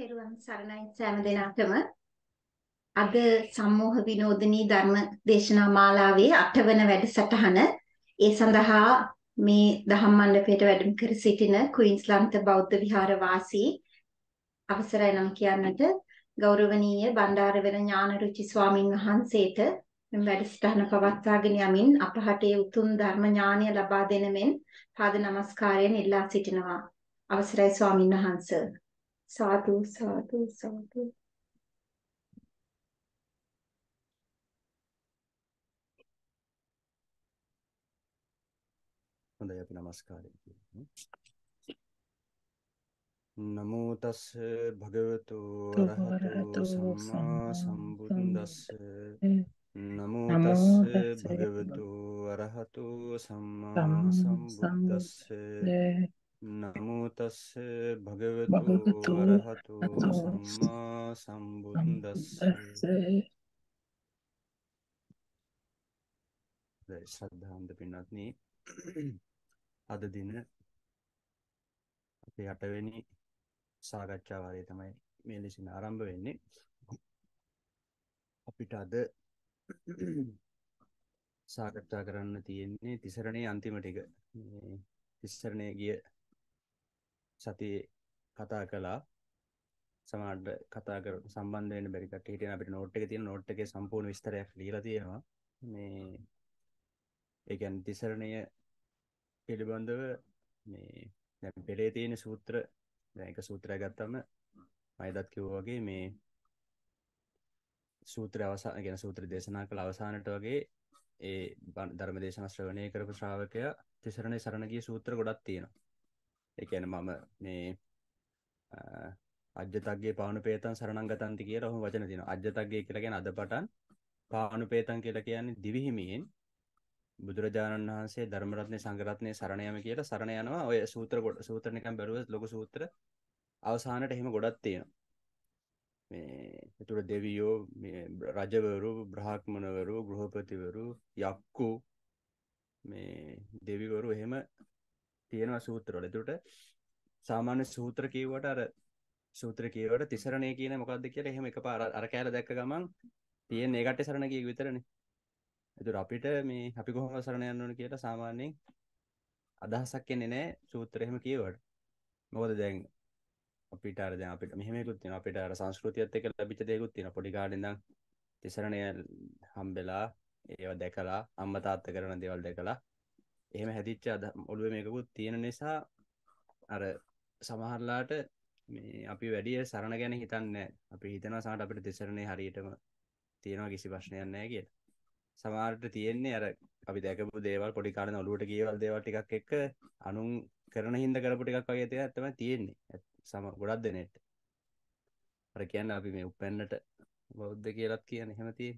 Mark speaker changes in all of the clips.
Speaker 1: තෙරුවන් සරණයි සෑම දිනකටම අද සම්මෝහ විනෝදිනී ධර්ම දේශනා මාලාවේ 8 වන වැඩසටහන ඒ සඳහා මේ දහම් මණ්ඩපයට වැඩම කර සිටින ක්වීන්ස්ලන්ත බෞද්ධ විහාර වාසී අවසරයි නම් කියන්නට ගෞරවනීය බණ්ඩාරවර ඥානරුචි ස්වාමින් වහන්සේට මේ වැඩසටහන පවත්වාගෙන යමින් අපහට උතුම් ධර්ම ඥානය ලබා දෙන මෙන් පාද නමස්කාරයෙන් ඉල්ලා සිටිනවා අවසරයි ස්වාමින් වහන්සේ සාදු සාදු සාදු
Speaker 2: හොඳයි අපි নমස්කාරය කියමු නමෝ තස් භගවතු අරහතෝ සම්මා සම්බුද්දස්ස නමෝ තස් භගවතු අරහතෝ සම්මා සම්බුද්දස්ස නමුතස්ස භගවතු වරහතු සම්මා සම්බුද්දස්ස ශ්‍රද්ධාන්ත පින්වත්නි අද දින අපේ 8 වෙනි සාකච්ඡා වාරය තමයි මේ ලෙසින් ආරම්භ වෙන්නේ අපිට අද සාකච්ඡා කරන්න තියෙන්නේ තිසරණේ අන්තිම ටික තිසරණේ ගිය සතියේ කතා කළා සමහරට කතා කර සම්බන්ධ වෙන්න බැරි කට්ටිය හිටියන අපිට නෝට් එකේ තියෙන නෝට් එකේ සම්පූර්ණ විස්තරයක් ලියලා තියෙනවා මේ ඒ කියන්නේ තිසරණය පිළිබඳව මේ දැන් පෙළේ තියෙන සූත්‍ර දැන් එක සූත්‍රයක් ගත්තම මයිදත් කිව්වා වගේ මේ සූත්‍ර අවසාන ගැන සූත්‍ර දේශනා කළ අවසානට වගේ ඒ ධර්ම දේශන ශ්‍රවණය කරපු ශ්‍රාවකයා තිසරණේ සරණ ගිය සූත්‍ර ගොඩක් තියෙනවා එකන මම මේ අජතගේ පානු පේතන් සරණගතන්ති කිය රහම වචන තින අජතගේ කියලගෙන අද පටන් පානු පේතන් කියලා කියන්නේ දිවිහිමියෙන් බුදුරජාණන් වහන්සේ ධර්මරත්නය සංගරත්නය සරණයම කියලා සරණ යනවා ඔය සූත්‍ර ගොඩ සූත්‍රණකම් බැරුව ලොක සූත්‍ර අවසානට එහෙම ගොඩත් තියෙනවා මේ එතුට දෙවියෝ රජවරු බ්‍රහක්මනවරු ගෘහපතිවරු යක්කු මේ දෙවිවරු එහෙම තියෙනවා සූත්‍රවල තුට සාමාන්‍ය සූත්‍ර කීවට අර සූත්‍ර කීවට තිසරණය කියන මොකක්ද කියලා එහෙම එක පාර අර කෑල දැක්ක ගමන් තියෙන ඒ කට්ටේ සරණ ගිය විතරනේ. ඒතර අපිට මේ අපි කොහොමද සරණ යන්න ඕන කියලා සාමාන්‍යයෙන් අදහසක් එන්නේ නැහැ සූත්‍ර එහෙම කියවට. මොකද දැන් අපිට අර දැන් අපිට මෙහෙම එකක් තියෙනවා අපිට අර සංස්කෘතියත් එක්ක ලැබිච්ච දේකුත් තියෙනවා පොඩි කාලේ ඉඳන් තිසරණය හම්බෙලා ඒව දැකලා අම්ම තාත්ත කරන දේවල් දැකලා එහෙම හැදිච්ච අද ඔළුව මේකුත් තියෙන නිසා අර සමහරලාට මේ අපි වැඩිය සරණ ගැන හිතන්න අපි හිතනවා සමට අපිට දෙසරණය හරියටම තියෙනවා කිසි ප්‍රශ්නයක් නෑ කිය සමාර්ට තියෙන්නේ අර අපි දැකපු දේවල් පොඩිකාරන ඔලුවට කියවල් දේවල්ටිකක් එක්ක අනුන් කරන හින්ද කරපුටිකක් වගේ තය ඇතම තියෙන්නේ සම ගොඩක් දෙනෙට අර කියන්න අපි මේ උපැන්නට බෞද්ධ කියලත් කියන එහෙම තිය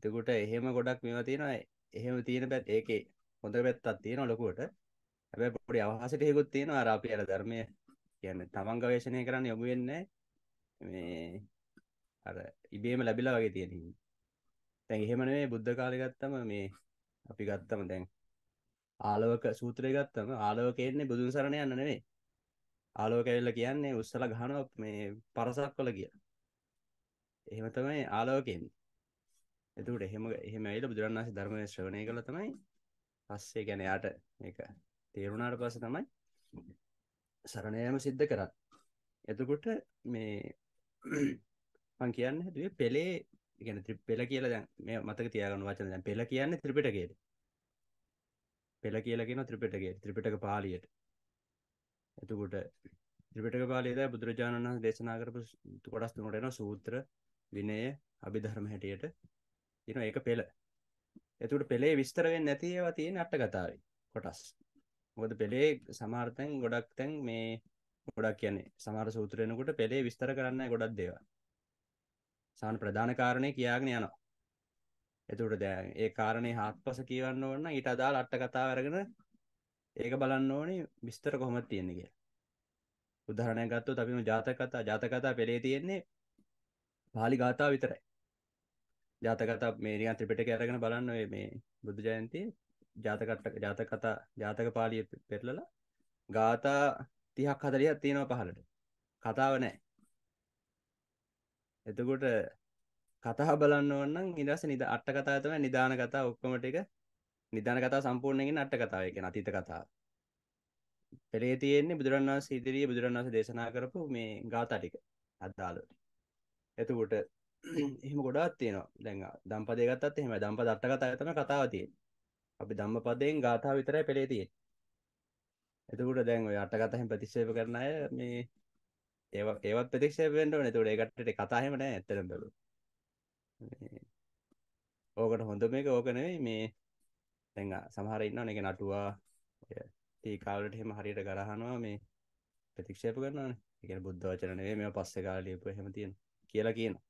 Speaker 2: එතකොට එහෙම ගොඩක් මෙවා තියෙනවා එහෙම තියෙන පැත් ඒකේ හොඳ පැත්තක් තියෙනවා ලොකුවට හැබැයි පොඩි අවහසට හේකුත් තියෙනවා අර අපි අර ධර්මය කියන්නේ තමන් ගවේෂණය කරන්න යොමු වෙන්නේ මේ අර ඉබේම ලැබිලා වගේ තියෙන හින්දා දැන් එහෙම නෙමෙයි බුද්ධ කාලේ ගත්තම මේ අපි ගත්තම දැන් ආලවක සූත්‍රය ගත්තම ආලවක එන්නේ බුදුන් සරණ යන්න නෙමෙයි ආලවක ඇවිල්ලා කියන්නේ උස්සලා ගහනවා මේ පරසක් වල කියලා එහෙම තමයි ආලවක එන්නේ එතකොට එහෙම එහෙම ඇවිල්ලා බුදුරණන් වහන්සේ ධර්මයේ ශ්‍රවණය කළා තමයි පස්සේ ගැන යාට මේක තේරුණාට පස තමයි සරණයම සිද්ධ කරත් එතකොට මේ මං කියන්න හැදුවේ පෙළේ ගැන ත්‍රි පෙළ කියලා දැන් මේ මතක තියාගන්න වචන දැන් පෙළ කියන්නේ ත්‍රිපිටකයට පෙළ කියලා කියනවා ත්‍රිපිටකයට ත්‍රිපිටක පාළියට එතකොට ත්‍රිපිටක පාළියද බුදුරජාණන් වහන්සේ දේශනා කරපු කොටස් තුනට එනවා සූත්‍ර විනය අභිධර්ම හැටියට තියෙනවා ඒක පෙළ එතුට පෙළේ විස්තරවෙන් නැතිව තියෙන අට කතාව කොටස් මොද පෙළේ සමාර්තැන් ගොඩක් තැන් මේ ගොඩක් කියන්නේ සමාර සූත්‍රයනකොට පෙළේ විස්තර කරන්න ගොඩක් දේව සාන් ප්‍රධාන කාරණය කියාගෙන යනවා එතුට දෑ ඒ කාරණය හත් පස කියවන්න ඕන්න ඊට අදාල් අට්ට කතා අරගෙන ඒක බලන්න ඕනි විස්තර කොහොමත් තියෙන්නේ කියලා උදාහරණයක් ගත්තොත් අපිම ජාතක කතා ජාතක කතා පෙළේ තියෙන්නේ පාලි ගාථා විතරයි ජාතකතා මේනිකන් ත්‍රිපිටකය අරගෙන බලන්න ඔය මේ බුදු ජයන්තිය ජාතකට්ට ජාතකතා ජාතක පාලිය පෙරලලා ගාථා 30ක් 40ක් තියෙනවා පහළට කතාව නැහැ එතකොට කතා බලන්න ඕනම් ඉඳස නිද අට කතා තම නිධාන කතා ඔක්කොම ටික නිධාන කතා සම්පූර්ණයෙන් අට කතාව කියන අතීත කතාව. පෙළේ තියෙන්නේ බුදුරන් වහන්සේ ඉදිරියේ බුදුරන් වහන්සේ දේශනා කරපු මේ ගාථා ටික අදාළ. එතකොට එහෙම ගොඩාත් තියෙනවා දැන් දම්පදේ ගත්තත් එහෙම දම්ප දත්ත කතාව තම කතාව තියෙන්නේ අපි ධම්ම පදයෙන් ගාථා විතරයි පෙළේ තියෙන්නේ එතකොට දැන් ඔය අට කතාවෙන් ප්‍රතික්ෂේප කරන අය මේ ඒව ඒවත් ප්‍රතික්ෂේප වෙන්න ඕනේ එතකොට ඒකට කතා එහෙම නැහැ ඇත්තටම බැලුවොත් ඕකට හොඳ මේක ඕක නෙවෙයි මේ දැන් සමහර ඉන්නවනේ ඒක නටුවා ටීකාවලට එහෙම හරියට ගරහනවා මේ ප්‍රතික්ෂේප කරනවානේ ඒ කියන්නේ බුද්ධ වචන නෙවෙයි මේවා පස්සේ කාලා ලියපුවා එහෙම තියෙනවා කියලා කියනවා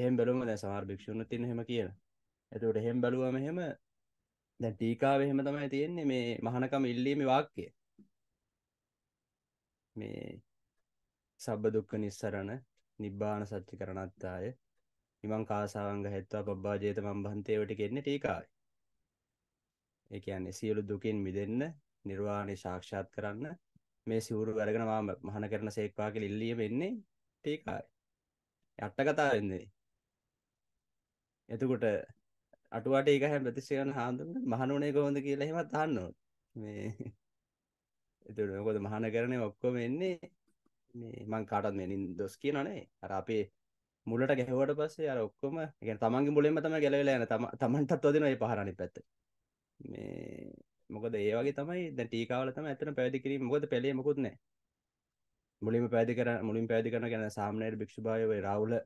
Speaker 2: එහෙම බැලුම දැ සාර් භික්ෂුණු තින හෙම කියන ඇතුට එහෙම බැලුවම එහෙම දැ ටීකාව එහෙම තමයි තියෙන්නේ මේ මහනකම ඉල්ලීම වාක්කය මේ සබ්බ දුක්ක නිස්සරණ නිබ්බාන සච්චි කරනත්තාය නිමං කාසාවංග හැත්වා පබ්බාජේත මම් බන්තේවට කෙන්නේ ටීකාව ඒ කියන්නේ සියලු දුකින් මිදන්න නිර්වාණය ශාක්ෂාත් කරන්න මේ සිවුරු වැරගෙන මාම මහන කරන සේක්වාගේ ඉල්ලිය වෙන්නේ ටීකායි අට්ටකතා වෙන්නේ එතකොට අටුවට ඒක හැ ප්‍රතිශයන හාමුදුරට මහනුවනේ කොහොඳ කියලා එහෙම අහන්න මේ එතකොට මොකද මහාන කරන්නේ ඔක්කොම එන්නේ මේ මං කාටවත් මෙනින් දොස් කියනනේ අර අපේ මුලට ගැහුවට පස්සේ අර ඔක්කොම يعني තමන්ගේ මුලින්ම තමයි ගැලවිලා යන තම තමන්ටත් වදිනවා මේ පහර අනිත් පැත්ත මේ මොකද ඒ වගේ තමයි දැන් ටීකාවල තමයි ඇත්තටම පැවිදි කිරීම මොකද පෙළේ මොකුත් නැහැ මුලින්ම පැවිදි කරන මුලින් පැවිදි කරන කියන්නේ සාමණේර භික්ෂුභාවයේ රාහුල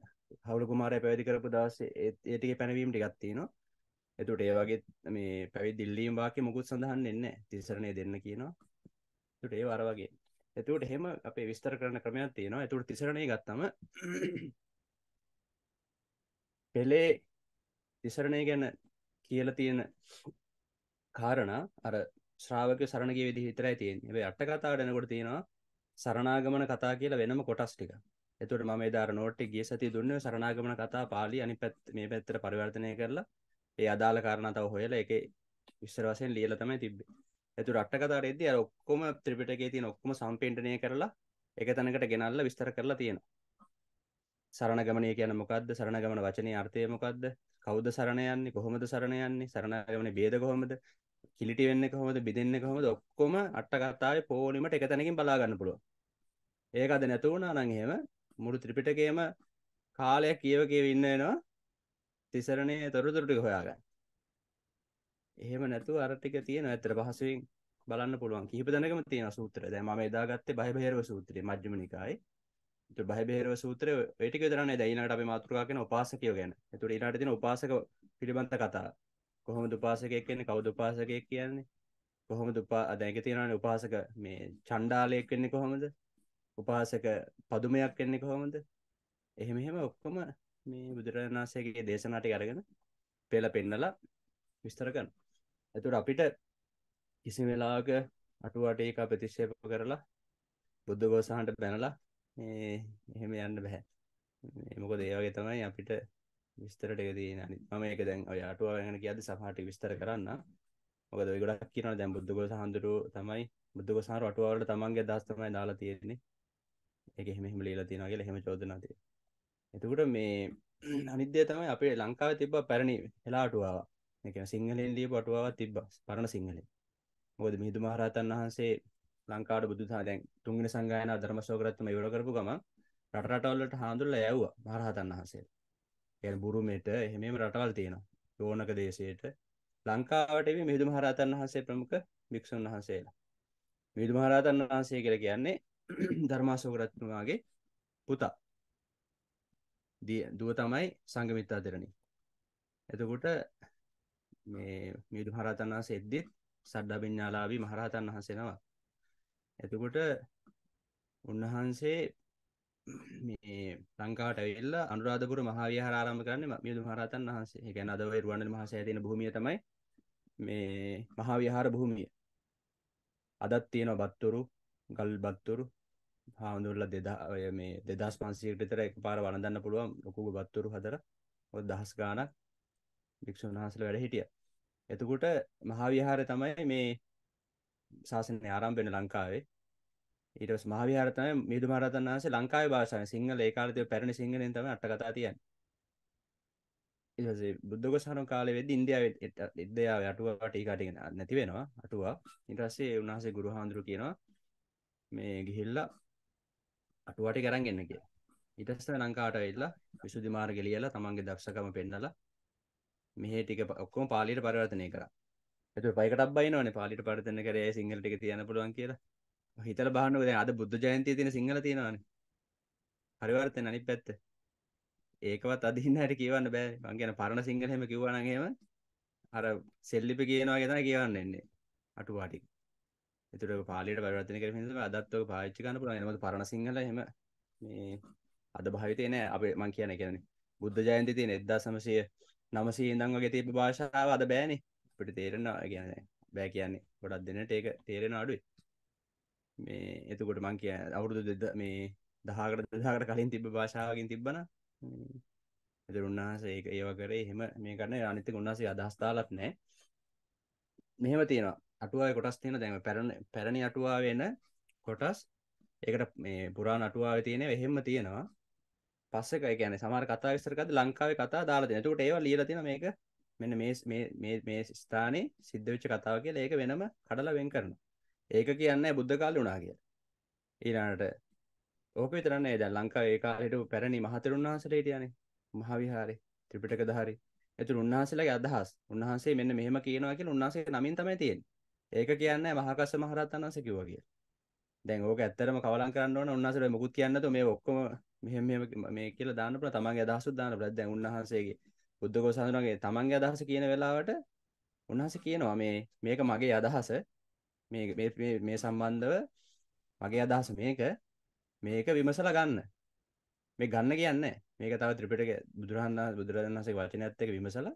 Speaker 2: හවුල කුමාරය පැවිදි කරපු දවස ඒටික පැනවීම ටිකත්තිනවා එතුට ඒ වගේ මේ පැවි දිල්ලීම් වාක මුකුත් සඳහන් එන්න තිසරණය දෙන්න කියනවා තුට ඒ අර වගේ එතුට එහෙම අපේ විස්තර කරන ක්‍රමයක් තියෙනවා එතුට තිසරණය ගත්තම පෙලේ තිසරණය ගැන කියල තියෙන කාරණ අර ශ්‍රාවක සරණගේ විදි හිතරයි තියෙන් ඇ අට කතාට එනකොට තියෙනවා සරණාගමන කතා කියලා වෙනම කොටස් ටික එතුට ම දාර නෝට් ගිය සති දුන්න සරනාගමන කතා පාලි අනි පැත් මේ පැත්තර පරිවර්තනය කරලා ඒ අදාළ කාරණතාව හොයලා එක විස්සර වසයෙන් ලියල තමයි තිබ ඇතු රට කතා රෙද අර ඔක්කොම ත්‍රිපිටකේ තියෙන ඔක්කොම සම්පෙන්ටනය කරලා එක තැනකට ගෙනල්ල විස්තර කරලා තියෙන සරණගමනය කියන මොකක්ද සරණගමන වචනය අර්ථය මොකක්ද කෞද සරණයන්නේ කොහොමද සරණයන්නේ සරණගමන බේද කොහොමද කිලිටි වෙන්න කොහොමද බෙදන්න කොහොමද ඔක්කොම අට්ටකතාව පෝලිමට එක තැනකින් බලාගන්න පුළුව ඒකද නැතුවුණා නංහෙම මුළු ත්‍රිපිටකේම කාලයක් කියව කියව ඉන්න වෙනවා තිසරණේ තොරතුරු ටික හොයාගන්න. එහෙම නැතුව අර ටික තියෙනවා. ඇත්තට පහසුවෙන් බලන්න පුළුවන්. කිහිප දෙනෙකම තියෙනවා සූත්‍රය. දැන් මම එදා ගත්තේ බයබේරව සූත්‍රය මජ්ක්‍ධිම නිකායේ. ඒතර බයබේරව සූත්‍රය ඔය ටික විතරනේ. දැන් ඊළඟට අපි මාතෘකාව කියන උපාසකයෝ ගැන. ඒතර ඊළඟට තියෙන උපාසක පිළිබඳ කතා. කොහොමද උපාසකයෙක් වෙන්නේ? කවුද උපාසකයෙක් කියන්නේ? කොහොමද උපා දැන් ඒක තියෙනවානේ උපාසක මේ චණ්ඩාලයෙක් වෙන්නේ කොහොමද? උපාසක පදුමයක් කෙන්නේ කොහොමද එහෙම එහෙම ඔක්කොම මේ බුදුරජාණන්සේගේ දේශනාට අරගෙන පෙළ පෙන්නලා විස්තර කරන ඇතුට අපිට කිසි වෙලාක අටුවට ඒක ප්‍රතිශ්ෂේප කරලා බුද්ධ ගෝසහන්ට පැනලා එහෙම යන්න බැහැ එමකො දේවගේ තමයි අපිට විස්තරට ගෙන මම එක දැන් ඔය අටුවගෙන කියද සහට විස්තර කරන්න මොකද ගොඩක් කියන දැන් බුද්ධගෝ සහන්දුරු තමයි බුද්ධගෝසාහර අටුවලට තමන්ගේ දස්තමයි දාලා තියෙන්නේ එක එහෙම හෙම ලීලා තියෙනවාගේ එහෙම චෝදනා තියෙනවා එතකොට මේ අනිත් දේ තමයි අපේ ලංකාවේ තිබ්බ පැරණි එලාටුවාව ඒ කියන්නේ සිංහලෙන් ලියපු අටුවාවක් තිබ්බා පරණ සිංහලෙන් මොකද මිහිඳු මහරහතන් වහන්සේ ලංකාවට බුදුදහම දැන් තුන්වෙනි සංගායනාව ධර්මශෝකරත්න මේවල කරපු ගමන් රට රටවල් වලට හාඳුන්ලා යවුවා මහරහතන් වහන්සේ ඒ බුරුමෙට එහෙමම රටවල් තියෙනවා යෝනක දේශයට ලංකාවට එවි මිහිඳු මහරහතන් වහන්සේ ප්‍රමුඛ භික්ෂුන් වහන්සේලා. මිහිඳු මහරහතන් වහන්සේ කියලා කියන්නේ ධර්මාශෝකරත්නවාගේ පුතා දුව තමයි සංගමිත්තා දෙරණි එතකොට මේ මිදු හරතන් වහස එද්දිත් සඩ්ඩා බිඤ්ඥාලාබී මහරහතන් වහසෙනවා එතකොට උන්වහන්සේ මේ ලංකාට වෙල්ලා අනුරාධපුර මහාවිය හාරාම කරන්න මියදු මහරතන් වහන්සේ ගැන අදව රුවන්න මහස ඇතින භූමිය තමයි මේ මහාවිහාර භූමිය අදත් තියෙන බත්තුරු ගල් බත්තුරු හාමුදුරලා දෙදා ඔය මේ දෙදස් පන්සියට විතර එක පාර වනදන්න පුළුවන් ලොකු ගත්තුරු හදර ඔ දහස් ගානක් භික්‍ෂූන් වහන්සල වැඩ හිටිය එතකුට මහාවිහාර තමයි මේ ශාසනය ආරම්භෙන ලංකාවේ ඊටස් මහාවිහාරතය මිදු මරතන් වහන්සේ ලංකාවේ භාෂාව සිංහල ඒකාලතය පැරණි සිංහලෙන් තම අට කතා තියන් ඉසේ බුද්ධගොසාන කාලෙ වෙද ඉන්දියාවත් එදයාව අටුවට ඒකාටගෙන නැති වෙනවා අටුවා ඉටස්සේ උන්හසේ ගුරු හාන්දුරු කියනවා මේ ගිහිල්ලා අටුවට කරන්ගන්න කිය ඉටස්ස ලංකාට ඉල්ලා විශුදි මාර්ග ලියලා තමන්ගේ දක්ෂකම පෙන්නලා මෙහෙ ටික ඔක්කොම පාලිට පරිවර්තනය කර ඇතු පයිකට බයිනවන පාලිට පරිතන කරේ සිංහල ටික තියන පුළුවන් කියලා හිතල බානුවද අද බුද්ධ ජයන්තිය තියෙන සිංහල තියෙනවාන පරිවර්තන අනි පැත්ත ඒකවත් අදින්න හට කියවන්න බෑ මං ගැන පරණ සිංහලහෙම කිව්වනගේම අර සෙල්ලිපි කියනවා ගෙතන කියවන්න එන්නේ අටුවාටික එතකොට පාලියට පරිවර්තනය කරගෙන ඉඳලා අදත් ඔක පාවිච්චි කරන්න පුළුවන්. එනමුත් පරණ සිංහල එහෙම මේ අද භාවිතේ නෑ අපේ මං කියන්නේ කියන්නේ බුද්ධ ජයන්ති තියෙන 1900 ඉඳන් වගේ තිබ්බ භාෂාව අද බෑනේ. අපිට තේරෙනවා කියන්නේ බෑ කියන්නේ. ගොඩක් දෙනට ඒක තේරෙන අඩුයි. මේ එතකොට මං කිය අවුරුදු මේ 10කට 2000කට කලින් තිබ්බ භාෂාවකින් තිබ්බනම් එතකොට උන්වහන්සේ ඒක ඒව කරේ එහෙම මේ කරන්නේ අනිත් එක උන්වහන්සේ අදහස් දාලත් නෑ. මෙහෙම තියෙනවා අටුවාව කොටස් තියෙන දැම පැරණ පැරණි අටුවා වෙන කොටස් ඒකට මේ පුරාණ අටුවාව තියෙන එහෙම තියෙනවා පස්සක ගැන සමර කතා විස්තරකද ලංකාවේ කතා දාලා තියෙන. ඒකට ඒවා ලියලා තියෙන මේක මෙන්න මේ මේ මේ ස්ථානයේ සිද්ධ වෙච්ච කතාව කියලා ඒක වෙනම කඩලා වෙන් කරනවා. ඒක කියන්නේ බුද්ධ කාලේ වුණා කියලා. ඊළඟට ඕක විතරක් නෑ දැන් ලංකාවේ ඒ කාලේ හිටපු පැරණි මහතෙරුන් වහන්සේලා හිටියානේ. මහා විහාරේ, ත්‍රිපිටකධාරී. එතුළු උන්වහන්සේලාගේ අදහස්. උන්වහන්සේ මෙන්න මෙහෙම කියනවා කියලා උන්වහන්සේ නමින් තමයි තියෙන්නේ. ඒක කියන්නේ මහකස්ස මහරහතන් වහන්සේ කිව්වා කියලා. දැන් ඕක ඇත්තටම කවලම් කරන්න ඕන උන්වහන්සේට මොකුත් කියන්න නැතුව මේ ඔක්කොම මෙහෙම මෙහෙම මේ කියලා දාන්න පුළුවන් තමන්ගේ අදහසුත් දාන්න පුළුවන්. දැන් උන්වහන්සේගේ බුද්ධඝෝෂ හඳුනාගේ තමන්ගේ අදහස කියන වෙලාවට උන්වහන්සේ කියනවා මේ මේක මගේ අදහස මේ මේ මේ සම්බන්ධව මගේ අදහස මේක මේක විමසලා ගන්න. මේ ගන්න කියන්නේ මේක තව ත්‍රිපිටක බුදුරහන් බුදුරජාණන් වහන්සේ වචනයත් එක්ක විමසලා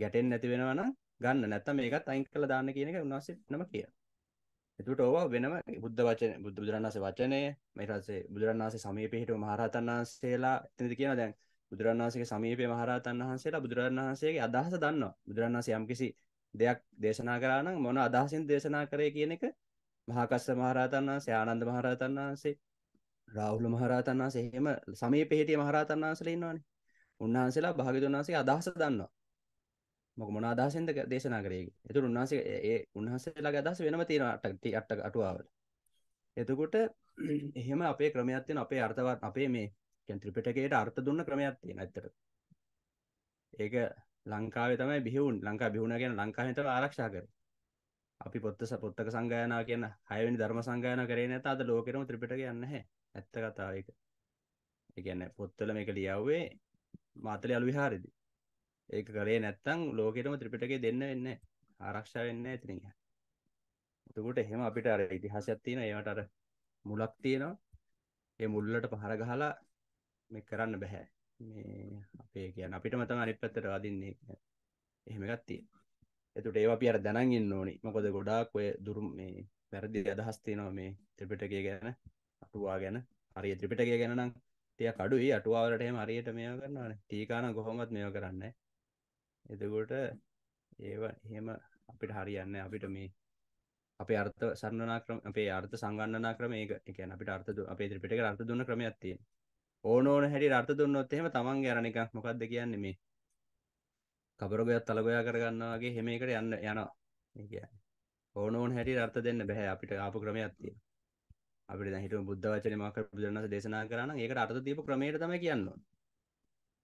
Speaker 2: ගැටෙන්නේ නැති වෙනවා නම් ගන්න නැත්නම් මේකත් අයින් කරලා දාන්න කියන එක උන්වහන්සේ නම කියන. එතකොට ඕවා වෙනම බුද්ධ වචන බුදුරණන් වහන්සේ වචනය මේ රසේ බුදුරණන් වහන්සේ සමීපේ හිටව මහරහතන් වහන්සේලා එතනද කියනවා දැන් බුදුරණන් වහන්සේගේ සමීපේ මහරහතන් වහන්සේලා බුදුරණන් වහන්සේගේ අදහස දන්නවා. බුදුරණන් වහන්සේ යම්කිසි දෙයක් දේශනා කරා නම් මොන අදහසින් දේශනා කරේ කියන එක මහාකස්ස මහරහතන් වහන්සේ ආනන්ද මහරහතන් වහන්සේ රාහුල මහරහතන් වහන්සේ එහෙම සමීපේ හිටිය මහරහතන් වහන්සේලා ඉන්නවනේ. උන්වහන්සේලා භාග්‍යවතුන් වහන්සේගේ අදහස දන්නවා. මොක මොන අදහසෙන්ද දේශනා කරේ එතුට උන්වහන්සේ ඒ උන්වහන්සේලාගේ අදහස වෙනම තියෙනට අට අටුවාවට එතකොට එහෙම අපේ ක්‍රමයක් තියෙන අපේ අර්ථවත් අපේ මේ ත්‍රිපිටකයට අර්ථ දුන්න ක්‍රමයක් තියෙන ඇත්තට ඒක ලංකාවේ තමයි බිහිවුන් ලංකා බිහුණ ගැන ලංකාවෙන් තමයි ආරක්ෂා කරේ අපි පොත්ත පොත්තක සංගායනා කියන හයවෙනි ධර්ම සංගායනා කරේ නැත අද ලෝකෙටම ත්‍රිපිටකය නැහැ ඇත්ත කතාව ඒක ඒ කියන්නේ පොත්වල මේක ලියව්වේ මාතලේ අලු විහාරේදී ඒක කරේ නැත්තම් ලෝකෙටම ත්‍රිපිටකේ දෙන්න වෙන්නේ ආරක්ෂා වෙන්නේ නැහැ ඉතින්. එතකොට එහෙම අපිට අර ඉතිහාසයක් තියෙනවා ඒවට අර මුලක් තියෙනවා. ඒ මුල්ලට පහර ගහලා මේ කරන්න බෑ. මේ අපේ කියන්නේ අපිටම තමයි අනිත් පැත්තට වදින්නේ. එහෙම එකක් තියෙනවා. එතකොට ඒවා අපි අර දැනන් ඉන්න ඕනි. මොකද ගොඩාක් ඔය දුරු මේ වැරදි අදහස් තියෙනවා මේ ත්‍රිපිටකය ගැන, අටුවා ගැන. හරිය ත්‍රිපිටකය ගැන නම් ටිකක් අඩුයි අටුවා වලට එහෙම හරියට මේවා කරනවානේ. ටීකා නම් කොහොමවත් මේවා කරන්නේ නැහැ. එතකොට ඒව එහෙම අපිට හරියන්න අපිට මේ අපේ අර්ථ සරණනා ක්‍රම අපේ අර්ථ සංගණනා ක්‍රම ඒක කියන්නේ අපිට අර්ථ අපේ ත්‍රිපිටකේ අර්ථ දුන්න ක්‍රමයක් තියෙන. ඕන ඕන හැටියට අර්ථ දුන්නොත් එහෙම තමන්ගේ අර නිකන් මොකද්ද කියන්නේ මේ කබරගොයක් තලගොයා කරගන්නවා වගේ හැම එකට යන්න යනවා. ඒ කියන්නේ ඕන ඕන හැටියට අර්ථ දෙන්න බෑ අපිට ආපු ක්‍රමයක් තියෙන. අපිට දැන් හිතුව බුද්ධ වචනේ මාක බුදුරණන්සේ දේශනා කරා නම් ඒකට අර්ථ දීපු ක්‍රමයට තමයි කියන්නේ.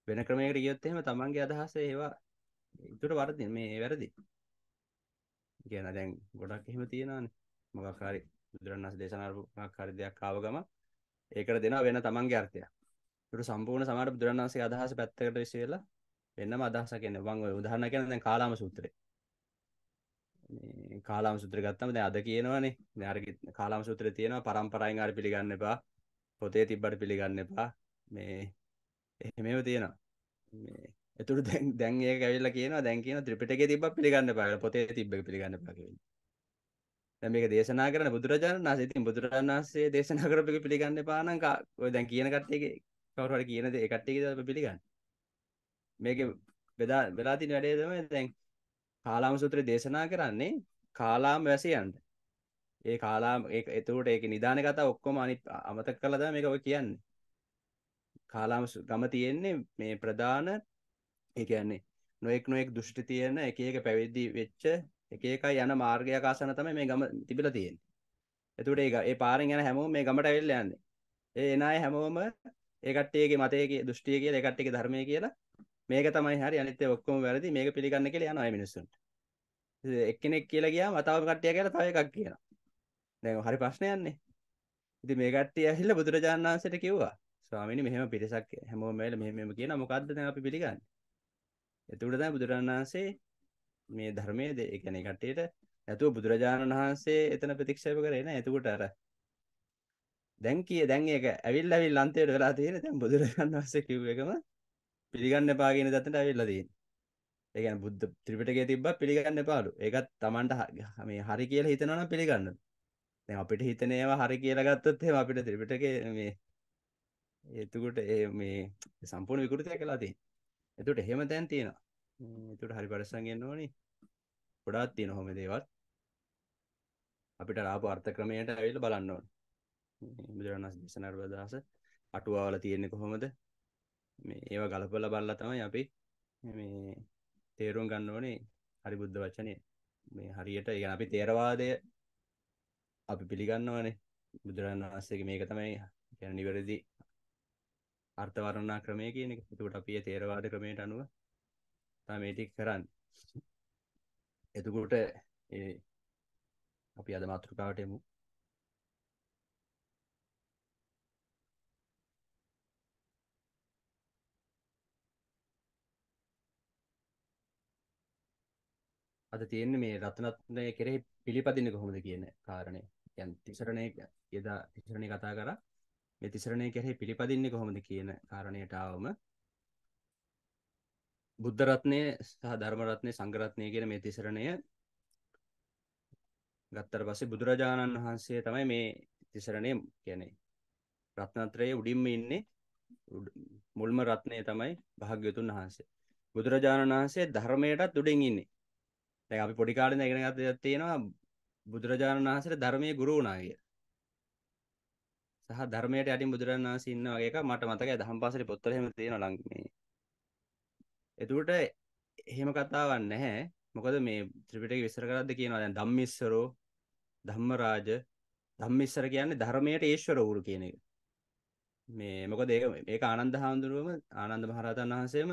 Speaker 2: වෙන ක්‍රමයකට ගියොත් එහෙම තමන්ගේ අදහස ඒවා ඉතුට වරදි මේ වැරදි කියන දැන් ගොඩක් එහෙම තියෙනවාන මොකක්කාරි බුදුරන්ස් දේශනාරකාරි දෙයක් කාව ගම ඒකට දෙෙන වෙන තමන්ගේ අර්ථය තුට සම්පූර්ණ සමට බුදුරන්සේ අදහස පැත්තකට විශේලා වෙන්නම අදහස කියන බංව උදාහරණ කියන දැන් කාලාම සූත්‍රය කාලාම සුත්‍ර ගත්තම දැන් අද කියනවනේ නාරක කාලාම සූත්‍රය තියෙනවා පරම්පරායින් අර පිළිගන්න එපා පොතේ තිබ්බට පිළිගන්න එපා මේ එහෙමම තියෙනවා මේ එතුරු දැන් දැන් ඒක ඇවිල්ලා කියනවා දැන් කියන ත්‍රිපිටකයේ තිබ්බ පිළිගන්න පාගල පොතේ තිබ්බ එක පිළිගන්න පාගල දැන් මේක දේශනා කරන බුදුරජාණන් වහන්සේ ඉතින් බුදුරජාණන් වහන්සේ දේශනා කරපු එක පිළිගන්න එපා නම් ඔය දැන් කියන කට්ටියගේ කවුරු හරි කියන දේ ඒ කට්ටියගේ අපි පිළිගන්න මේකේ බෙදා වෙලා තියෙන වැඩේ තමයි දැන් කාලාම සූත්‍රය දේශනා කරන්නේ කාලාම වැසියන්ට ඒ කාලාම ඒ එතකොට ඒකේ නිදාන කතා ඔක්කොම අනිත් අමතක කළා තමයි මේක ඔය කියන්නේ කාලාම ගම තියෙන්නේ මේ ප්‍රධාන ඒන්නේ නොෙක් නොෙක් දුෂ්ටි තියෙන එක එක පැවිද්දි වෙච්ච එක එකයි යන මාර්ගයකාසන තම මේ ගම තිබිල තියෙන් එතුට ඒ ඒ පාරෙන් යන හැමෝ මේ ගමට ඇවිල්ල යන්නේ ඒ එනයි හැමෝම ඒකට්ටේගේ මතයගේ දෘෂ්ටිය කිය එකට්ටික ධර්මය කියලා මේක තමයි හරි අනිත ඔක්කොම වැරදි මේක පිළිගන්න කෙල යන මිනිස්සුන්ට එක්කෙනෙක් කියලා ගියා මතාව කට්ටිය කියලා තව එකක් කියලා දැන් හරි ප්‍රශ්නයන්නේ ඉතින් මේ කට්ටිය ඇහිල්ලා බුදුරජාණන් වහන්සේට කිව්වා ස්වාමීනි මෙහෙම පිරිසක් හැමෝම වෙල මෙහෙම මෙහෙම කියන මොකද්ද දැන් අපි පිළිගන්නේ එතුකටත බුදුරන් වහන්සේ මේ ධර්මය ද එකන කට්ටේට ඇතුව බුදුරජාණන් වහන්සේ එතන ප්‍රතික්ෂප කරන ඇතුකට අර දැන් කිය දැන් එක ඇවිල් ඇවිල් අන්තයට වෙලා තියෙන දැන් බුදුරජාණන් වහන්සේ කිව් එකම පිළිගන්න එපාගෙන දත්තට ඇවිල්ලා තියෙන. ඒ කියන්නේ බුද්ධ ත්‍රිපිටකයේ තිබ්බ පිළිගන්න එපාලු. ඒකත් Tamanට මේ හරි කියලා හිතනවා නම් පිළිගන්න. දැන් අපිට හිතන ඒවා හරි කියලා ගත්තොත් එහෙම අපිට ත්‍රිපිටකයේ මේ එතකොට මේ සම්පූර්ණ විකෘතියක් වෙලා තියෙනවා. එතුට එහෙම තැන් තියෙනවා එතුට හරි පරසගෙන්න්න ඕනි ගොඩාත් තියෙන හොම දේවත් අපිට රාප අර්ථ ක්‍රමයට ඇවිල බලන්න ඕන බුදුරණස් දෙසනර් වදහස අටුවාවල තියෙන්නේ කොහොමද මේ ඒවා ගලපල බල්ල තමයි අපි මේ තේරුම් ගන්න ඕනේ හරි බුද්ධ වචනය මේ හරියට ඒ අපි තේරවාදය අපි පිළිගන්න ඕනේ බුදුරන් වහන්සේගේ මේක තමයි ගැන නිවැරදි අර්ථවරණා ක්‍රමය කියන එක. එතකොට අපි ඒ තේරවාද ක්‍රමයට අනුව තමයි මේ ටික කරන්නේ. එතකොට ඒ අපි අද මාතෘකාවට එමු. අද තියෙන්නේ මේ රත්නත්‍රය කෙරෙහි පිළිපදින්නේ කොහොමද කියන කාරණේ. කියන්නේ තිසරණේ යදා තිසරණේ කතා කරා මේ තිසරණය කෙරෙහි පිළිපදින්නේ කොහොමද කියන කාරණයට ආවම බුද්ධ රත්නය සහ ධර්ම රත්නය සංඝ රත්නය කියන මේ තිසරණය ගත්තට පස්සේ බුදුරජාණන් වහන්සේ තමයි මේ තිසරණය කියන්නේ රත්නත්‍රයේ උඩින්ම ඉන්නේ මුල්ම රත්නය තමයි භාග්‍යවතුන් වහන්සේ. බුදුරජාණන් වහන්සේ ධර්මයටත් උඩින් ඉන්නේ. දැන් අපි පොඩි කාලේ ඉඳන් ඉගෙන ගත්ත දේවල් තියෙනවා බුදුරජාණන් වහන්සේට ධර්මයේ ගුරු වුණා කියලා. සහ ධර්මයට යටින් බුදුරන් වහන්සේ ඉන්න වගේ එකක් මට මතකයි දහම් පාසලේ පොත්වල එහෙම තියෙනවා ලං මේ. එතකොට එහෙම කතාවක් නැහැ. මොකද මේ ත්‍රිපිටකය විස්තර කරද්දී කියනවා දැන් ධම්මිස්සරෝ ධම්මරාජ ධම්මිස්සර කියන්නේ ධර්මයට ඊශ්වර වුරු කියන එක. මේ මොකද ඒක ඒක ආනන්ද හාමුදුරුවම ආනන්ද මහරහතන් වහන්සේම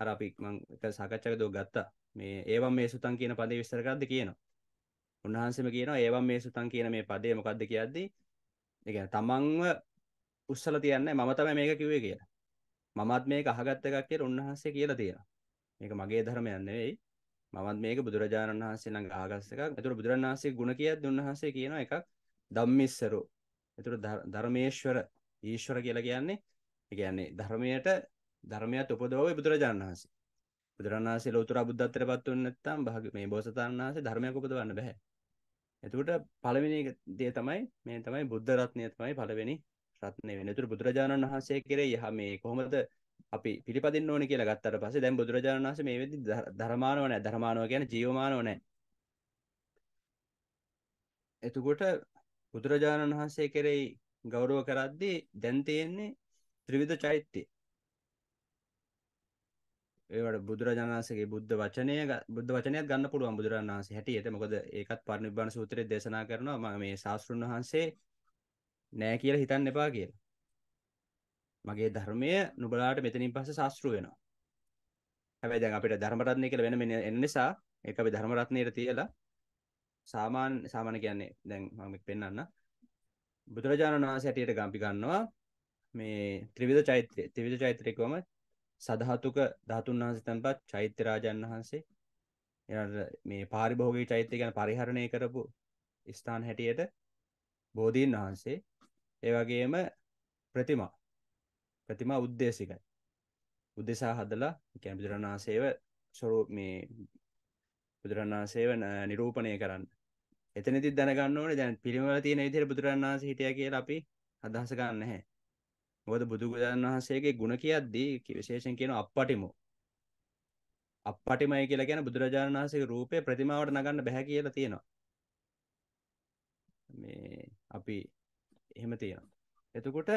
Speaker 2: අර අපි මම එක සාකච්ඡාවක දෝ ගත්තා. මේ ඒවම් මේ සුතං කියන පදේ විස්තර කරද්දී කියනවා. උන්වහන්සේම කියනවා ඒවම් මේ සුතං කියන මේ පදේ මොකද්ද කියද්දී එක තමන්ව උස්සල තියන්න මම තම මේක කිවේ කියලා මමත් මේ අහගත්ත එකක් කිය උන්වහන්සේ කියලා තියෙන මේක මගේ ධර්මයන්නෙවෙයි මමත් මේක බුදුරජාණන් වහන්සේ ළඟ ආගස්ස එකක් එතුර බුදුරන් වහන්සේ ගුණ කියත් උන්වහන්සේ කියන එකක් දම්මිස්සරු එතුර ධර්මේශ්වර ඊශ්වර කියලා කියන්නේ කියන්නේ ධර්මයට ධර්මයත් උපදෝවේ බුදුරජාණන් වහන්සේ බුදුරන් වහන්සේ ලෝතුරා බුද්ධත්වයට පත් වුණ නැත්නම් භාග මේ බෝසතාණන් වහන්සේ ධර්මයක් උපදවන්න බෑ එතුකට පළවෙනි දේ තමයි මේ තමයි බුද්ධරත්නය තමයි පළවෙනි රත්නය වෙනතුර බුදුරජාණන් වහන්සේ කරේ යහ මේ කොහොමද අපි පිළිපදින්න ඕන කියලා ගත්තට පස්සේ දැන් බුදුරජාණන් වහන්සේ මේ වෙද්දි ධර්මානව නැහැ ධර්මානව කියන්නේ ජීවමානව නැහැ එතකොට බුදුරජාණන් වහන්සේ කෙරෙහි ගෞරව කරද්දී දැන් තියෙන්නේ ත්‍රිවිධ චෛත්‍ය ඒවට බුදුරජාණන්සගේ බුද්ධ වචනය බුද්ධ වචනයක් ගන්න පුළුවන් බුදුරන් වහන්සේ හැටියට මොකද ඒකත් පරිනිබ්බාන සූත්‍රයේ දේශනා කරනවා මම මේ ශාස්ත්‍රුන් වහන්සේ නෑ කියලා හිතන්න එපා කියලා. මගේ ධර්මය නුඹලාට මෙතනින් පස්සේ ශාස්ත්‍රු වෙනවා. හැබැයි දැන් අපිට ධර්ම රත්නය කියලා වෙන මෙන්න එන නිසා ඒක අපි ධර්ම රත්නයේ තියලා සාමාන්‍ය සාමාන්‍ය කියන්නේ දැන් මම පෙන්නන්න. බුදුරජාණන් වහන්සේ හැටියට ගම්පි ගන්නවා මේ ත්‍රිවිධ චෛත්‍යය ත්‍රිවිධ චෛත්‍යය කියවම සදහතුක ධාතුන් වහන්සේ තැන්පත් චෛත්‍ය රාජන් වහන්සේ මේ පාරිභෝගී චෛත්‍ය ගැන පරිහරණය කරපු ස්ථාන හැටියට බෝධීන් වහන්සේ ඒ වගේම ප්‍රතිමා ප්‍රතිමා උද්දේශිකයි උදෙසා හදලා කියන්නේ බුදුරණාහසේව ස්වරූප මේ බුදුරණාහසේව නිරූපණය කරන්න එතනදි දැනගන්න ඕනේ දැන් පිළිමවල තියෙන විදිහට බුදුරණාහස හිටියා කියලා අපි අදහස ගන්න නැහැ මොකද බුදුරජාණන් වහන්සේගේ ಗುಣ කියද්දී විශේෂයෙන් කියන අප්පටිමෝ අප්පටිමයි කියලා කියන බුදුරජාණන් වහන්සේගේ රූපය ප්‍රතිමාවට නගන්න බෑ කියලා තියෙනවා මේ අපි එහෙම තියෙනවා එතකොට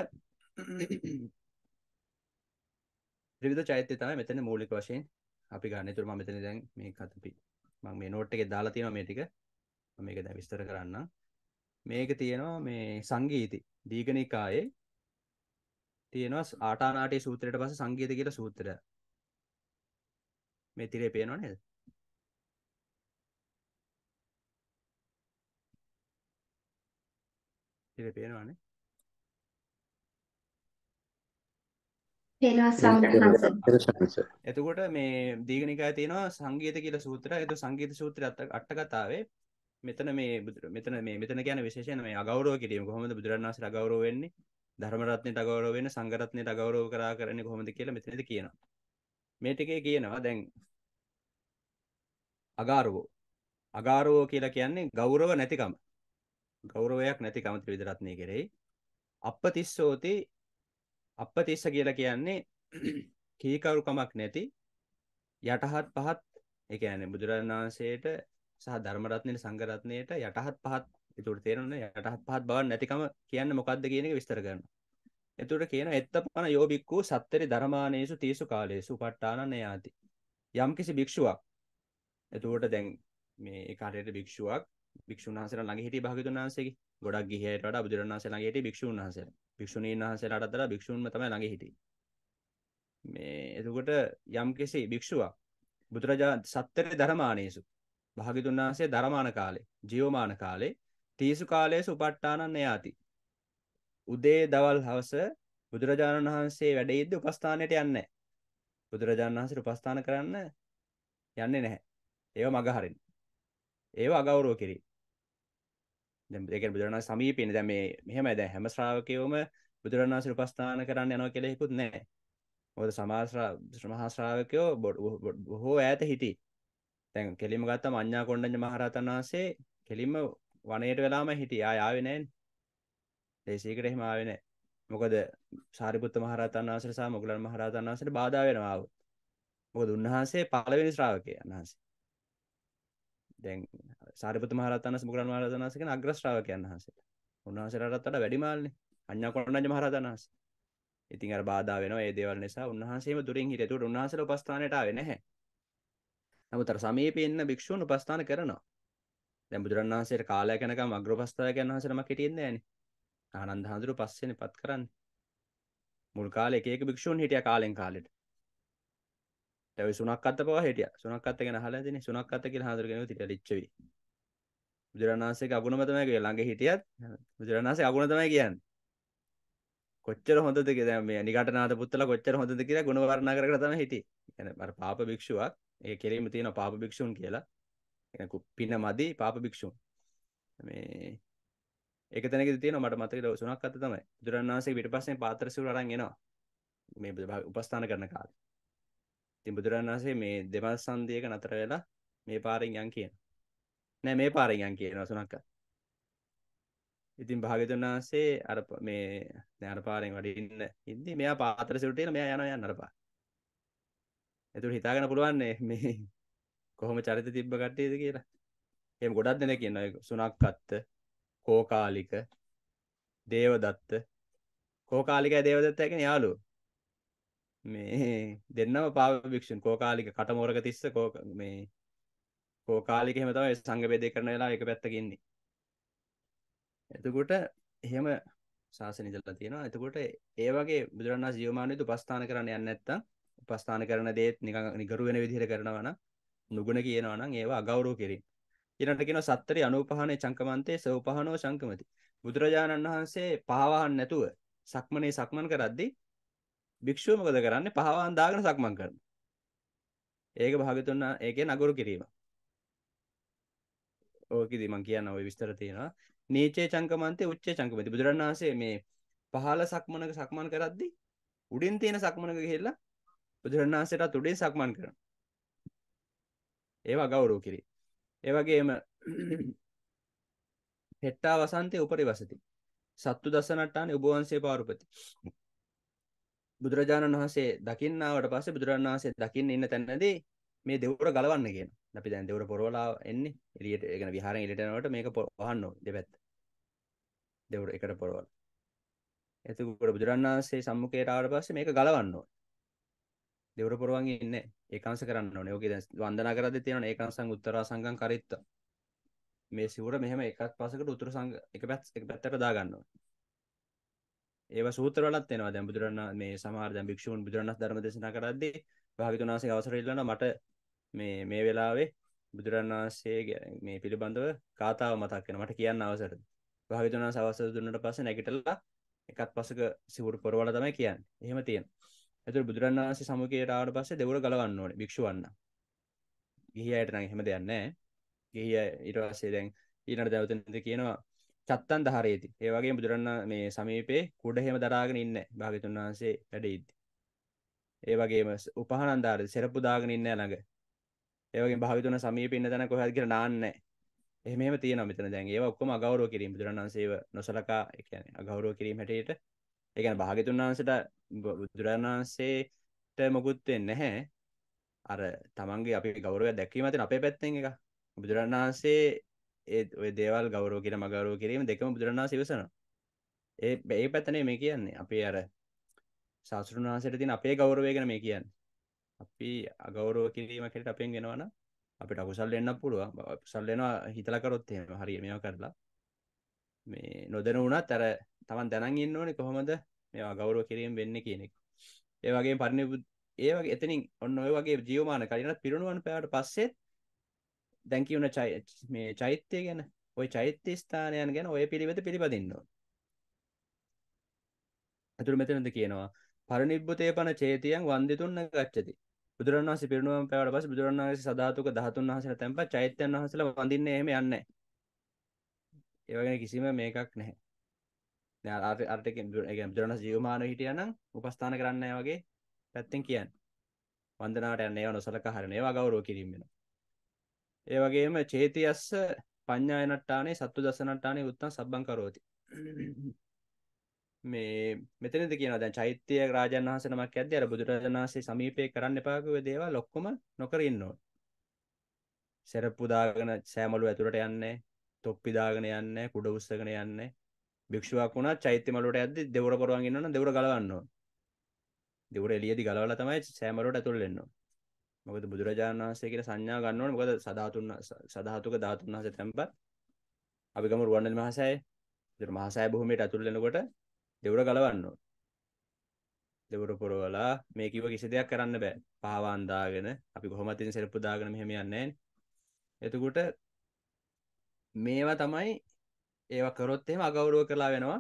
Speaker 2: ත්‍රිවිධ චෛත්‍ය තමයි මෙතන මූලික වශයෙන් අපි ගන්න. ඒතර මම මෙතන දැන් මේ කතපි මම මේ නෝට් එකේ දාලා තියෙනවා මේ ටික. මම මේක දැන් විස්තර කරන්නම්. මේක තියෙනවා මේ සංගීති දීගනිකායේ තියෙනවා ආටානාටේ සූත්‍රයට පස්සේ සංගීත කියලා සූත්‍රය. මේ තිරේ පේනව නේද? තිරේ පේනවනේ.
Speaker 1: පේනවා සංඝහංස.
Speaker 2: එතකොට මේ දීඝනිකායේ තියෙනවා සංගීත කියලා සූත්‍රය. ඒක සංගීත සූත්‍රය අට කතාවේ මෙතන මේ මෙතන මේ මෙතන කියන විශේෂයෙන් මේ අගෞරව කිරීම කොහොමද බුදුරණන් වහන්සේ අගෞරව වෙන්නේ ධර්මරත්නයට අගෞරව වෙන සංඝරත්නයට අගෞරව කරා කරන්නේ කොහොමද කියලා මෙතනදී කියනවා. මේ ටිකේ කියනවා දැන් අගාරවෝ. අගාරවෝ කියලා කියන්නේ ගෞරව නැතිකම. ගෞරවයක් නැතිකම ත්‍රිවිධ රත්නය කෙරෙහි. අප්පතිස්සෝති අප්පතිස්ස කියලා කියන්නේ කීකරුකමක් නැති යටහත් පහත් ඒ කියන්නේ බුදුරජාණන් වහන්සේට සහ ධර්මරත්නයේ සංඝරත්නයට යටහත් පහත් එතුට තේරන යටහත් පහත් බව නැතිකම කියන්න මොකක්ද කියනක විස්තර කරන එතුට කියන එත්ත පන යෝබික්කූ සත්තරි ධර්මානයසු තීසු කාලයසු පට්ටාන නයාති යම් කිසි භික්ෂුවක් එතුවට දැන් මේ කාරයට භික්ෂුවක් භික්ෂුන්හසර ළඟ හිට භාගතු වන්සේ ගොඩක් ගිහයට බුදුරන්සේ ළඟට භික්ෂූන් හස භික්ෂුණී වහසට අතර භික්ෂූන් තම ළඟ හිට මේ එතුකොට යම් කෙසේ භික්ෂුවක් බුදුරජා සත්තරි ධර්මානයසු භාගිතුන් වහන්සේ ධර්මාන කාලේ ජීවමාන කාලේ තීසු කාලයේ සුපට්ටානන් එයාති. උදේ දවල් හවස බුදුරජාණන් වහන්සේ වැඩෙද්ද උපස්ථානයට යන්නේ බුදුරජාණන් වහන්සේ උපස්ථාන කරන්න යන්නේ නැහැ. ඒව මගහරින්. ඒව අගෞරව කිරි. දැන් ඒ කියන්නේ බුදුරණන් සමීපින් දැන් මේ මෙහෙමයි දැන් හැම ශ්‍රාවකයෝම බුදුරණන් වහන්සේ උපස්ථාන කරන්න යනවා කියලා හිකුත් නැහැ. මොකද සමාජ මහා ශ්‍රාවකයෝ බොහෝ ඈත හිටි. දැන් කෙලිම ගත්තම අඤ්ඤා කොණ්ඩඤ්ඤ මහරහතන් වහන්සේ කෙලිම වනයට වෙලාම හිටිය ආයාවෙනෑන් දේශයකට එහෙමාවෙන මොකද සාරිපුත්ත මහරතන් වසරසා මොගලන් මහරතන් වසට බාධ වෙනවාව මොකද උන්වහන්සේ පලවෙනි ශ්‍රාවකය අන්හන්සේ දැන් සාරිපත මහරතන් මුගලන් මහරතන් වසක අග්‍ර ශ්‍රාවකයන් වහන්සේට උන්වහන්සේටත් වඩා වැඩිමාල්නේ අඤ්ඤා කොණ්ඩඤ්ඤ මහරතන් වහන්සේ ඉතින් අර බාධා වෙනවා ඒ දේවල් නිසා උන්වහන්සේම දුරින් හිටිය. ඒකට උන්වහන්සේලා උපස්ථානයට ආවේ නැහැ. නමුත් අර සමීපේ ඉන්න භික්ෂූන් උපස්ථාන කරනවා. දැන් බුදුරන් වහන්සේට කාලයක් යනකම් අග්‍රපස්ථායකයන් වහන්සේ නමක් හිටියෙන්නේ නැහනේ. ආනන්ද හඳුරු පස්සේනේ පත් කරන්නේ. මුල් කාලේ එක එක භික්ෂූන් හිටියා කාලෙන් කාලෙට. දැන් ওই සුණක්කත්ත පවා හිටියා. සුණක්කත්ත ගැන අහලා තියෙන්නේ සුණක්කත්ත කියලා හඳුරු කෙනෙකුට හිටියා ලිච්ඡවි. බුදුරන් වහන්සේගේ අගුණම තමයි කියේ ළඟ හිටියත් බුදුරන් වහන්සේ අගුණ තමයි කියන්නේ. කොච්චර හොඳද කියලා දැන් මේ නිගණ්ඨනාත පුත්තලා කොච්චර හොඳද කියලා ගුණ වර්ණනා කර කර තමයි හිටියේ. يعني අර පාප භික්ෂුවක් ඒ කෙරෙහිම තියෙන පාප භික්ෂුන් කියලා පින මදි පාප භික්ෂූන් මේ ඒක තැනක තියෙන මට මතක සුනක් අත තමයි බුදුරන් වහන්සේ පිට පස්සේ පාත්‍ර සිවුර අරන් එනවා මේ උපස්ථාන කරන කාලේ ඉතින් බුදුරන් වහන්සේ මේ දෙමල් සන්ධියක නතර වෙලා මේ පාරෙන් යන් කියන නෑ මේ පාරෙන් යන් කියනවා සුනක් අත ඉතින් භාග්‍යතුන් වහන්සේ අර මේ දැන් අර පාරෙන් වඩින්න ඉද්දි මෙයා පාත්‍ර සිවුරට එන මෙයා යනවා යන්න අර පාර එතකොට හිතාගන්න පුළුවන් මේ කොහොම චරිත තිබ්බ කට්ටේද කියලා එම ගොඩක් දෙන කියන සුනක්කත්ත කෝකාලික දේවදත්ත කෝකාලික දේවදත්තයකෙන යාලු මේ දෙන්නම පාවික්ෂන් කෝකාලික කටමෝරක තිස්ස කෝක මේ කෝකාලික හෙමතම සංගබේදය කරන වෙලා එක පැත්තකින්නේ එතකොට එහෙම ශාසන ඉදලා තියෙනවා එතකොට ඒ වගේ බුදුරන්නා ජීවමානයතු පස්ථාන කරන්න යන්න ඇත්තම් උපස්ථාන කරන දේත් නික නිගරු වෙන විදිහට කරනවන නුගුණ කියනවා නම් ඒවා අගෞරව කෙරේ. ඊළඟට කියනවා සත්තරි අනුපහනේ චංකමන්තේ සෝපහනෝ සංකමති. බුදුරජාණන් වහන්සේ පහවහන් නැතුව සක්මනේ සක්මන් කරද්දී භික්ෂුව මොකද කරන්නේ? පහවහන් දාගෙන සක්මන් කරනවා. ඒක භාගතුන් ඒ කියන්නේ අගෞරව කිරීම. ඕකෙදි මම කියන්න ওই විස්තර තියෙනවා. නීචේ චංකමන්තේ උච්චේ චංකමති. බුදුරජාණන් වහන්සේ මේ පහළ සක්මනක සක්මන් කරද්දී උඩින් තියෙන සක්මනක ගිහිල්ලා බුදුරණාහිසටත් උඩින් සක්මන් කරනවා. ඒවා ගෞරව කිරි ඒවගේම හෙට්ටා වසන්තය උපරි වසති සත්තු දසනටාන උබවන්සේ පාරුපති බුදුරජාණන් වහන්සේ දකින්නාවට පස්සේ බුදුරන් වහන්සේ දකින්න ඉන්න තැන්නදී මේ දෙවර ගලවන්න කියෙන අපි දැන් දෙවර පොරවලා එන්නේ එලියට එකන විහාරෙන් එලිටනවට මේක පොහන්න දෙපැත් දෙවර එකට පොරවල එතකොට බුදුරන් වහන්සේ සම්මුඛයට ආවට පස්සේ මේක ගලවන්න ඕනේ දෙවර පොරුවන් ඉන්න ඒකංස කරන්න ඕනේ ඕකේ දැන් වන්දනා කරද්දී තියෙනවනේ ඒකංසං උත්තරා සංගම් කරිත්ත මේ සිවුර මෙහෙම එකක් පසකට උතුරු සංග එක පැත් එක පැත්තට දාගන්න ඕනේ ඒවා සූත්‍ර වලත් එනවා දැන් බුදුරණ මේ සමහර දැන් භික්ෂූන් බුදුරණස් ධර්ම දේශනා කරද්දී භාග්‍යතුන් වහන්සේ අවසර ඉල්ලනවා මට මේ මේ වෙලාවේ බුදුරන් වහන්සේ මේ පිළිබඳව කාතාව මතක් වෙනවා මට කියන්න අවසරද භාග්‍යතුන් වහන්සේ අවසර දුන්නට පස්සේ නැගිටලා එකත් පසක සිවුරු පොරවලා තමයි කියන්නේ එහෙම තියෙනවා ඇතු බුදුරන් වන්සේ සමකේටාට පස්සේ දෙවර ගලවන්න ඕන භික්ෂුවන්න ගිහි අයට නම් එහෙම දෙයන්න ගිහිය ඊට පස්සේ දැන් ඊනට දැවතනද කියනවා චත්තන් දහරේති ඒවගේ බුදුරන්න මේ සමීපේ කුඩ හෙම දරාගෙන ඉන්න භාගතුන් වහන්සේ වැඩයිද්දි ඒ වගේම උපහනන්දාර සෙරපු දාගෙන ඉන්න ළඟ ඒවගේ භාවිතුන සමීප ඉන්න තැන කොහොමද කියලා නාන්නේ එහෙම තියෙන මෙතන දැන් ඒවා ඔක්කොම අගෞරව කිරීම බුදුරණන් සේව නොසලකා ඒ කියන්නේ අගෞරව කිරීම හැටියට ඒකන භාගතුන් වහන්සට බුදුරන් වහන්සේට මොකුත්වෙෙන් නැහැ අර තමන්ගේ අපි ගෞරව දැක්වීමතින් අපේ පැත්තෙන් එක බුදුරන් වහන්සේ ඒ දේවල් ගෞරෝ කියෙන මගෞරෝ කිරීම දෙකම බුදුරන් වහන්සේ විසන ඒ බැයි පැතනේ මේ කියන්නේ අපේ අර ශාස්තෘන් වහන්සට තින් අපේ ගෞරවය ගැන මේ කියන්න අපි අගෞරෝ කිරීම කෙට අපෙන් ගෙනවන අපිට අකුසල් එන්න පුළුව සල්ලෙනවා හිතලකරොත් එහෙම හරි මේවා කරලා මේ නොදැන වුණත් අර තමන් දැනන් ඉන්න ඕනේ කොහොමද මේවා ගෞරව කිරීම වෙන්න කියනෙක් ඒ වගේ පරිණි ඒ වගේ එතනින් ඔන්න ඔය වගේ ජීවමාන කලිනත් පිරුණුවන් පැවට පස්සෙත් දැන්කිවුණ චයි මේ චෛත්‍යය ගැන ඔය චෛත්‍ය ස්ථානයන් ගැන ඔය පිළිවෙත පිළිපදින්නවා ඇතුළු මෙතනද කියනවා පරිනිබ්බතය පන චේතියන් වන්දිතුන්න ගච්චති බුදුරන් වහස පිරුණුවම් පැවට පස බුදුරන් වහස සධාතුක දහතුන් වහසට තැන්ප චෛත්‍යයන් වහසල වඳින්න එහෙම යන්නේ ඒ වගේ කිසිම මේකක් නැහැ අරට බුදුරණ ජීවමාන හිටියනම් උපස්ථාන කරන්න වගේ පැත්තෙන් කියන්න වන්දනාට යන්න ඒව නොසලක හරණ ඒවා ගෞරෝ කිරීම වෙන ඒ වගේම චේතියස්ස පඤ්ඥායනට්ටානේ සත්තු දසනට්ටානේ උත්තන් සබ්බන් කරෝති මේ මෙතනද කියන දැන් චෛත්‍ය රාජන් වහන්සේ නමක් ඇද්දී අර බුදුරජාණන් වහන්සේ සමීපේ කරන්න එපා කිව්ව දේවල් ඔක්කොම නොකර ඉන්න ඕන. සරප්පු දාගෙන සෑමලු ඇතුළට යන්නේ, තොප්පි දාගෙන යන්නේ, කුඩ උස්සගෙන යන්නේ, භික්ෂුවක් වුණා චෛත්‍ය මළුවට යද්දි දෙවර පොරවන් ඉන්නවනම් දෙවර ගලවන්න ඕන. දෙවර එළියදි ගලවලා තමයි සෑමරුවට ඇතුල් වෙන්න ඕන. මොකද බුදුරජාණන් වහන්සේ කියලා සංඥා ගන්න ඕනේ. මොකද සදාතුන් සදාතුක ධාතුන් වහන්සේ තැම්පත්. අපි ගමු රුවන්වැලි මහසෑය. ඒතර මහසෑය භූමියට ඇතුල් වෙනකොට දෙවර ගලවන්න ඕන. දෙවර පොරවලා මේ කිව්ව කිසි දෙයක් කරන්න බෑ. පහවන් දාගෙන අපි කොහොමද ඉතින් සෙරප්පු දාගෙන මෙහෙම යන්නේ නැහැනේ. එතකොට මේවා තමයි ඒව කරොත්තෙම අගෞරුව කරලා වෙනවා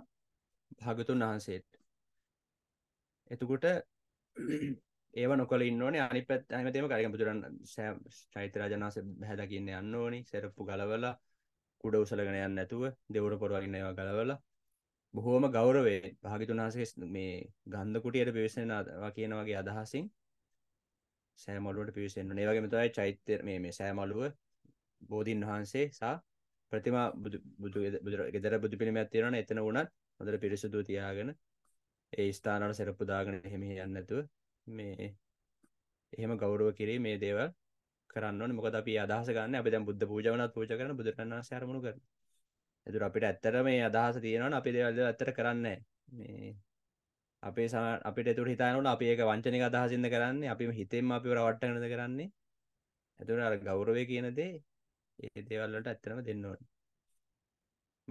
Speaker 2: භාගතුන් වහන්සේට එතකොට ඒව නොකල ඉන්නන අනි පත් අනතම කරග පුතුරන් සෑම් චෛතරජනාස හැදකින්න යන්න ඕනි සැරප්පු ගලවල කුඩ උසලගෙන යන්න ඇතුව දෙවුට පොරවගන්නවා ගලවල බොහෝම ගෞරවේ භාගිතුනාසේ මේ ගන්ධ කුටියට පිවිසෙනවා කියනවගේ අදහසින් සෑමලුවට පිවිසෙන්න්න ඒවගේ මතයි චෛත්‍ය මේ සෑමලුව බෝධීන් වහන්සේ සා ප්‍රතිමා බුදු ගෙදර බුදු පිළිමයක් තියෙනවනේ එතන වුණත් හොඳට පිරිසුදු තියාගෙන ඒ ස්ථානවල සරප්පු දාගෙන එහෙම යන්නේ නැතුව මේ එහෙම ගෞරව කිරීම මේ දේවල් කරන්න ඕනේ මොකද අපි අදහස ගන්න අපි දැන් බුද්ධ පූජා වුණත් පූජා කරන බුදුරණන් වහන්සේ අරමුණු කරන. ඒතර අපිට ඇත්තට මේ අදහස තියෙනවනේ අපි දේවල් ඇත්තට කරන්නේ මේ අපේ අපිට ඒතර හිතනවනේ අපි ඒක වංචනික අදහසින්ද කරන්නේ අපිම හිතෙන්ම අපිව රවට්ටගෙනද කරන්නේ. ඒතර අර ගෞරවය කියන දේ ඒ දේවල්ලට ඇත්තනම දෙන්න ඕන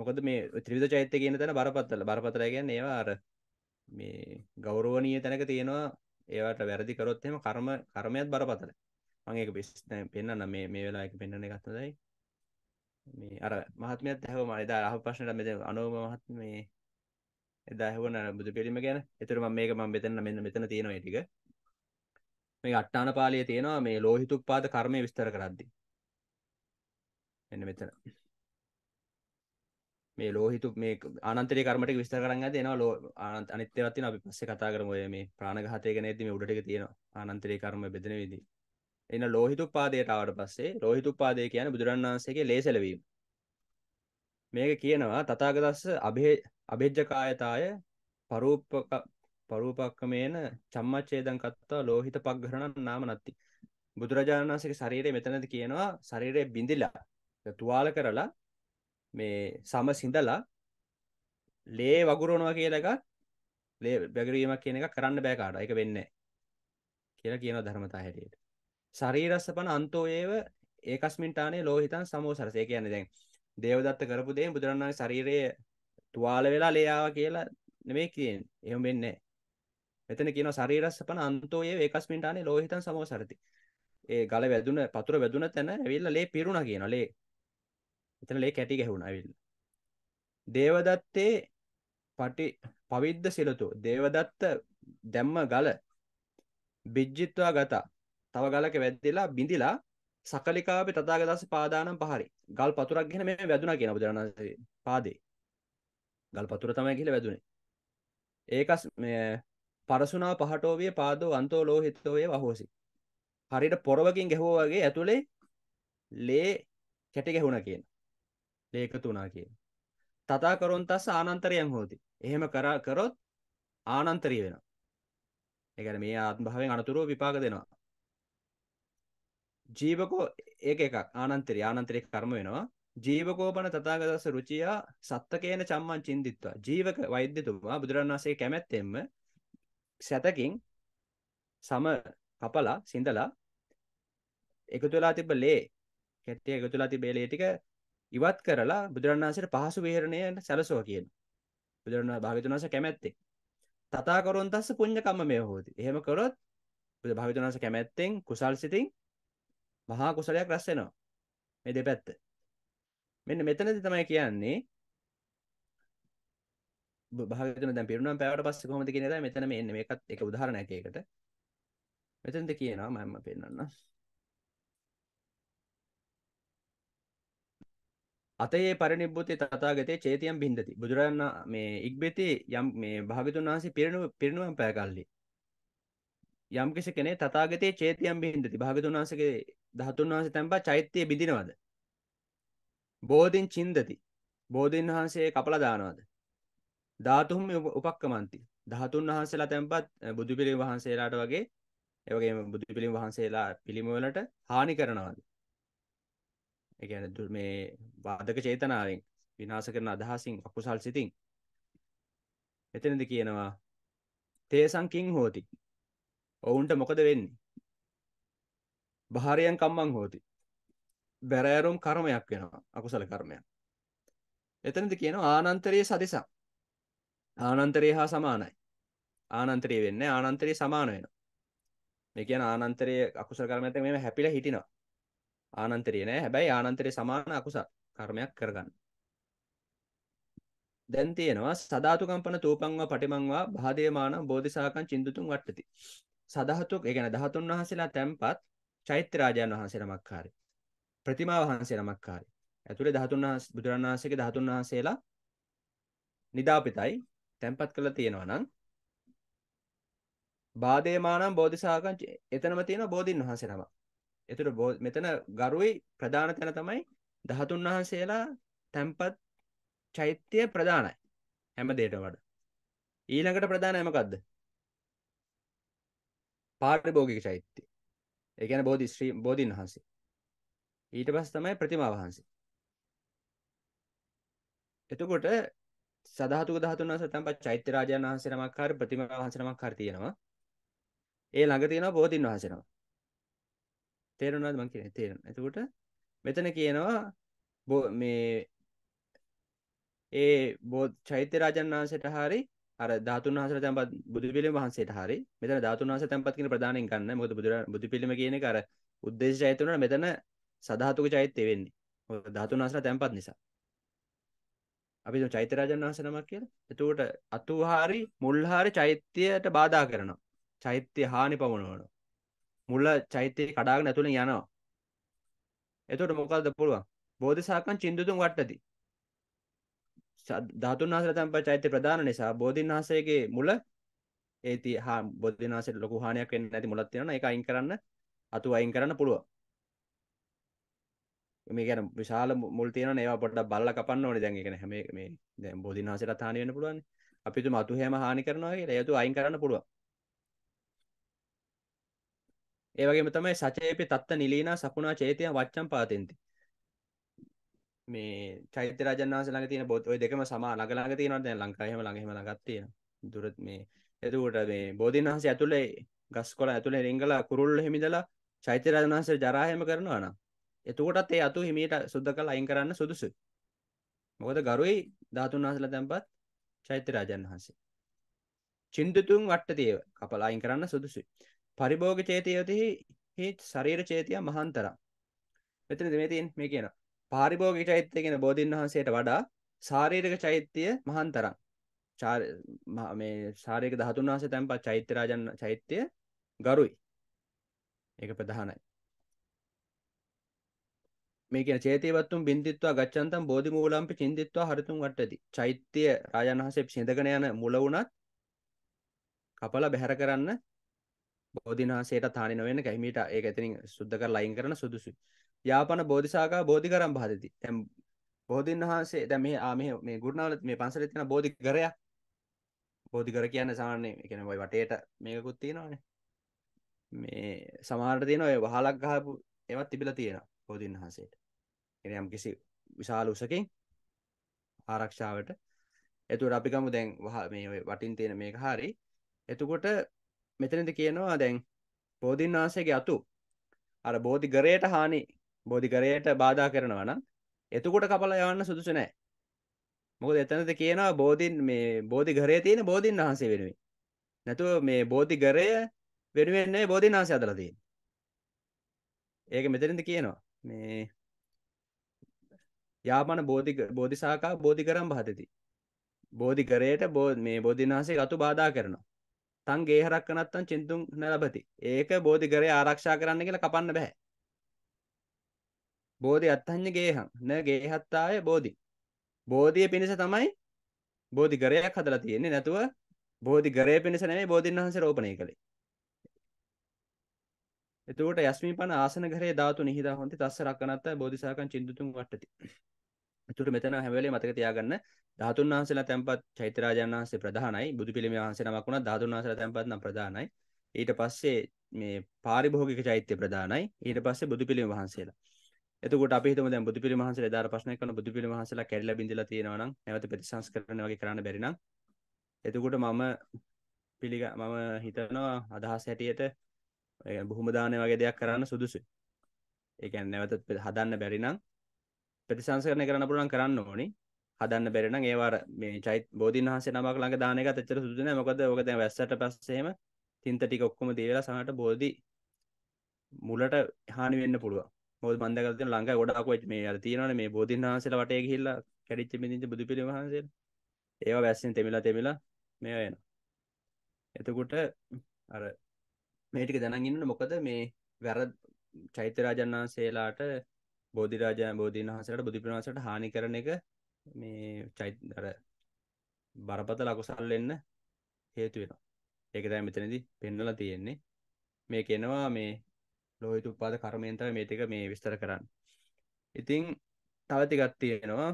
Speaker 2: මොකද මේ ත්‍රිවිධ චෛත්‍ය කියන තැන බරපතල බරපතල කියන්නේ ඒවා අර මේ ගෞරවනීය තැනක තියෙනවා ඒවට වැරදි කරොත් එහෙම කර්ම කර්මයක් බරපතල මම ඒක පෙන්නන්න මේ මේ වෙලාව එක පෙන්වන්න එකක් හොඳයි මේ අර මහත්මයාත් ඇහුවා මම එදා අහපු ප්‍රශ්නෙට මෙතන අනෝම මහත්මේ එදා ඇහුවන බුදු පිළිම ගැන. ඒතර මම මේක මම මෙතන මෙන්න මෙතන තියෙනවා ඒ ටික. මේ අට්ඨාන පාළිය තියෙනවා මේ ලෝහිතුප්පාද කර්මය විස්තර කරද්දී. එන්න මෙතන මේ ලෝහිතු මේ අනන්තරේ කර්මටික විස්තර කරන් ගත්තේ එනවා ලෝ අනිත් ඒවා තියෙනවා අපි පස්සේ කතා කරමු ඔය මේ ප්‍රාණඝාතය ගැන එද්දි මේ උඩ ටික තියෙනවා අනන්තරේ කර්ම බෙදෙන විදි එන ලෝහිතුප්පාදයට ආවට පස්සේ ලෝහිතුප්පාදය කියන්නේ බුදුරන් වහන්සේගේ ලේසලවීම මේක කියනවා තථාගතස්ස අභේ අභේජ්ජකායතාය පරූපක පරූපක්කමේන චම්මච්ඡේදං කත්තා ලෝහිත පග්ඝරණං නාම නත්ති බුදුරජාණන් වහන්සේගේ ශරීරය මෙතනදී කියනවා ශරීරය බිඳිලා තුවාල කරලා මේ සම සිඳලා ලේ වගුරෝනවා කියලක ලේ බැගරීමක් කියන එක කරන්න බෑකාට එක වෙන්න කියලා කියන ධර්මතා හැටියට ශරීරස්ස පන අන්තෝයේව ඒකස්මින්ටානේ ලෝහිතන් සමෝසරස ඒ කියන්නේ දැන් දේවදත්ත කරපු දේ බුදුරණන්ගේ ශරීරයේ තුවාල වෙලා ලේයාව කියලා නෙමෙයි කියන්නේ එහෙම වෙන්නේ මෙතන කියන ශරීරස්ස පන අන්තෝයේ ඒකස්මින්ටානේ ලෝහිතන් සමෝසරති ඒ ගල වැදුන පතුර වැදුන තැන ඇවිල්ලා ලේ පිරුණා කියනවා ලේ එතන ලේ කැටි ගැහුණා ඇවිල්ලා. දේවදත්තේ පටි පවිද්ද සිලතු දේවදත්ත දැම්ම ගල බිජ්ජිත්වා ගතා තව ගලක වැද්දෙලා බිඳිලා සකලිකාවේ තථාගතස්ස පාදානම් පහරි ගල් පතුරක් ගෙන මේ වැදුනා කියන බුදුරණන්සේ පාදේ ගල් පතුර තමයි ගිහිල්ලා වැදුනේ ඒකස් මේ පරසුනා පහටෝවිය පාදෝ අන්තෝ ලෝහිතෝවේ වහෝසි හරියට පොරවකින් ගැහුවා වගේ ඇතුලේ ලේ කැටි ගැහුණා කියන ඒකතු වුණා කියන. තථා කරොන් තස්ස ආනන්තරයන් හෝති. එහෙම කරා කරොත් ආනන්තරිය වෙනවා. ඒ කියන්නේ මේ ආත්ම භාවයෙන් අනතුරුව විපාක දෙනවා. ජීවකෝ ඒක එකක් ආනන්තරය ආනන්තරේ කර්ම වෙනවා. ජීවකෝපන තථාගතස්ස රුචියා සත්තකේන චම්මං චින්දිත්වා. ජීවක වෛද්‍යතුමා බුදුරන් වහන්සේගේ කැමැත්තෙන්ම සැතකින් සම කපලා සිඳලා එකතු වෙලා තිබ්බ ලේ කැට්ටිය එකතු වෙලා තිබ්බ ලේ ටික ඉවත් කරලා බුදුරන් වහන්සේට පහසු විහරණයට සැලසුවා කියන. බුදුරන් භාග්‍යතුන් වහන්සේ කැමැත්තේ. තථාකරොන් තස්ස පුඤ්ඤ කම්මමය හෝති. එහෙම කරොත් බුදු භාග්‍යතුන් වහන්සේ කැමැත්තෙන් කුසල් සිතින් මහා කුසලයක් රැස් වෙනවා. මේ දෙපැත්ත. මෙන්න මෙතනදී තමයි කියන්නේ භාග්‍යතුන් දැන් පිරුණම් පෑවට පස්සේ කොහොමද කියන දා මෙතන මේ එන්නේ මේකත් එක උදාහරණයක් ඒකට. මෙතනද කියනවා මම පෙන්නන්නම්. අතයේ පරිනිබ්බුති තතාගතේ චේතියම් බින්දති බුදුරජාණන් මේ ඉක්බෙති යම් මේ භාගතුන් වහන්සේ පිරිනු පිරිනුවම් පෑකල්ලි යම් කෙනේ තතාගතේ චේතියම් බින්දති භාගතුන් වහන්සේගේ ධාතුන් වහන්සේ තැන්පා චෛත්‍යය බිඳිනවද බෝධින් චින්දති බෝධින් වහන්සේ කපලා දානවද ධාතුම් උපක්කමන්ති ධාතුන් වහන්සේලා තැන්පත් බුදු පිළිම වහන්සේලාට වගේ ඒ වගේම බුදු පිළිම වහන්සේලා පිළිම වලට හානි කරනවද එකන දු මේ වාදක චේතනාවෙන් විනාස කරන අදහසින් අකුසල් සිතින් එතනද කියනවා තේසංකින් හෝති ඔවුන්ට මොකද වෙන්නේ භාරයන් කම්මං හෝති බැරෑරුම් කර්මයක් වෙනවා අකුසල කර්මයක් එතනද කියනවා ආනන්තරයේ සදිසා ආනන්තරය හා සමානයි ආනන්තරය වෙන්න ආනන්තරය සමාන වෙනවා මේ කියන ආනන්තරයේ අකුසල කර්මයක් මේ හැපිලා හිටිනවා ආනන්තරය නෑ හැබැයි ආනන්තරය සමාන අකුසල් කර්මයක් කරගන්න. දැන් තියෙනවා සධාතු කම්පන තූපංවා පටිමංවා භාදේමාන බෝධිසාකං චින්දුතුන් වට්ටති. සධාතු ඒ කියන්නේ ධාතුන් වහන්සේලා තැන්පත් චෛත්‍ය රාජයන් වහන්සේ නමක්කාරයි. ප්‍රතිමා වහන්සේ නමක්කාරයි. ඇතුලේ ධාතුන් වහන්සේ බුදුරණන් වහන්සේගේ ධාතුන් වහන්සේලා නිදාපිතයි තැන්පත් කරලා තියෙනවා නම් භාදේමානම් බෝධිසාකං එතනම තියෙන බෝධින් වහන්සේ නමක්. එතුට මෙතන ගරුයි ප්‍රධාන තැන තමයි දහතුන් වහන්සේලා තැම්පත් චෛත්‍යය ප්‍රධානයි හැම දේට වඩ ඊළඟට ප්‍රධාන ඇමකක්ද පාර්බෝගික චෛත්‍ය ඒගැන බෝධි ශ්‍රී බෝධීන් වහන්සේ ඊට පස් තමයි ප්‍රතිමා වහන්සේ එතකොට සදහතු දහතුන් වහස තම චෛත්‍ය රාජාන් වහන්සේ නමක්කාර ප්‍රතිමා වහන්සනමක් කර තියෙනවා ඒ ළඟ තියෙනවා බෝධීන් වහසෙනවා තේරුණාද මං කියන තේරෙන එතකොට මෙතන කියනවා බෝ මේ ඒ බෝ චෛත්‍ය රාජන් වහන්සේට හරි අර ධාතුන් වහන්සේලා තැන්පත් බුදු පිළිම වහන්සේට හරි මෙතන ධාතුන් වහන්සේ තැන්පත් කියන ප්‍රධානයෙන් ගන්න මොකද බුදු බුදු පිළිම කියන එක අර උද්දේශ චෛත්‍ය වුණා මෙතන සධාතුක චෛත්‍ය වෙන්නේ මොකද ධාතුන් වහන්සේලා තැන්පත් නිසා අපි තුන් චෛත්‍ය රාජන් වහන්සේ නමක් කියලා එතකොට අතු හරි මුල් හරි චෛත්‍යයට බාධා කරනවා චෛත්‍ය හානි පමුණවනවා මුල්ල චෛත්‍යය කඩාගෙන ඇතුළ යනවා එතොට මොකල්ද පුළුවන් බෝධිසාකන් චින්දුතුන් වට්ටති ධාතුන් වහසර තැන්ප චෛත්‍ය ප්‍රධාන නිසා බෝධීන් වහසේගේ මුල ඒති හා බොද්ධනාසට ලොකු හානයක් වෙන්න ඇති මුලත් තියෙන එක අයින් කරන්න අතු අයින් කරන්න පුළුවන් මේ ගැන විශාල මුල් තියෙන ඒවා පොඩ්ඩක් බල්ලා කපන්න ඕනේ දැන් ඒක නේ හැම මේ දැන් බෝධිනාසයට හානි වෙන්න පුළුවන් අපි තුම අතු හැම හානි කරනවා කියලා ඒ අතු අයින් කරන්න පුළුවන් ඒවගේම තමයි සචේපි තත්ත නිලීනා සකුණා චේතය වච්චම් පාතින්ති මේ චෛත්‍ය රජන්ස ළඟ තින බොත් ඔය දෙකම සමා ළඟලාග තියනට ලංකාහම ළඟම ගත්තිය දුරත් මේ එතුකට මේ බෝධීන් වහන්සේ ඇතුළේ ගස් කොල ඇතුළේ රිංගල කුරුල්ල හිමිදලා චෛත්‍ය රජනාස ජරාහම කරනවා නම් එතුකොටත් ඒ අතු හිමීට සුද්ද කල අයින් කරන්න සුදුසු මොකද ගරුයි ධාතුන් වහසල තැන්පත් චෛත්‍ය රාජන් වහන්සේ චින්දතුන් වට්ට දේව කපලායින් කරන්න සුදුසුයි පරිභෝග චේතයතිහි හි ශරීර චේතිය මහන්තරම් මෙතන මේ තියෙන් මේ කියන පාරිභෝග චෛත්‍යය කියෙන බෝධීන් වහන්සේට වඩා ශාරීරක චෛත්‍යය මහන්තරම් මේ ශාරයක දහතුන් වහස තැන්පත් චෛත්‍යරාජන්න චෛත්‍යය ගරුයි ඒක ප්‍රධානයි මේක චේතවත්තුම් බින්දිත්වා ගච්චන්තම් බෝධි මූලම්පි චින්දිත්වා හරිතුම් වට්ටති චෛත්‍යය රාජන් වහසේ සිඳගෙන යන මුල වුණත් කපල බැහැර කරන්න බෝධිනාසේට තාන නොවෙන කැහිමට ඒ ඇතිනින් සුද්ද කර ලයින් කරන සුදුසුයි යාපන බෝධිසාකා බෝධි කරම් බාධති තැම් බෝධීන් වහන්සේ දැ මේ ආම මේ ගුණාවලත් මේ පන්සල තින බෝධි කරය බෝධි කර කියන්න සාන්නේ එකන ඔයි වටේට මේකුත් තියෙනවානේ මේ සමාරට තියෙන ඔය වහලක් ගහපු එවත් තිබිල තියෙන බෝධීන් වහන්සේට එන යම් කිසි විශාල උසකින් ආරක්ෂාවට එතුට අපිකමු දැන් වහ මේ වටින් තියෙන මේක හරි එතුකොට මෙතනද කියනවා දැන් බෝධීන් වහන්සේගේ අතු අර බෝධි ගරයට හානි බෝධි ගරයට බාධා කරනවා නම් එතකොට කපලා යවන්න සුදුසු නෑ මොකද එතනද කියනවා බෝධින් මේ බෝධි ගරේ තියෙන බෝධීන් වහන්සේ වෙනුවෙන් නැතුව මේ බෝධි ගරය වෙනුවෙන් නෙවෙයි බෝධීන් වහන්සේ හදලා තියෙන්නේ ඒක මෙතනින්ද කියනවා මේ යාපන බෝධි බෝධිසාකා බෝධිකරම් බහතති බෝධිකරයට බෝ මේ බෝධීන් වහන්සේ අතු බාධා කරනවා තන් ගේහරක් නැත්තම් චින්තුන් නැලබති ඒක බෝධි කරේ ආරක්ෂා කරන්න කියලා කපන්න බෑ බෝධි අත්හඤ්ඤ ගේහං න ගේහත්තාය බෝධි බෝධිය පිණිස තමයි බෝධි කරයක් හදලා තියෙන්නේ නැතුව බෝධි කරේ පිණිස නෙමෙයි බෝධින් වහන්සේ රෝපණය කළේ එතකොට යස්මින් පන ආසන කරේ ධාතු නිහිදා හොන්ති තස්ස රක්කනත්තා බෝධිසාකං චින්දුතුන් වට්ටති එතුට මෙතන හැවලේ මතක තියාගන්න ධාතුන් වහන්සේලා තැන්පත් චෛත්‍යරාජන් වහන්සේ ප්‍රධානයි බුදු පිළිමේ වහන්සේ නමක් වුණා ධාතුන් වහන්සේලා තැන්පත් නම් ප්‍රධානයි ඊට පස්සේ මේ පාරිභෝගික චෛත්‍ය ප්‍රධානයි ඊට පස්සේ බුදු පිළිම වහන්සේලා එතකොට අපි හිතමු දැන් බුදු පිළිම වහන්සේලා දාර ප්‍රශ්නයක් කරන බුදු පිළිම වහන්සේලා කැඩිලා බිඳිලා තියෙනවා නම් නැවත ප්‍රතිසංස්කරණය වගේ කරන්න බැරි නම් එතකොට මම පිළිග මම හිතනවා අදහස් හැටියට ඒ බොහොම දානය වගේ දෙයක් කරන්න සුදුසුයි ඒ කියන්නේ නැවත හදන්න බැරි නම් ප්‍රතිසංසකරණය කරන්න පුළුවන් කරන්න ඕනි හදන්න බැරිනම් ඒවාර මේ චෛත් බෝධීන් වහන්සේ නමක් ළඟ දාන එකත් එච්චර සුදු නෑ මොකද ඕක දැන් වැස්සට පස්සේම තින්ත ටික ඔක්කොම දේවලා සමහරට බෝධි මුලට හානි වෙන්න පුළුවන් මොකද මම දැකලා තියෙන ළඟ ගොඩාක් මේ අර තියෙනවනේ මේ බෝධීන් වහන්සේලා වටේ ගිහිල්ලා කැඩිච්ච බින්දිච්ච බුදු පිළිම වහන්සේලා ඒවා වැස්සෙන් තෙමිලා තෙමිලා මේවා එනවා එතකොට අර මේ ටික දැනන් ඉන්න මොකද මේ වැරද චෛත්‍ය රාජන් වහන්සේලාට බෝධිරාජයන් බෝධීන් වහසට බුදුපිණවාසට හානි කරන එක මේ චෛතර බරපත ලකුසල්ලෙන්න හේතු වෙනවා ඒක තැ මෙතනදී පෙන්නල තියෙන්නේ මේ කෙනවා මේ ලෝහිතු උපාද කර්මයන්තව මේතික මේ විස්තර කරන්න ඉතිං තවතිගත් තියෙනවා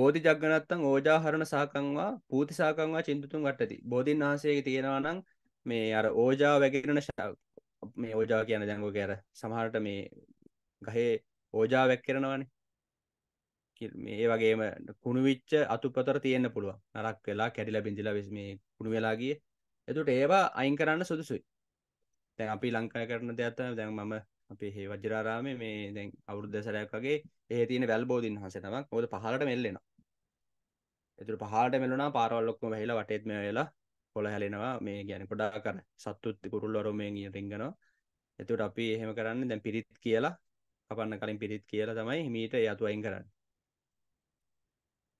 Speaker 2: බෝධි ජගනත්තන් ඕජාහරණ සාකංවා පූති සාකංවා චින්තුතුන් ගටති බෝධීන් වහන්සේ තියෙනවා නම් මේ අර ඕජා වැගෙනන මේ ඕජා කියන දැංගෝ කර සමහරට මේ ගහේ ඕජා වැැක්කරනවානේ මේ වගේම කුණු විච්ච අතුපතර තියෙන්න්න පුළුව නරක් වෙලා කැඩිලා බිඳිලා වෙස් මේ කුණු වෙලා ගිය එතුට ඒවා අයින් කරන්න සුදුසුයි තැන් අපි ලංකාය කරන දෙයක්ත දැන් මම අපි හේ වජරාරාම මේ දැන් අවුරුද්දසරයක් වගේ ඒ තින වැල්බෝධන් හසතමක් ොද පහලට මෙල්ලෙන එතුර පහට මෙලුණා පාරවල්ලොක්ම හිලා වටේත්ම වෙලා කොළ හැලෙනවා මේ ගැන කොඩා කර සත්තුත්ති කුරුල්ලොරොමේ ගිය රිංගනවා එතුට අපි එහෙම කරන්න දැන් පිරිත් කියලා කපන්න කලින් පිරිත් කියලා තමයි හිමීට ඒ අතු අයින් කරන්නේ.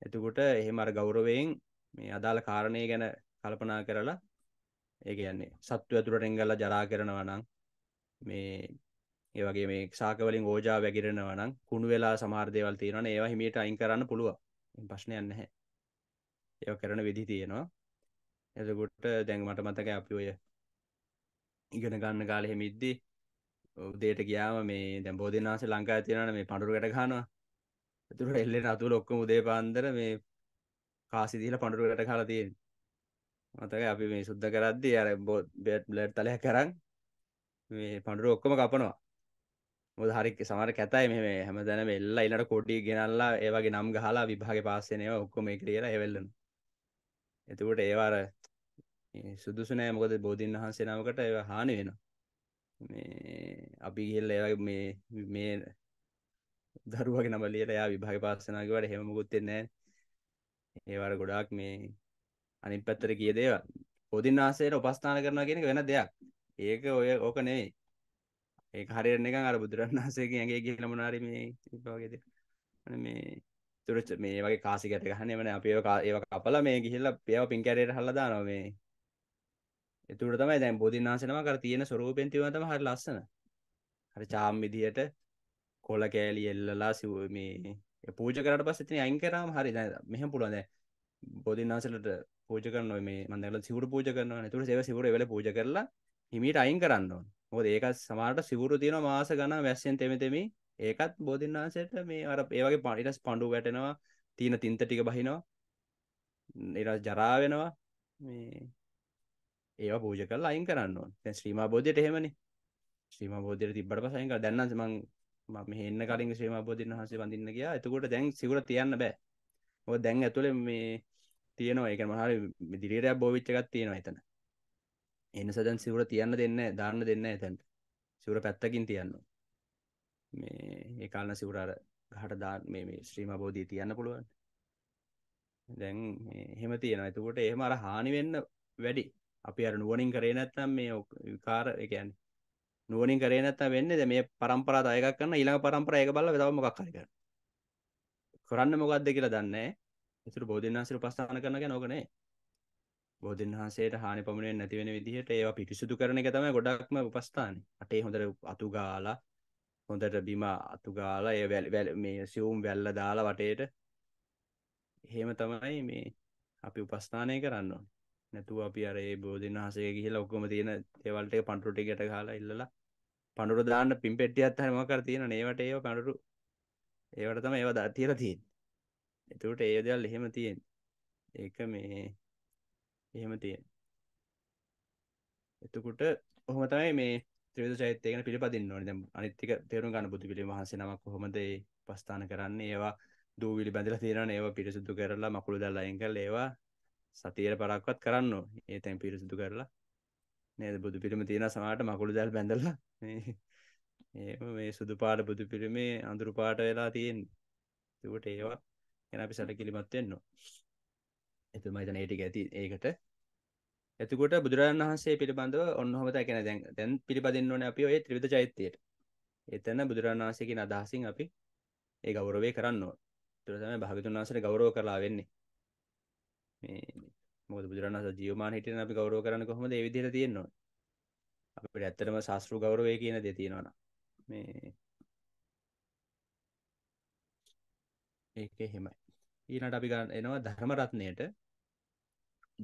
Speaker 2: එතකොට එහෙම අර ගෞරවයෙන් මේ අදාළ කාරණේ ගැන කල්පනා කරලා ඒ කියන්නේ සත්තු ඇතුළට එංගලා ජරා කරනවා නම් මේ ඒ වගේ මේ ශාක වලින් ඕජා වැగిරෙනවා නම් කුණු වෙලා සමහර දේවල් තියෙනවනේ ඒවා හිමීට අයින් කරන්න පුළුවන්. ප්‍රශ්නයක් නැහැ. ඒවා කරන විදි තියෙනවා. එතකොට දැන් මට මතකයි අපි ඔය ඉගෙන ගන්න කාලේ හිමිද්දී උදේට ගියාම මේ දැම් බෝධනාස ලංකා තියෙනන මේ පඩුරුගට ගනවා ඇතුර එල්ලෙ අතු ලොක්කම උදේ පාන්දර මේ කාසිදීල පඩුරුගට කාලා තියෙන මතක අපි මේ සුද්ද කරද්දී අර බෝ බෙට් බ්ලඩ් තලය කරන්න මේ පඩුරු ඔක්කොම කපනවා මොද හරික් සමර කැතයි මෙ හැම දැන වෙල්ලා ඉලට කොඩි ගෙනල්ලා ඒවගේ නම් ගහලා විභාග පාස්සනය ඔක්කොම එක කියලා එවෙල්ලන එතිකොට ඒවාර සුදුසනෑ මොකද බෝධීන් වහන්සේ නමකට ඒ හානි වෙනවා මේ අපි ගෙල්ල ඒවගේ මේ මේ දරුවගේ නබලියට යා විභාග පාසනාගවට හෙමකුත්තෙන්නේ ඒවර ගොඩාක් මේ අනි පැත්තර කිය දේව පොදින් ආසේට උපස්ථාන කරන කෙනෙක වෙන දෙයක් ඒක ඔය ඕක නෙවෙයි ඒ හරිරන එක අර බුදුරන් වහසේක ඇගේ කියලමනාරි මේ විභාගෙද මේ තුරච මේ වගේ කාසිකට ගහන්න එමන අප ඒව කපල මේ ගිහිල්ල පේව පින් කැරයට හල්ලදානො මේ එතුට තමයි දැන් බෝධිනාසනම කර තියෙන ස්වරූපෙන් තිවතම හරි ලස්සන හරි චාම් විදිහට කොල කෑලි එල්ලලා සිව මේ පූජ කරට පස් ඉතින අයින් කරාම හරි දැ මෙහම පුළුවන් දැ බෝධිනාසලට පූජ කරන මේ මන්දල සිවර පූජ කරන තුර සේව සිවර වෙල පූජ කරලා හිමීට අයින් කරන්න ඕන මොද ඒක සමාට සිවුරු තියෙන මාස ගන වැස්සෙන් තෙමතෙමි ඒකත් බෝධින් වහන්සේට මේ අර ඒවගේ පනිටස් පණ්ඩු වැටෙනවා තියෙන තින්ත ටික බහිනවා නිරස් ජරාවෙනවා මේ ඒවා පූජ කරලා අයින් කරන්න ඕන. දැන් ශ්‍රීමා බෝධියට එහෙමනේ. ශ්‍රීමා බෝධියට තිබ්බට පස්සේ අයින් කරලා දැන් නම් මම මම මෙහෙ එන්න කලින් ශ්‍රීමා බෝධින් වහන්සේ වඳින්න ගියා. එතකොට දැන් සිවුර තියන්න බෑ. මොකද දැන් ඇතුලේ මේ තියෙනවා. ඒ කියන්නේ මහරි දිලිරයක් බෝවිච් එකක් තියෙනවා එතන. ඒ නිසා දැන් සිවුර තියන්න දෙන්නේ නැහැ. දාන්න දෙන්නේ නැහැ එතනට. සිවුර පැත්තකින් තියන්න ඕන. මේ ඒ කාලන සිවුර අර ගහට දාන්න මේ මේ ශ්‍රීමා බෝධිය තියන්න පුළුවන්. දැන් එහෙම තියෙනවා. එතකොට එහෙම අර හානි වෙන්න වැඩි අපි අර නුවනින් කරේ නැත්නම් මේ විකාර එකයන් නුවනින් කරේ නැත්නම් වෙන්නේ දැන් මේ પરම්පරාවත් අය එකක් කරන ඊළඟ પરම්පරාව ඒක බලලා තව මොකක් හරි කරන කරන්න මොකද්ද කියලා දන්නේ නැහැ ඒතර බෝධින්නාසිර උපස්ථාන කරන ගැන ඕක නේ බෝධින්හන්සේට හානි පමණෙන් නැති වෙන විදිහට ඒවා පිරිසුදු කරන එක තමයි ගොඩක්ම උපස්ථානේ. අටේ හොඳට අතු ගාලා හොඳට බිම අතු ගාලා ඒ වැල් මේ සියුම් වැල්ල දාලා වටේට එහෙම තමයි මේ අපි උපස්ථානය කරන්න ඕනේ. නැතුව අපි අරේ බෝධීන් වහසේ ගිහිලා ඔක්කොම තියෙන දේවල් ටික පඳුරු ටිකට ගහලා ඉල්ලලා පඳුරු දාන්න පින් පෙට්ටියත් හරි මොකක් කර තියෙනවනේ ඒවට ඒව පඳුරු ඒවට තමයි ඒව දා තියලා තියෙන්නේ එතකොට ඒ දේවල් එහෙම තියෙන්නේ ඒක මේ එහෙම තියෙන්නේ එතකොට ඔහොම තමයි මේ ත්‍රිවිධ චෛත්‍යය ගැන පිළිපදින්න ඕනේ. දැන් අනිත් එක තේරුම් ගන්න බුදු පිළිම වහන්සේ නමක් කොහොමද ඒ ප්‍රස්ථාන කරන්නේ? ඒවා දූවිලි බැඳලා තියෙනවනේ. ඒවා පිරිසුදු කරලා මකුළු දැල්ලා අයින් කරලා ඒවා සතියට පරක්වත් කරන්න ඒ තැන් පිරිසිදු කරලා නේද බුදු පිළිම තියෙන සමට මකුළු දැල් බැඳලා මේ සුදු පාට බුදු පිළිමේ අඳුරු පාට වෙලා තියෙන් තුවට ඒවා ගැන අපි සට කිලිමත් වෙන්නවා එතුමයි තන ඒටික ඇති ඒකට එතකොට බුදුරන් වහන්සේ පිළිබඳව ඔන්නහොමත කැන දැන් දැන් පිළිපදින්න ඕන අපි ඔය ත්‍රිවිධ චෛත්‍යයට එතන බුදුරන් වහන්සේකින් අදහසින් අපි ඒ ගෞරවය කරන්න තුරතම භාගතුන් වහන්සේට ගෞරව කරලා වෙන්නේ මේ මොද බුදුරන්ස ජියවමාන හිටන අපි ගෞරව කරන කොහොම විදිර තියෙන්නවා අපට ඇත්තරම ශාස්තෘ ගෞරවය කියන දෙ තියෙනවාන මේ ඒක එහෙමයි ඊනට අපි ගන්න එනවා ධර්මරත්නයට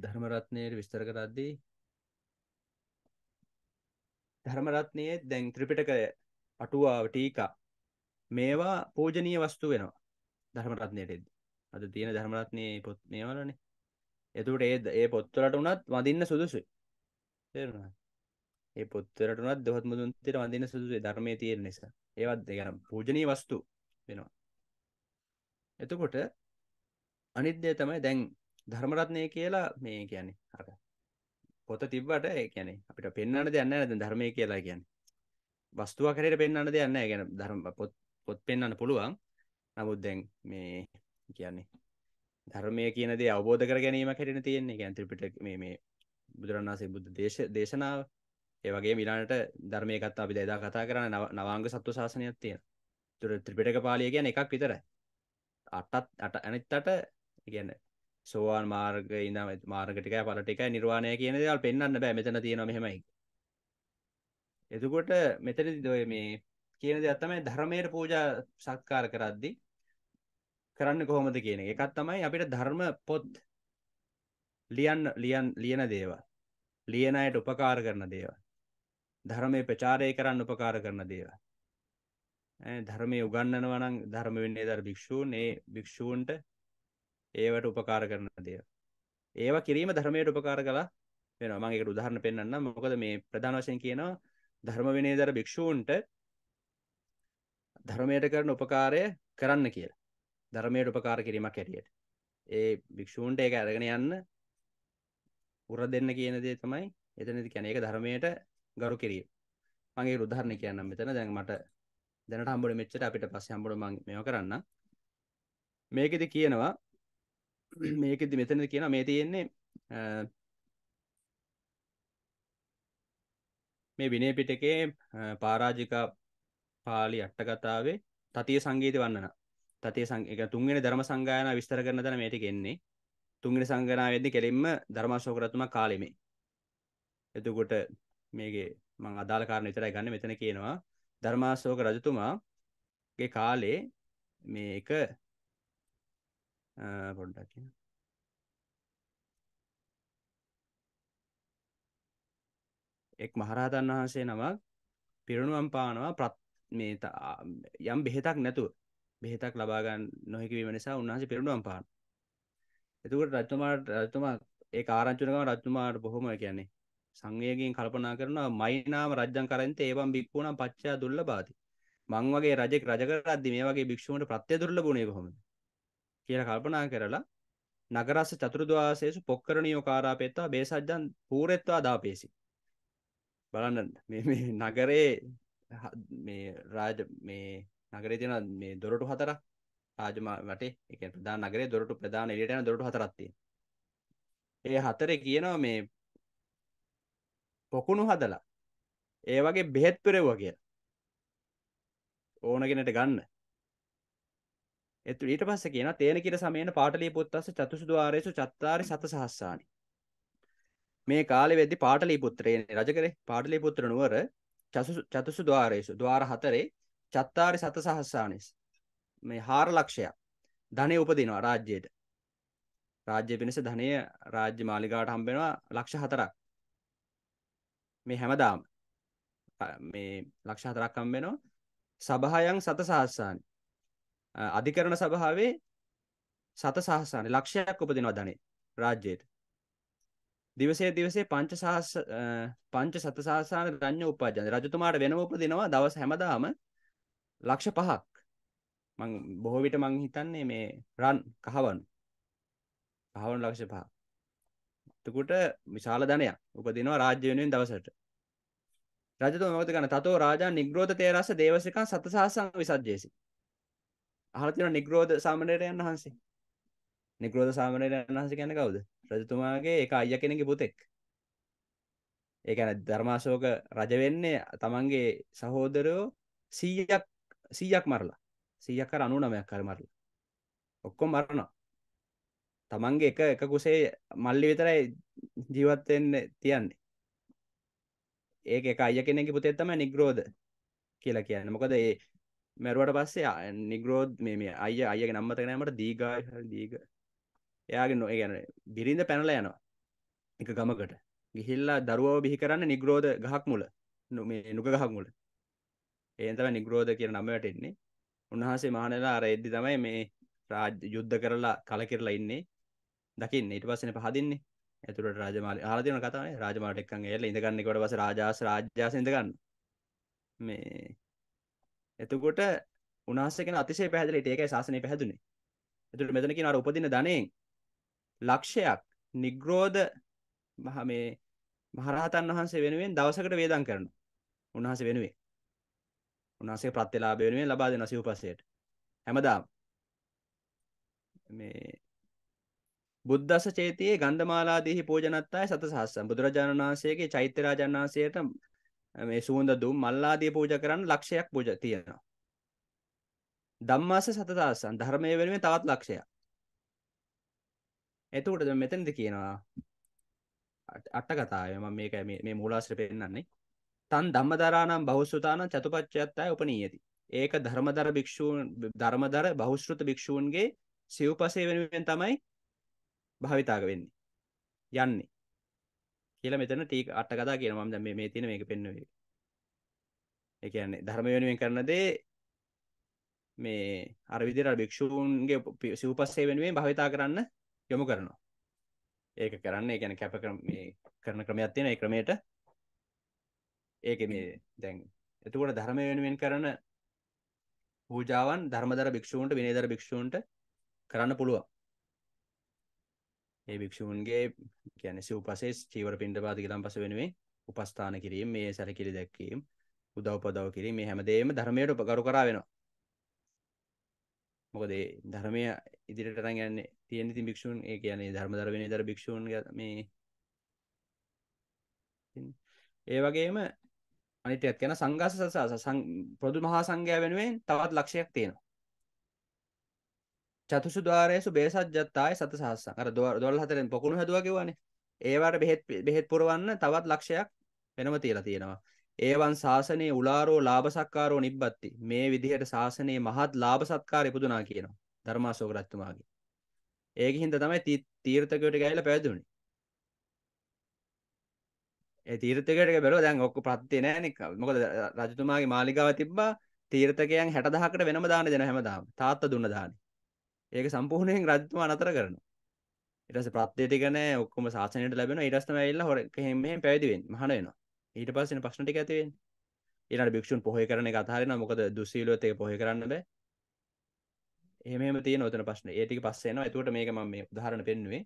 Speaker 2: ධර්මරත්නයට විස්තර කරද්දී ධර්මරත්නය දැන් ත්‍රිපිටකය අටුවාව ටීකා මේවා පූජනීය වස්තු වෙනවා ධර්මරත්නයට එද අද තියෙන ධර්මරත්නය පොත් මේවලනේ එතුට ඒද ඒ පොත්තුලට වනත් වඳන්න සුදුසුයි තෙරෙන ඒ පොත්තරටනත් දොහත් මුදුන් තෙර වඳන්න සුදුසේ ධර්මය තියෙන නිසා ඒවත් දෙගනම් පූජනී වස්තු වෙනවා එතකොට අනිද්‍යය තමයි දැන් ධර්මරත්නය කියලා මේ කියන්නේ අර පොත තිබ්බට ඒ කියන්නේ අපිට පෙන්වන්න දෙයක් නැහැ දැන් ධර්මය කියලා කියන්නේ වස්තුවක් හැටියට පෙන්වන්න දෙයක් නැහැ කියන්නේ ධර්ම පොත් පොත් පෙන්වන්න පුළුවන් නමුත් දැන් මේ කියන්නේ ධර්මය කියනදේ අවබෝධ කර ගැනීම හැටෙන තියෙන්නේ ගැන්ත්‍රිපිට මේ බුදුරන්සේ බුද්ධ දේශ දේශනාව ඒවගේ මිලාට ධර්මය කත් අපි දෙදා කතා කරන නවාංග සත්ව ශාසනයක් තියෙන තුර ත්‍රිපිටක පාලිය කියන එකක් විතරයි අටත් අට ඇනිත් අට ගැන සෝවාන් මාර්ග ඉන්න මාර්ගටික පලටික නිර්වාණය කියන දල් පෙන්න්න බෑ මෙතන තියෙන මෙහෙමයි එතකොට මෙතන දොය මේ කියන දෙයක්ත්තමයි ධර්මයට පූජා සත්කාර කරද්දි කරන්න කොහොමද කියන එකත් තමයි අපිට ධර්ම පොත් ලියන්න ලියන් ලියන දේවල් ලියන අයට උපකාර කරන දේවල් ධර්මයේ ප්‍රචාරය කරන්න උපකාර කරන දේවල් ධර්මයේ උගන්වනවා නම් ධර්ම වෙන්නේ දර භික්ෂූන් ඒ භික්ෂූන්ට ඒවට උපකාර කරන දේවල් ඒවා කිරීම ධර්මයට උපකාර කළා වෙනවා මම ඒකට උදාහරණ පෙන්නන්නම් මොකද මේ ප්‍රධාන වශයෙන් කියනවා ධර්ම විනයදර භික්ෂූන්ට ධර්මයට කරන උපකාරය කරන්න කියලා ධර්මයට උපකාර කිරීමක් හැටියට ඒ භික්ෂූන්ට ඒක අරගෙන යන්න උර දෙන්න කියන දේ තමයි එතනදි කියන්නේ ඒක ධර්මයට ගරු කිරීම. මම ඒක උදාහරණයක් කියන්නම් මෙතන. දැන් මට දැනට හම්බුනේ මෙච්චර අපිට පස්සේ හම්බුනේ මම මේවා කරන්න. මේකෙදි කියනවා මේකෙදි මෙතනදි කියනවා මේ තියෙන්නේ මේ විනය පිටකේ පාරාජික පාළි අට්ටකතාවේ තතිය සංගීත වන්නන තතිය සංක තුන්ගෙන ධර්ම සංගායන විස්තර කරන තැන මේට එන්නේ තුන්ගෙන සංගනාවෙද්දි කෙලින්ම ධර්මාශෝකරතුමා කාලෙමේ එතකොට මේකේ මං අදාළ කාරණ විතරයි ගන්න මෙතන කියනවා ධර්මාශෝක රජතුමාගේ කාලේ මේක පොඩ්ඩක් කියන එක් මහරහතන් වහන්සේ නමක් පිරිණුවම් පානවා මේ යම් බෙහෙතක් නැතුව බෙහෙතක් ලබාගන්න නොහැකිවීම නිසා උන්වහන්සේ පිරුණුවම් පාන. එතකොට රජතුමාට රජතුමා ඒ ආරංචුනකම රජතුමාට බොහොම කියන්නේ සංවේගයෙන් කල්පනා කරනවා මයිනාම රජ්ජන් කරන්තේ ඒවම් බික්කුණම් පච්චා දුර්ලභාති. මං වගේ රජෙක් රජ කරද්දි මේ වගේ භික්ෂුවන්ට ප්‍රත්‍ය දුර්ලභුණේ කොහොමද? කියලා කල්පනා කරලා නගරස්ස චතුරුද්වාසයේසු පොක්කරණියෝ කාරාපෙත්තා බේසජ්ජන් පූරෙත්වා දාපේසි. බලන්න මේ මේ නගරේ මේ රාජ මේ නගරේ තියෙන මේ දොරටු හතරක් රාජමා වටේ ඒ කියන්නේ ප්‍රධාන නගරේ දොරටු ප්‍රධාන එළියට යන දොරටු හතරක් තියෙනවා. ඒ හතරේ කියනවා මේ පොකුණු හදලා ඒ වගේ බෙහෙත් පෙරෙව්වා කියලා. ඕන කෙනෙක්ට ගන්න. එතු ඊට පස්සේ කියනවා තේන කිර සමේන පාටලී පුත්තස්ස චතුසුද්වාරේසු චත්තාරි සත සහස්සානි. මේ කාලෙ වෙද්දි පාටලී පුත්‍රයනේ රජ කරේ පාටලී පුත්‍ර නුවර චතුසු ද්වාරේසු ද්වාර හතරේ චත්තාරි සත සහස්සානිස් මේ හාර ලක්ෂයක් ධනය උපදිනවා රාජ්‍යයට රාජ්‍ය පිණිස ධනය රාජ්‍ය මාලිකාවට හම්බෙනවා ලක්ෂ හතරක් මේ හැමදාම මේ ලක්ෂ හතරක් හම්බෙනවා සභායන් සත සහස්සානි අධිකරණ සභාවේ සත සහස්සානි ලක්ෂයක් උපදිනවා ධනේ රාජ්‍යයට දිවසේ දිවසේ පංච සහස් පංච සත සහස්සාන රඤ්‍ය උපාජන රජතුමාට වෙනම උපදිනවා දවස් හැමදාම ලක්ෂ පහක් මං බොහෝ විට මං හිතන්නේ මේ රන් කහවනු කහවනු ලක්ෂ පහ එතකොට විශාල ධනයක් උපදිනවා රාජ්‍ය වෙනුවෙන් දවසට රජතුම මොකද ගන්න තතෝ රාජා නිග්‍රෝධ තේරස දේවසිකන් සතසහසං විසජ්ජේසි අහලා තියෙනවා නිග්‍රෝධ සාමණේරයන් වහන්සේ නිග්‍රෝධ සාමණේරයන් වහන්සේ කියන්නේ කවුද රජතුමාගේ ඒක අයියා කෙනෙක්ගේ පුතෙක් ඒ කියන්නේ ධර්මාශෝක රජ වෙන්නේ තමන්ගේ සහෝදරයෝ 100ක් 100ක් මරලා 100ක් අර 99ක් අර මරලා ඔක්කොම මරනවා තමන්ගේ එක එක කුසේ මල්ලි විතරයි ජීවත් වෙන්න තියන්නේ ඒක එක අය කෙනෙක්ගේ පුතේ තමයි නිග්‍රෝධ කියලා කියන්නේ මොකද ඒ මැරුවට පස්සේ නිග්‍රෝධ් මේ මේ අය අයගේ නම්මත නෑමට දීගා දීග එයාගේ නො ගැන බිරිඳ පැනල යනවා එක ගමකට ගිහිල්ලා දරුවව බිහි කරන්න නිග්‍රෝධ ගහක් මුල මේ නුක ගහක් මුල ඒතම නිග්‍රෝධ කියන නමටෙන්නේ උන්වහසේ මහනලා අර එද්දි තමයි මේ රාජ යුද්ධ කරලා කල කරලා ඉන්නේ දකින්න ඊට පස්සනේ පහදින්නේ ඇතුළට රාජමාලි අහලා තියෙන කතාවනේ රාජමාලට එක්කන් ඇවිල්ලා ඉඳගන්න එකට පස්සේ රාජාස් රාජ්‍යාස ඉඳගන්න මේ එතකොට උන්වහන්සේ කියන අතිශය පැහැදිලිට ඒකයි ශාසනය පැහැදුනේ එතකොට මෙතන කියන අර උපදින ධනෙන් ලක්ෂයක් නිග්‍රෝධ මහ මේ මහරහතන් වහන්සේ වෙනුවෙන් දවසකට වේදම් කරනවා උන්වහන්සේ වෙනුවෙන් උන්වහන්සේ ප්‍රත්‍යලාභය වෙනුවෙන් ලබා දෙනවා සිව්පසයට හැමදාම මේ බුද්දස චේතියේ ගන්ධමාලාදීහි පූජනත්තාය සතසහස්සම් බුදුරජාණන් වහන්සේගේ චෛත්‍ය රාජන් වහන්සේට මේ සුවඳ දුම් මල්ලාදී පූජා කරන්න ලක්ෂයක් පූජා තියෙනවා ධම්මාස සතසහස්සම් ධර්මයේ වෙනුවෙන් තවත් ලක්ෂයක් එතකොට මෙතනද කියනවා අට කතාවේ මම මේක මේ මූලාශ්‍රය පෙන්නන්නේ තන් ධම්මදරානම් බෞස්සතානම් චතුපච්චයත්තය උපනීයති. ඒක ධර්මදර භික්ෂූන් ධර්මදර බෞෂෘත භික්ෂූන්ගේ සිව්පසේ වෙනුවෙන් තමයි භාවිතාග වෙන්නේ. යන්නේ. කියලා මෙතන ටීක අට කතා කියනවා මම දැන් මේ මේ තියෙන මේක පෙන්වුවේ. ඒ කියන්නේ ධර්ම වෙනුවෙන් කරන දේ මේ අර විදිහට අර භික්ෂූන්ගේ සිව්පස්සේ වෙනුවෙන් භාවිතා කරන්න යොමු කරනවා. ඒක කරන්න ඒ කියන්නේ කැප මේ කරන ක්‍රමයක් තියෙන ඒ ක්‍රමයට ඒක මේ දැන් එතුකොට ධර්ම වෙනුවෙන් කරන පූජාවන් ධර්මදර භික්ෂූන්ට විනේදර භික්ෂූන්ට කරන්න පුළුවන් ඒ භික්ෂූන්ගේ කියන සිව්පසේ චීවර පින්ඩ පාති ගලම් පස වෙනුවේ උපස්ථාන කිරීම මේ සැලකිලි දැක්වීම උදව්පදව කිරීම මේ හැමදේම ධර්මයට උපකරු කරා වෙනවා මොකද ධර්මය ඉදිරියට අරන් යන්නේ තියෙන ඉතින් භික්ෂූන් ඒ කියන්නේ ධර්මදර විනේදර භික්ෂූන් මේ ඒ වගේම අනිටයත් ගැන සංගස සස පොදු මහා සංඝයා වෙනුවෙන් තවත් ලක්ෂයක් තියෙනවා චතුසු ද්වාරයසු බේසජ්ජත්තාය සත සහස්ස අර දොල් හතරෙන් පොකුණු හැදුවා කිව්වනේ ඒවට බෙහෙත් බෙහෙත් පුරවන්න තවත් ලක්ෂයක් වෙනම තියලා තියෙනවා ඒවන් ශාසනයේ උලාරෝ ලාභ සක්කාරෝ නිබ්බත්ති මේ විදිහට ශාසනයේ මහත් ලාභ සත්කාර ඉපදුනා කියනවා ධර්මාශෝක රජතුමාගේ ඒක හින්දා තමයි තීර්ථකයට ගෑවිලා පැවිදුණේ තීර්තකට බැල දැන් ඔක්ක ප්‍රත්තේ නෑනෙක් මොකද රජතුමාගේ මාලිකාව තිබ්බා තීර්තකයන් හැටදහකට වෙනම දාන දෙන හැමදාම තාත්ත දුන්න දාන ඒක සම්පූර්ණයෙන් රජතුමා අනතර කරන ඉටස ප්‍රත්තේතිකන ඔක්කම සාසනයට ලැබෙන ඉටස්තම ඇල්ල හොර හෙමෙන් පැවිදිවෙන් මහන වෙන ඊට පස්සෙන ප්‍රශ්නටි ඇතිවෙන් ඉට භික්ෂන් පොහ කරන කතාරන මොකද දුසීලෝතක පොහ කරන්න බෑ එහම තිය නොතන ප්‍රශ්න ඒතික පස්සේන ඇතුවට මේක ම මේ උදාහරණ පෙන්නුවේ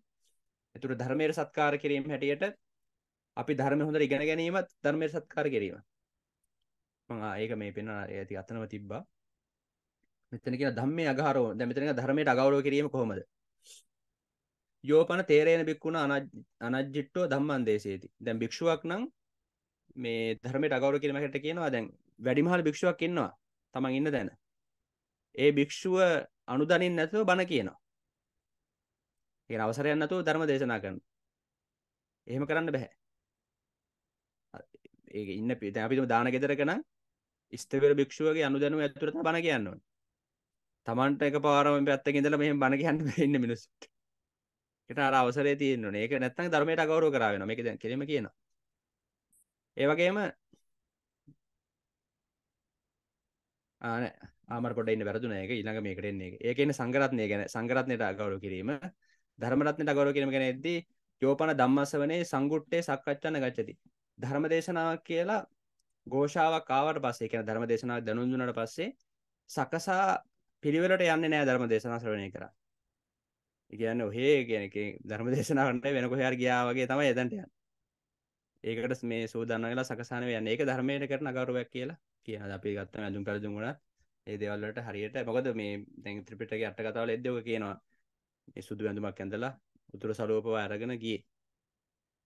Speaker 2: ඇතුට ධර්මයට සත්කාර කිරීම හැටියට අපි ධර්ම හොඳ ඉගෙන ගැනීමත් ධර්මය සත්කාර කිරීම මං ඒක මේ පෙන්න ඇති අතනම තිබ්බා මෙතන කියන ධම්මේ අගහරෝ දැන් මෙතන ධර්මයට අගෞරව කිරීම කොහොමද යෝපන තේරේන බික්කුණ අනජ්ජිට්ටෝ ධම්මන් දේශේති දැන් භික්ෂුවක් නම් මේ ධර්මයට අගෞරව කිරීම හැට කියනවා දැන් වැඩිමහල් භික්ෂුවක් ඉන්නවා තමන් ඉන්න දැන ඒ භික්ෂුව අනුදනින් නැතුව බණ කියනවා ඒ අවසරයක් නැතුව ධර්ම දේශනා කරන එහෙම කරන්න බැහැ ඒ ඉන්න පිට අපිම දාන ගෙදරකන ස්තවර භික්ෂුවගේ අනු දැනු ඇතුරට බණ කියන්න තමන්ට එක පාරම පැත්ත ඉඳල මෙහම බණ කියන්න ඉන්න මිනිස්සුට එට අර අවසරේ තියෙන්න ඒක නැත්තම් ධර්මයට අගෞරව කරාවෙන මේක දැන් කෙලිම කියනවා ඒ වගේම ආන ආමර පොඩ ඉන්න වැරදුන එක ඊළඟ මේකට එන්නේ ඒක. ඒකේ ඉන්නේ සංගරත්නය ගැන සංගරත්නයට අගෞරව කිරීම ධර්මරත්නයට අගෞරව කිරීම ගැන එද්දී යෝපන ධම්මස්සවනේ සංගුට්ටේ සක්කච්ඡන ගච්ඡති ධර්ම දේශනාවක් කියලා ගෝෂාවක් ආවට පස්සේ කියන ධර්ම දේශනාව දැනුම් දුන්නට පස්සේ සකසා පිළිවෙලට යන්නේ නෑ ධර්ම දේශනා ශ්‍රවණය කරා. ඒ කියන්නේ ඔහේ කියන එක ධර්ම දේශනාවට වෙන කොහේ හරි ගියා වගේ තමයි එතනට යන්නේ. ඒකට මේ සූදානම් වෙලා සකසාන වෙන්නේ. ඒක ධර්මයට කරන අගෞරවයක් කියලා කියනවා. අපි ගත්තම අඳුම් පෙරඳුම් වුණා. ඒ දේවල් වලට හරියට මොකද මේ දැන් ත්‍රිපිටකයේ අට කතාවල එද්දෝක කියනවා. මේ සුදු වැඳුමක් ඇඳලා උතුරු සලෝපව අරගෙන ගියේ.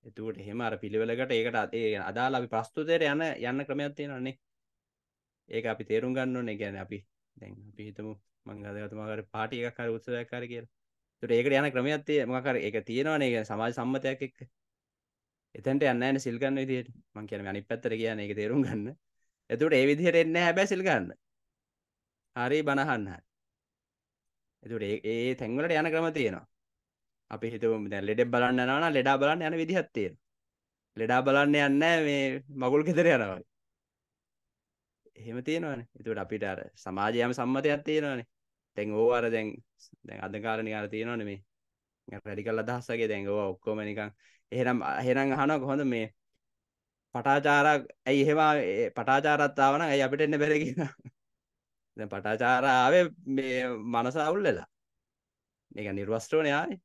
Speaker 2: එතුවට හෙම අර පිළිවෙලකට ඒකට ඒ අදාල අපි ප්‍රස්තුතයට යන යන්න ක්‍රමයක් තියෙනන්නේ ඒක අපි තේරුම් ගන්න ඕනේ ගැන අපි දැන් අපි හිතමු මංගදතුමාකට පාටි එකක් හර උත්සවයක් කර කියලා තුට ඒකට යන ක්‍රමයක් තිය මොකර එක තියෙනවානේ ඒ සමාජ සම්මතයක් එක්ක එතැන්ට යන්න සිල් ගන්න විදිහට මං කියන අනිත් පැත්තට කියන ඒක තේරුම් ගන්න එතකොට ඒ විදිහට එන්නේ හැබැයි සිල් ගන්න හරි බනහන්න එතකොට ඒ තැන්වලට යන ක්‍රම තියෙනවා අපි හිතම දැ ලෙඩ බලන්න නවන ලෙඩා බලන්න යන විදිහත්තේ ලෙඩා බලන්න යන්න මේ මගුල් ගෙදර යනවයි එහෙම තියෙනවන එතුට අපිට අර සමාජයම සම්මතයක් තියෙනවානේ තැන් ඕ අර දැන් දැන් අධකාරණ අර තියෙනවන මේ රැඩිකල් අදහස්සගේ දැන්ගවා ඔක්කොම නිකං එහෙනම් හෙරං හනක් හොඳ මේ පටාචාරක් ඇයි එහෙවා පටාචාරත්තාවන ඇයි අපිට එන්න බැරකිෙන දැන් පටාචාරාවේ මේ මනසවුල්ලලා එක නිර්වස්ටෝනයායි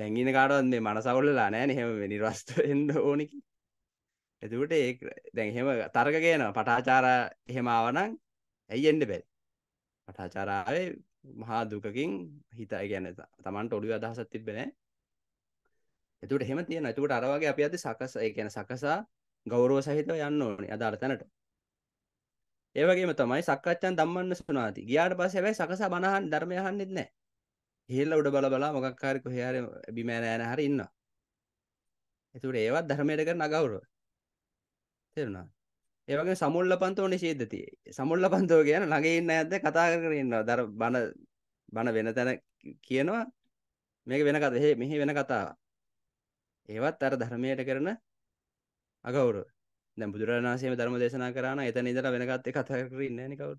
Speaker 2: තැගින කාටවන්නේ මනසවුල්ලලා නෑ හෙම නිර්වස්ත එන්න ඕනකි එතුකට ඒ දැන්හෙම තර්ක කියන පටාචාර එහෙමාවනං ඇයි එන්න බැල් පටාචාරාවේ මහා දුකකින් හිත ගැන තමන්ට ඔඩු අදහසත් තිබෙන එතුට එහෙම තියෙන ඇතුකට අරවාගේ අපි ඇති සකස ගැන සකසා ගෞරෝ සහිතව යන්න ඕනේ අදාළ තැනට ඒවගේම තමයි සක්කච්ඡන් දම්මන්න සුනාති ගියාට පස්ස හැබැයි සකසා බණහන් ධර්මය අහන්නෙත් නෑ හෙල්ල උඩ බල බලා මොකක්කාරක හයාර බිමෑනෑන හරි ඉන්න එතුට ඒවත් ධර්මයට කර නගවුරුව තෙරුණා ඒවගේ සමුල්ල පන්ත ඕනේ ශේදති සමුල්ල පන්තෝ කියන ළඟඉන්න ඇද කතා කර ඉන්නවා දර බණ බණ වෙන තැන කියනවා මේක වෙන කත හෙ මෙහි වෙන කතාව ඒවත් අර ධර්මයට කරන අගවුරු දැ බුදුරණාසේම ධර්ම දේශනා කරන එතන ඉදර වෙනකත්තේ කතා කර ඉන්න නිකවුරු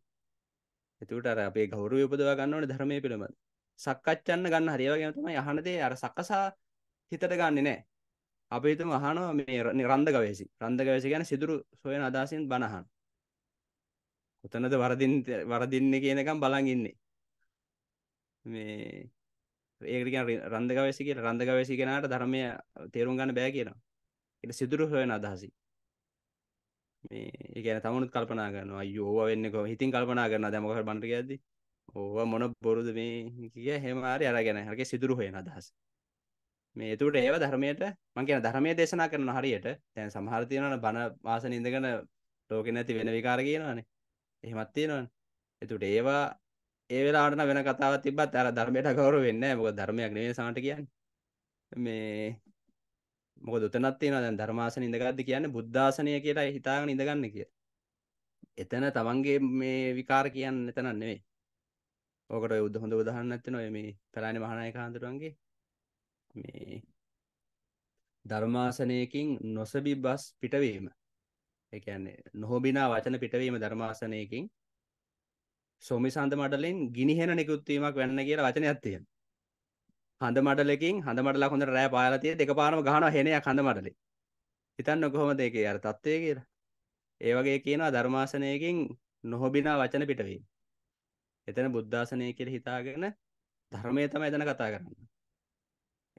Speaker 2: එතුට අර අපේ ගෞරු යපදවා ගන්නවන ධර්මය පිළිබඳ සක්කච්ඡන්න ගන්න හරි ඒ වගේම තමයි අහන දේ අර සකසා හිතට ගන්නෙ නෑ. අපි හිතමු අහනවා මේ රන්ද ගවේෂි. රන්ද ගවේෂි කියන්නේ සිදුරු සොයන අදහසින් බණ අහන. කොතනද වරදින් වරදින්නේ කියනකම් බලන් ඉන්නේ. මේ ඒකට කියන රන්ද ගවේෂි කියලා රන්ද ගවේෂි කෙනාට ධර්මය තේරුම් ගන්න බෑ කියනවා. ඒක සිදුරු හොයන අදහසයි. මේ ඒ කියන්නේ තමනුත් කල්පනා කරනවා අයියෝ ඕවා වෙන්නේ කොහොම හිතින් කල්පනා කරනවා දැන් මොකද බණට කියද්දි ඕවා මොන බොරුද මේ කිය හෙමාරි අරගෙන හරගේ සිදුරු හයන අදහස් මේ තුට ඒව ධර්මයට මං කියන ධර්මය දේශනා කරන හරියට තැන් සමහරතියනන බණ වාසන ඉඳගෙන ලෝක නැති වෙන විකාර කියනවානේ එහෙමත් තියෙනවන එතුට ඒවා ඒවෙලාටන වෙන කතාව තිබත් අර ධර්මයට කවරු වෙන්න මොක ධර්මයක් නේ සමට කියන්න මේ මොක දුතනත් තියෙන දැන් ධර්මාසන ඉඳගත්ද කියන්නේ බුද්ධාසනය කියලා හිතාගෙන ඉඳගන්න කිය එතන තමන්ගේ මේ විකාර කියන්න එතන නෙවෙයි ඕකට යුද්ධ හොඳ උදාහරණ නැත්නම් ඔය මේ පැරණි මහානායක හඳුරන්ගේ මේ ධර්මාසනයකින් නොසබි බස් පිටවීම ඒ කියන්නේ නොහොබිනා වචන පිටවීම ධර්මාසනයකින් සොමි සඳ මඩලෙන් ගිනිහෙන නිකුත් වීමක් වෙන්න කියලා වචනයක් තියෙනවා හඳ මඩලකින් හඳ මඩලක් හොඳට රෑ පායලා තියෙන දෙකපාරම ගහනවා හෙනයක් හඳ මඩලේ හිතන්න කොහොමද ඒකේ අර தත්ත්වය කියලා ඒ වගේ කියනවා ධර්මාසනයකින් නොහොබිනා වචන පිටවීම එතන බුද්ධාසනය කියලා හිතාගෙන ධර්මය තමයි එතන කතා කරන්නේ.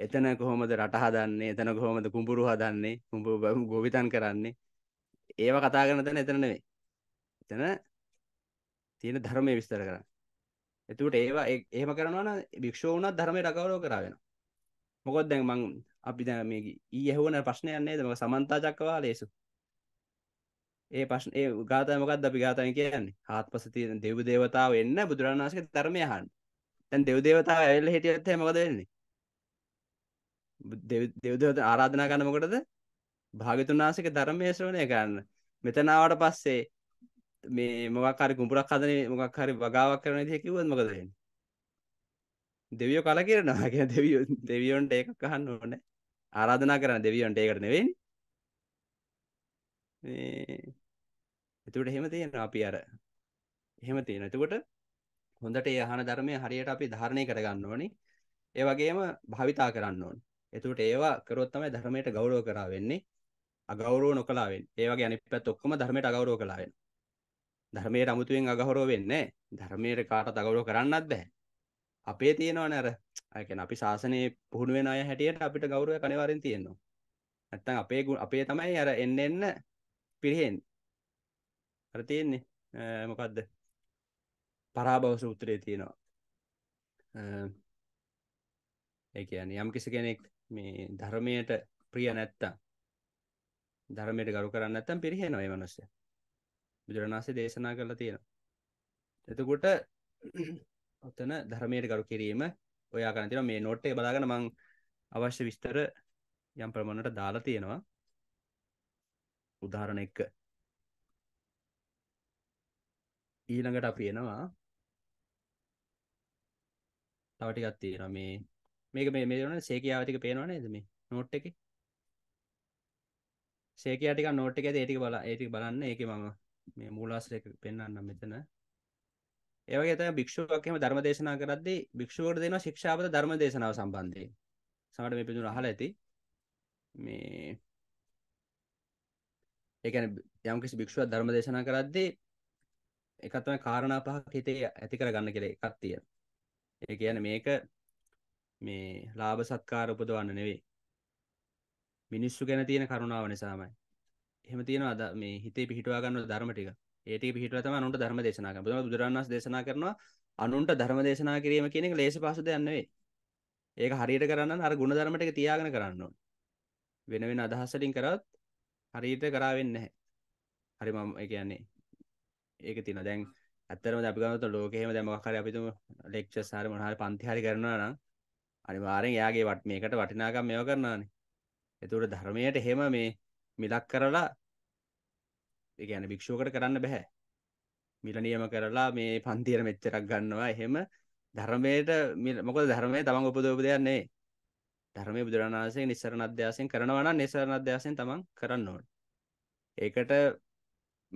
Speaker 2: එතන කොහොමද රට හදන්නේ? එතන කොහොමද කුඹුරු හදන්නේ? කුඹුරු ගොවිතැන් කරන්නේ? ඒව කතා කරන තැන එතන නෙමෙයි. එතන තියෙන ධර්මයේ විස්තර කරන්නේ. එතකොට ඒවා එහෙම කරනවා නම් භික්ෂුව වුණත් ධර්මයට අගෞරව කරා වෙනවා. මොකද දැන් මං අපි දැන් මේ ඊ ඇහුවන ප්‍රශ්නයක් නේද? මොකද සමන්තා චක්කවාලේසු ඒ පශ්න ඒ ගාතමකත් අපි ගාතන කියන්නේ හත් පස තියෙන දෙව් දේවතාව එන්න බුදුරණාශක ධර්මය හන් තැන් දෙව් දේවතාව ඇල්ල හිටියත් මකද වෙන්නේ දෙව්දවත ආරාධනා කනමකටද භාගතුනාසික ධර්මය ශ්‍රවණය කරන්න මෙතනාවට පස්සේ මේ මොකක් හරි කුඹුරක් හදන මොකක් හරි වගාවක් කරන විදිහ කිව්වොත් මොකද වෙන්නේ දෙවියෝ කල කරනවා කියන දෙවියෝ දෙවියොන්ට ඒකක් අහන්න ඕනේ ආරාධනා කරන දෙවියොන්ට ඒකට නෙවෙයිනේ මේ එතකොට එහෙම තියෙනවා අපි අර එහෙම තියෙනවා. එතකොට හොඳට ඒ අහන ධර්මය හරියට අපි ධාරණය කරගන්න ඕනි. ඒ වගේම භාවිතා කරන්න ඕනි. එතකොට ඒවා කරොත් තමයි ධර්මයට ගෞරව කරා වෙන්නේ. අගෞරව නොකලා වෙන්නේ. ඒ වගේ අනිත් පැත්ත ඔක්කොම ධර්මයට අගෞරව කලා වෙනවා. ධර්මයට අමුතුවෙන් අගෞරව වෙන්නේ නැහැ. ධර්මයට කාටවත් අගෞරව කරන්නත් බෑ. අපේ තියෙනවනේ අර ඒ කියන්නේ අපි සාසනයේ පුහුණු වෙන අය හැටියට අපිට ගෞරවයක් අනිවාර්යෙන් තියෙනවා. නැත්තම් අපේ අපේ තමයි අර එන්න එන්න පිරෙහෙන්නේ. අර තියෙන්නේ මොකක්ද පරාභව සූත්‍රයේ තියෙනවා ඒකයන යම් කිසි කෙනෙක් මේ ධර්මයට ප්‍රිය නැත්තම් ධර්මයට ගරු කරන්න නැත්තම් පිරිහෙනවා ඒ මනුස්සය බුදුරණාහි දේශනා කරලා තියෙනවා එතකොට ඔතන ධර්මයට ගරු කිරීම ඔයා කරන් තියෙනවා මේ නෝට් එක බලාගෙන මම අවශ්‍ය විස්තර යම් ප්‍රමාණයට දාලා තියෙනවා උදාහරණ එක ඊළඟට අපි එනවා තව ටිකක් තියෙනවා මේ මේක මේ මේ දෙනවනේ සේකියාව ටික පේනව නේද මේ නෝට් එකේ සේකියා ටික නෝට් එකේ ඒ ටික බල ඒ ටික බලන්න ඒකේ මම මේ මූලාශ්‍රය පෙන්වන්නම් මෙතන ඒ වගේ තමයි භික්ෂුවක් එහෙම ධර්ම දේශනා කරද්දී භික්ෂුවකට දෙනවා ශික්ෂාපද ධර්ම දේශනාව සම්බන්ධයෙන් සමහර මේ පිටුන අහලා ඇති මේ ඒ කියන්නේ යම්කිසි භික්ෂුවක් ධර්ම දේශනා කරද්දී එකක් තමයි කාරණා පහක් හිතේ ඇති කරගන්න කියලා එකක් තියෙන. ඒ කියන්නේ මේක මේ ලාභ සත්කාර උපදවන්න නෙවෙයි. මිනිස්සු ගැන තියෙන කරුණාව නිසාමයි. එහෙම තියෙනවා අද මේ හිතේ පිහිටවා ගන්න ධර්ම ටික. ඒ ටික පිහිටුවා තමයි අනුන්ට ධර්ම දේශනා කරන්නේ. බුදුරජාණන් බුදුරණන් වහන්සේ දේශනා කරනවා අනුන්ට ධර්ම දේශනා කිරීම කියන එක ලේසි පහසු දෙයක් නෙවෙයි. ඒක හරියට කරන්න නම් අර ගුණ ධර්ම ටික තියාගෙන කරන්න ඕනේ. වෙන වෙන අදහස් වලින් කරත් හරියට කරා වෙන්නේ නැහැ. හරි මම ඒ කියන්නේ ඒක තින දැන් ඇත්තරම දැපිගත ලෝකෙම දැමක්කර අපිතු ලෙක්ෂ සාර මහර පන්තිහරි කරනවා නම් අනිවාරෙන් යාගේ වට මේකට වටිනාකම් මෙව කරනානේ එතුට ධර්මයට හෙම මේ මිලක් කරලා ඒගැන භික්ෂූකට කරන්න බැහැ මිල නියම කරලා මේ පන්තියට මෙච්චරක් ගන්නවා එහෙම ධර්මයට මොක ධර්මය තමන් උපදෝපදයන්නේ ධර්මය බුදුරණාසේ නිස්සරණ අධ්‍යාසයෙන් කරනවන නිසරණ අධ්‍යාසයෙන් තමන් කරන්න ඕන ඒකට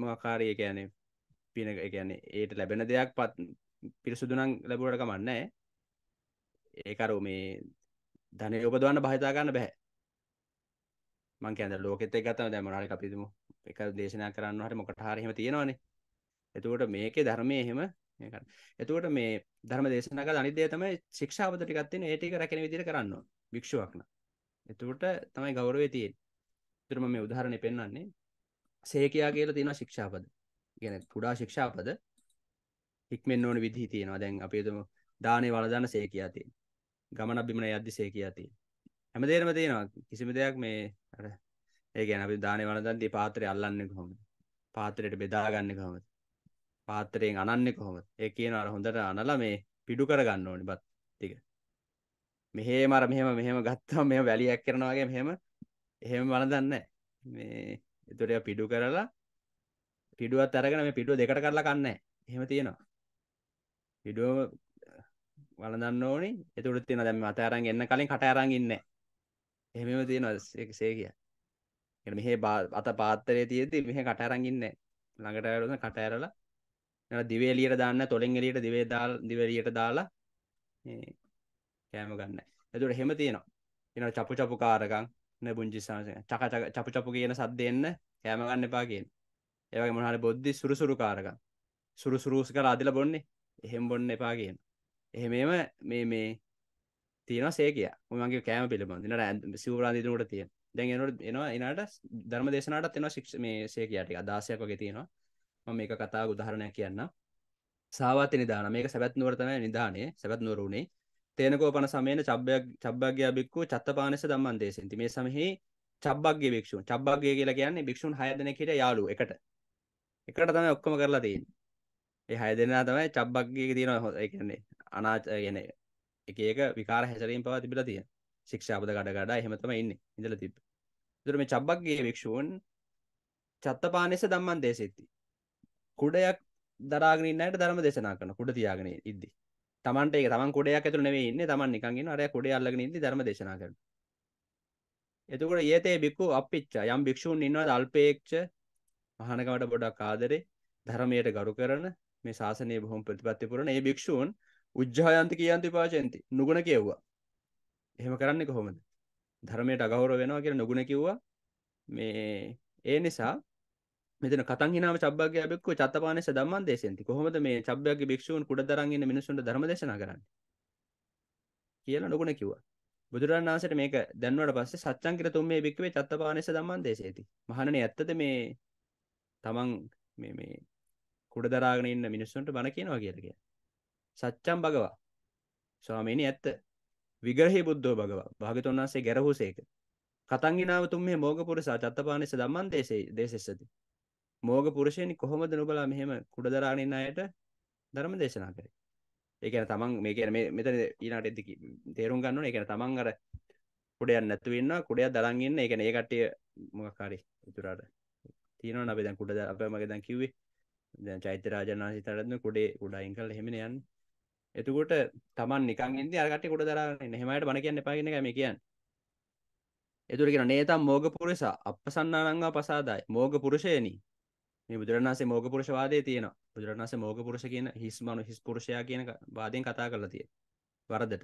Speaker 2: මකාරය කියැනේ පින ගැන ඒට ලැබෙන දෙයක් පත් පිරිසුදුනම් ලැබුවට කමන්න ඒකරු මේ ධනය උපදවන්න භහිතාගන්න බැහැ මංක ඇද ලෝකෙත ගත දැමනාට අපිතුම එක දේශනා කරන්න හට මොකට හරහෙම තියෙනවාන එතුකට මේකේ ධර්මය එහෙම එතුකට මේ ධර්ම දේශනක අනිදේ තම ශික්ෂාවතටිකත්තින ඒටික රැකෙන විදිර කරන්න භික්ෂුවක්න එතුට තමයි ගෞරවේ තියෙන් තුරම මේ උදාහරණය පෙන්වන්නේ සේකයා කියල තියෙන ශික්ෂාපද ගැන පුඩා ශික්ෂාපද හික්මෙන් ඕන විදිහි තියෙනවා දැන් අපේතුම දානේ වලදන්න සේ කියා තියෙන ගමන බිමන යද්දි සේ කියා තියෙන හැම දේරම තියෙනවා කිසිම දෙයක් මේ අර ඒ ගැන අපි දානේ වලදන්දී පාත්‍රය අල්ලන්නේ කොහොමද පාත්‍රයට බෙදාගන්නේ කොහොමද පාත්‍රයෙන් අනන්නේ කොහොමද ඒ කියනවා අර හොඳට අනලා මේ පිඩු කරගන්න ඕනි බත් ටික මෙහෙම අර මෙහෙම මෙහෙම ගත්තාම මෙහෙම වැලියක් කරනවා වගේ මෙහෙම එහෙම වළඳන්නේ මේ එතකොට පිඩු කරලා පිඩුවත් අරගෙන මේ පිඩුව දෙකට කරලා කන්නේ එහෙම තියෙනවා පිඩුව වළඳන්න ඕනේ එතකොට තියෙනවා දැන් මත අරන් එන්න කලින් කට අරන් ඉන්නේ එහෙමම තියෙනවා ඒක සේ කිය يعني මෙහි අත පාත්‍රයේ තියෙද්දි මෙහි කට අරන් ඉන්නේ ළඟට ඇවිල්ලා කට ඇරලා නේද දිවේ එළියට දාන්න තොලෙන් එළියට දිවේ දාලා දිවේ එළියට දාලා මේ කෑම ගන්න එතකොට එහෙම තියෙනවා ඊනවා චපු චපු කාරකම් නේ පුංචි සංස චක චපු චපු කියන සද්ද එන්න කෑම ගන්න එපා කියන ඒවගේ මොහට බොද්ධි සුරුසුරු කාරක සුරුසුරූස් කර අදිල බොන්නේ එහෙම් බොන්න එපා කියන එහෙමම මේ මේ තියෙන සේකය මගේ කෑම පිළිබඳ සිවරාදිනට තිය දැන්ට එනවා එනට ධර්ම දේශනට එෙන ශික්ෂ මේ සේකයාටික අදාසයක් වගේ තියෙනවා ම මේ කතා උදාහරණයක් කියන්න සාවත් නිදාන මේක සැත් නුවරතම නිධානය සැත් නුවරුණේ තේනකෝපන සමයන චබ්බයක් චබ්බක්ගේ බික්කු චත්තපානස දම්මන් දේශන්ති මේ සමහි චබ්බක්ගේ භික්ෂූන් චබ්බක්ගේ කියලා කියන්නේ භික්ෂූන් හයදන කට යාලු එකට එකට තමයි ඔක්කොම කරලා තියෙන්නේ ඒ හය දෙනා තමයි චබ්බක්ගේ තියෙනවා හොඳ ඒ කියන්නේ අනාච කියන එක එක විකාර හැසිරීම් පවා තිබිලා තියෙන ශික්ෂාපද ගඩ ගඩ එහෙම තමයි ඉන්නේ ඉඳලා තිබ්බේ ඒතර මේ චබ්බක්ගේ වික්ෂූන් චත්තපානෙස ධම්මං දේසෙති කුඩයක් දරාගෙන ඉන්න අයට ධර්ම දේශනා කරන කුඩ තියාගෙන ඉද්දි තමන්ට ඒක තමන් කුඩයක් ඇතුළ නෙවෙයි ඉන්නේ තමන් නිකන් ඉන්න අර කුඩය අල්ලගෙන ඉද්දි ධර්ම දේශනා කරන එතකොට යේතේ බික්කු අපිච්ච යම් භික්ෂූන් ඉන්නවද අල්පේක්ෂ මහනකවට බොඩක් ආදරේ ධර්මයට ගරු කරන මේ ශාසනය බොහොම ප්‍රතිපත්ති පුරන ඒ භික්ෂූන් උජ්ජායන්ති කියන්ති පාචයන්ති නුගුණ කියව්වා එහෙම කරන්නේ කොහොමද ධර්මයට අගෞර වෙනවා කියෙන නොගුණ කිව්වා මේ ඒ නිසා මෙතන කතන් හිනාව චබ්බගේ බෙක්ව චත්තපාන දම්මන් දේශන්ති කොහොමද මේ චබ්බගේ භික්ෂූන් කුඩ දරන්න මිනිසුන්ට ධර්ම දේශනා කරන්න කියලා නොගුණ කිව්වා බුදුරන් වන්සට මේක දැන්වට පස්සේ සච්චන් කර තුම් මේ භික්වේ චත්තපානස දම්මන් දේශේති මහණනේ ඇත්තද මේ තමන් මේ කුඩ දරාගෙන ඉන්න මිනිස්සුන්ට බණ කියනවා කියරක සච්චම් භගවා ස්වාමීනි ඇත්ත විගරහි බුද්ධෝ භගවා භාගතුන් වහන්සේ ගැරහුසේක කතංගිනාව තුම්මේ මෝගපුරසා චත්තපානිස ධම්මන් දේශේ දේශෙස්සති මෝග පුරුෂයනි කොහොමද නුබලා මෙහෙම කුඩ දරාගෙන ඉන්න අයට ධර්ම දේශනා කරේ ඒ කියන්නේ තමන් මේ කියන්නේ මෙතන ඊළඟට එද්දි තේරුම් ගන්න ඕනේ ඒ කියන්නේ තමන් අර කුඩයක් නැතුව ඉන්නවා කුඩයක් දරන් ඉන්න ඒ කියන්නේ ඒ කට්ටිය මොකක් හරි ඉතුරාට තියෙනවා අපි දැන් කුඩ අප මගේ දැන් කිව්වේ දැන් චෛත්‍ය රාජන් වහන්සේ තරත්න කුඩේ කුඩායින් කරලා එහෙමනේ යන්නේ එතකොට තමන් නිකන් ඉඳි අර කට්ටිය කුඩ දරාගෙන එහෙමයිට බණ කියන්න එපා කියන එකයි මේ කියන්නේ එතුර කියෙන නේතම් මෝග පුරෙසා අපසන්නානංගා පසාදායි මෝග පුරුෂයනි මේ බුදුරන්සේ මෝග පුරෂවාදය තියෙන බුදුරන්ස මෝග පුරෂ කියන හිස්මනු හිස් පුරෂයා කියන වාදයෙන් කතා කරලා තිය වරදට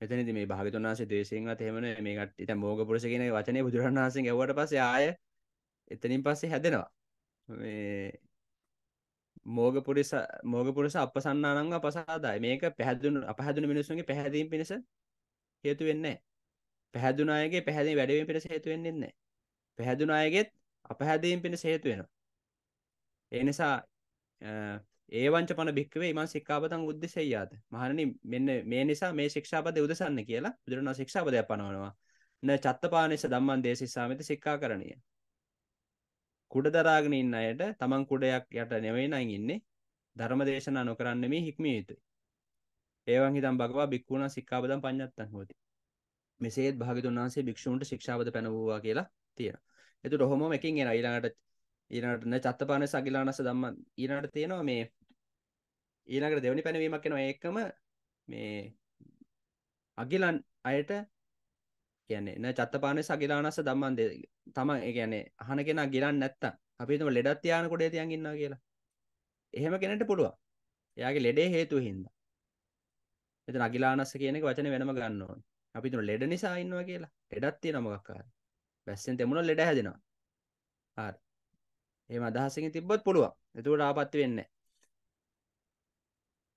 Speaker 2: මෙතනද මේ භාගතුන්සේ දේශයෙන්වත් එහෙමන මේකට ඉත මෝග පුරෂ කියන වචනය බුදුරන්සේ ඇවට පස ආය එතනින් පස්සේ හැදෙනවා මේ මෝගපුරිස මෝගපුරස අප සන්නානංග පසාදායි මේක පැහැදුණු අපහැදුන මිනිසුන්ගේ පැහැදීම් පිණිස හේතු වෙන්නේ පැහැදුනායගේ පැහැදිී වැඩවීම පිණිස හේතු වෙන්නෙන්නේ පැහැදුනායගෙත් අපහැදීම් පිණිස හේතු වෙනවා එනිසා ඒවංච පන භික්වේ මන් සික්කාපතන් උද්දෙසයාද මහනනි මෙන්න මේ නිසා මේ ශික්ෂාපද උදසන්න කියලා බුදුරන ශික්ෂාපදයක් පනවනවා න චත්තපානෙස දම්මන් දේශිසාමත සික්කා කරණය කුඩ දරාගෙන ඉන්න අයට තමන් කුඩයක් යට නෙවෙයි නං ඉන්නේ ධර්ම දේශනා නොකරන්න මේ හික්මිය යුතුයි. ඒවන් හිතම් භගවා භික්ඛුණා සික්ඛාපදං පඤ්ඤත්තං හෝති. මෙසේත් භාග්‍යතුන් වහන්සේ භික්ෂූන්ට ශික්ෂාපද පැනවුවා කියලා තියෙනවා. ඒතර ඔහොමම එකකින් එනවා ඊළඟට ඊළඟට න චත්තපාන සගිලානස ධම්ම ඊළඟට තියෙනවා මේ ඊළඟට දෙවෙනි පැනවීමක් එනවා ඒකම මේ අගිලන් අයට කියන්නේ න චත්තපානය සකිලානස්ස දම්බන්ද තම ගැනේ අහන කෙන ගිරන්න නැත්තම් අපිතම ලෙඩත් යාන කොඩේ තියන් ඉන්න කියලා එහෙම කෙනට පුළුවන් එයාගේ ලෙඩේ හේතු හින්දා එත අගිලානස්ස කියනක වචන වෙනම ගන්න ඕන අපි තුන ලෙඩ නිසා ඉන්නවා කියලා ලෙඩත් තියෙන මොකක්කාර වැස්සෙන් තෙමුණ ලෙඩ හැදෙනවා හරි එහෙම අදහසකින් තිබ්බොත් පුළුවන් එතකොට ආපත්ති වෙන්නේ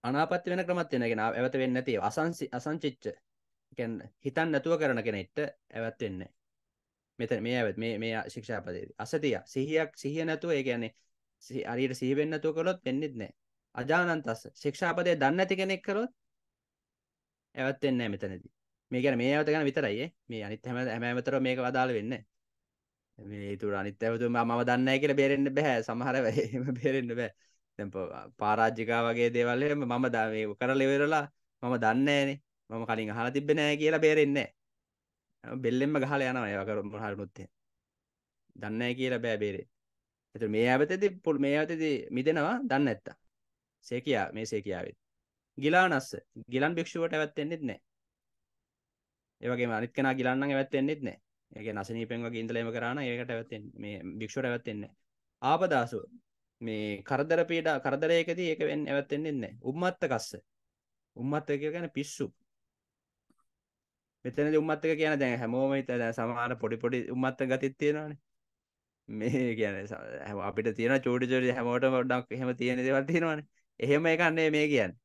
Speaker 2: අනාපත්ති වෙන ක්‍රමත් වෙනගෙන ඇවත වෙන්නේ නැති අසංසි අසංචිච්ච ගැන් හිතන් නැතුව කරන කෙනෙක්ට ඇවත් වෙන්න මෙතන මේ ඇවත් මේ මේ ශික්ෂාපදේදී අසතිය සිහියක් සිහිය නැතුව ඒ කියන්නේ අරියට සිහි වෙන්න නැතුව කළොත් වෙන්නේ නැහැ අජානන්තස් ශික්ෂාපදේ දන්නේ නැති කෙනෙක් කළොත් ඇවත් වෙන්නේ නැහැ මෙතනදී මේ කියන්නේ මේ ඇවත ගැන විතරයි ඈ මේ අනිත් හැම හැමතරම මේක වදාළ වෙන්නේ මේ තුර අනිත් ඇවත මම දන්නේ නැහැ කියලා බේරෙන්න බෑ සමහර වෙලාවෙ එහෙම බේරෙන්න බෑ දැන් පරාජිකා වගේ දේවල් එහෙම මම මේ කරලා ඉවරලා මම දන්නේ නැහනේ මම කලින් අහලා තිබ්බේ නෑ කියලා බේරෙන්නේ නෑ බෙල්ලෙන්ම ගහලා යනවා ඒවා කර මොහල් මුත්තේ දන්නේ නෑ කියලා බෑ බේරේ එතකොට මේ ආවතේදී පොල් මේ ආවතේදී මිදෙනවා දන්නේ නැත්තා සේකියා මේ සේකියාවෙත් ගිලානස්ස ගිලන් භික්ෂුවට ඇවත් වෙන්නෙත් නෑ ඒ වගේම අනිත් කෙනා ගිලන් නම් ඇවත් වෙන්නෙත් නෑ ඒ කියන්නේ අසනීපෙන් වගේ ඉඳලා එම කරා නම් ඒකට ඇවත් වෙන්නේ මේ භික්ෂුවට ඇවත් වෙන්නේ නෑ ආපදාසුව මේ කරදර පීඩා කරදරයකදී ඒක වෙන්නේ ඇවත් වෙන්නේ නැහැ. උම්මත්තකස්ස. උම්මත්ත කියලා කියන්නේ පිස්සු. මෙතන උමත්තක කියන දැන් හැමෝම ඉතන සමහර පොඩි පොඩි උමත්ත ගතිත් තියෙනවානේ මේ කියන හැම අපිට තියෙන චෝටි චෝටි හැමෝටම ගොඩක් එහෙම තියෙන දේවල් තියෙනවානේ එහෙම එකක් නෙවෙයි මේ කියන්නේ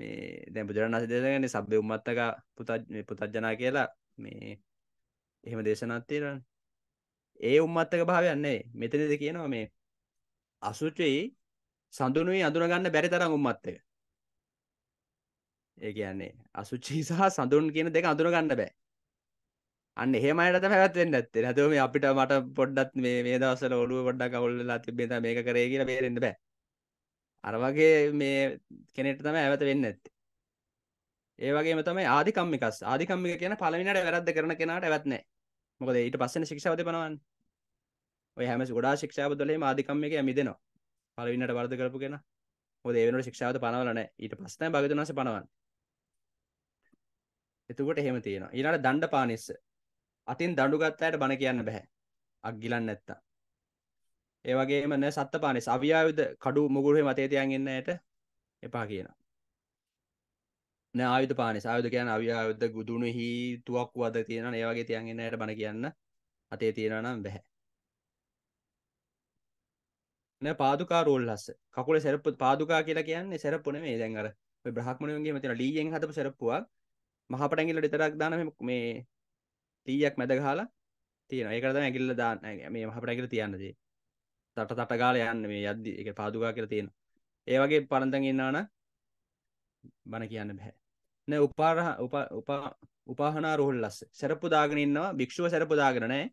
Speaker 2: මේ දැන් බුදුරණන් දේශනානේ සබ්බේ උමත්තක පුතත් මේ පුතත්ජනා කියලා මේ එහෙම දේශනාවක් තියෙනවානේ ඒ උමත්තක භාවයක් නෙවෙයි මෙතනදී කියනවා මේ අසුචි සඳුනුයි අඳුනගන්න බැරි තරම් උම්මත් එක. ඒ කියන්නේ අසුචි සහ සඳුන් කියන දෙක අඳුරගන්න බෑ අන්න එහෙම අයට පැවැත්වෙන්න ඇත්තේ නැතුව මේ අපිට මට පොඩ්ඩත් මේ මේ දවස්වල ඔළුව පොඩ්ඩක් අවුල් වෙලා තිබ්බේ තමයි මේක කරේ කියලා බේරෙන්න බෑ අර වගේ මේ කෙනෙක්ට තමයි ඇවත වෙන්න ඇත්තේ ඒ වගේම තමයි ආධිකම්මිකස් ආධිකම්මික කියන පළවෙනියට වැරද්ද කරන කෙනාට ඇවත් නැහැ මොකද ඊට පස්සේනේ ශික්ෂාව දෙපනවන්නේ ඔය හැම ගොඩා ශික්ෂාව තුළේම ආධිකම්මික යමිදෙනවා පළවෙනියට වරද කරපු කෙනා මොකද ඒ වෙනකොට ශික්ෂාවද පනවලා නැහැ ඊට පස්සේ තමයි භාග්‍යතුන් වහන්සේ පනවන්නේ එතකොට එහෙම තියෙනවා. ඊළඟට දණ්ඩ පානිස්ස. අතින් දඬු ගත්තාට බණ කියන්න බෑ. අග්ගිලන් නැත්තම්. ඒ වගේම න සත්ත පානිස්ස අවියායුධ කඩු මුගුරුවේ මතේ තියන් ඉන්න ඇයට එපා කියනවා. න ආයුධ පානිස්ස ආයුධ කියන්නේ අවියායුධ ගුදුණු හි තුවක් වද තියෙනවා. ඒ වගේ තියන් ඉන්න ඇයට බණ කියන්න අතේ තියනවා නම් බෑ. න පාදුකා රෝල්හස් කකුලේ සරප්පු පාදුකා කියලා කියන්නේ සරප්පු නෙමෙයි දැන් අර ඔය බ්‍රහ්මණයන්ගේම තියෙන ලීයෙන් හදපු සරප්පුවක් මහපටැගිල්ලට විතරක් දාන මේ තීයක් මැද ගහලා තියෙනවා ඒකට තමයි ඇඟිල්ල දාන්න මේ මහපටැගිල්ල තියන්න දේ තට තට ගාලා යන්න මේ යද්දි ඒක පාදුකා කියලා තියෙනවා ඒ වගේ පරන්තන් ඉන්නවා නම් බන කියන්න බෑ නෑ උපාරහ උපා උපාහනා රෝහල්ලස්ස සැරපු දාගෙන ඉන්නවා භික්ෂුව සැරපු දාගෙන නෑ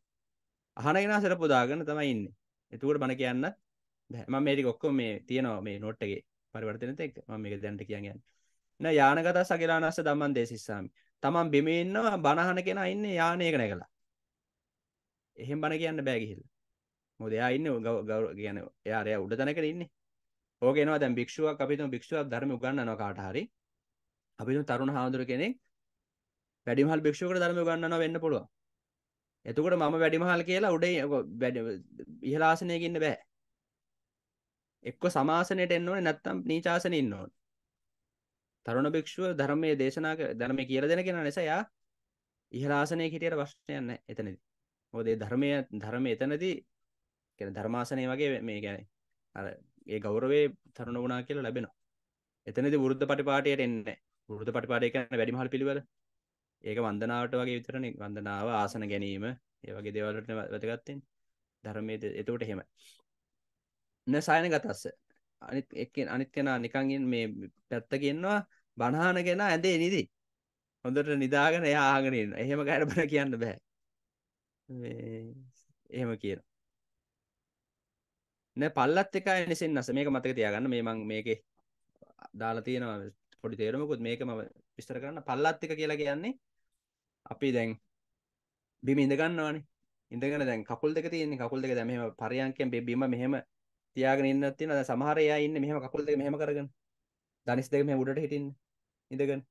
Speaker 2: අහනගෙන සැරපු දාගෙන තමයි ඉන්නේ එතකොට බන කියන්න බෑ මම මේක ඔක්කොම මේ තියනවා මේ නෝට් එකේ පරිවර්තනෙත් එක්ක මම මේක දැනට කියන් යන්නේ න යානගත සකිලානස්ස දම්මන් දේශිස්සාමි තමන් බිමඉන්නවා බණහන කෙන ඉන්න යානයක නැකලා එහෙම බණ කියන්න බෑගිහිල් මොද එයා ඉන්න ගෞර කියන යාරය උඩ තැනක ඉන්නේ ඕකෙනවා දැන් භික්ෂුවක් අපිතු භික්ෂුවක් ධර්ම උගන්නනවා කාට හරි අපිතු තරුණ හාමුදුර කෙනෙක් වැඩිමහල් භික්ෂුවකට ධර්ම උගන්නනවා වෙන්න පුළුවන් එතකොට මම වැඩිමහල් කියලා උඩේ ඉහළ ආසනයක ඉන්න බෑ එක්ක සමාසනයට එන්න ඕනේ නැත්නම් නීචාසනෙ ඉන්න ඕනේ තරුණ භික්ෂුව ධර්මය දේශනා ධර්මය කියල දෙන කෙන නිසයා ඉහලාසනය හිටියට වශ්නයන්න එතනද හෝදේ ධර්මය ධර්ම එතනදී කෙන ධර්මාසනය වගේ මේ ගැන අර ඒ ගෞරවේ තරුණ වනා කියලා ලැබෙනවා එතනති වෘද්ධ පටිපාටයට එන්න වෘද්ධ පටිපාටය කරන වැඩිමහල් පිළිවල ඒක වන්දනාවට වගේ විතරණ වන්දනාව ආසන ගැනීම ඒ වගේ දේවල්ලට වැදගත්තෙන් ධර්මය එතකට හෙම නසායන ගතස්ස අනිත් එක් අනිත් කෙනා නිකංගෙන් මේ පැත්ත කියන්නවා බණහන කෙනා ඇඳේ නිදි. හොඳට නිදාගෙන එයා ආගෙන ඉන්න. එහෙම කයට බර කියන්න බෑ. මේ එහෙම කියන. නෑ පල්ලත් එකයි නිසෙන්නස. මේක මතක තියාගන්න. මේ මං මේකේ දාලා තියෙනවා පොඩි තේරුමකුත් මේක මම විස්තර කරන්න. පල්ලත් එක කියලා කියන්නේ අපි දැන් බිම ඉඳ ගන්නවානේ. ඉඳගෙන දැන් කකුල් දෙක තියෙන්නේ. කකුල් දෙක දැන් මෙහෙම පරියන්කෙන් බිම මෙහෙම තියාගෙන ඉන්නත් තියෙනවා. දැන් සමහර අය ඉන්නේ මෙහෙම කකුල් දෙක මෙහෙම කරගෙන. දනිස් දෙක මෙහෙම උඩට හිටින්නේ. ඉඳගෙන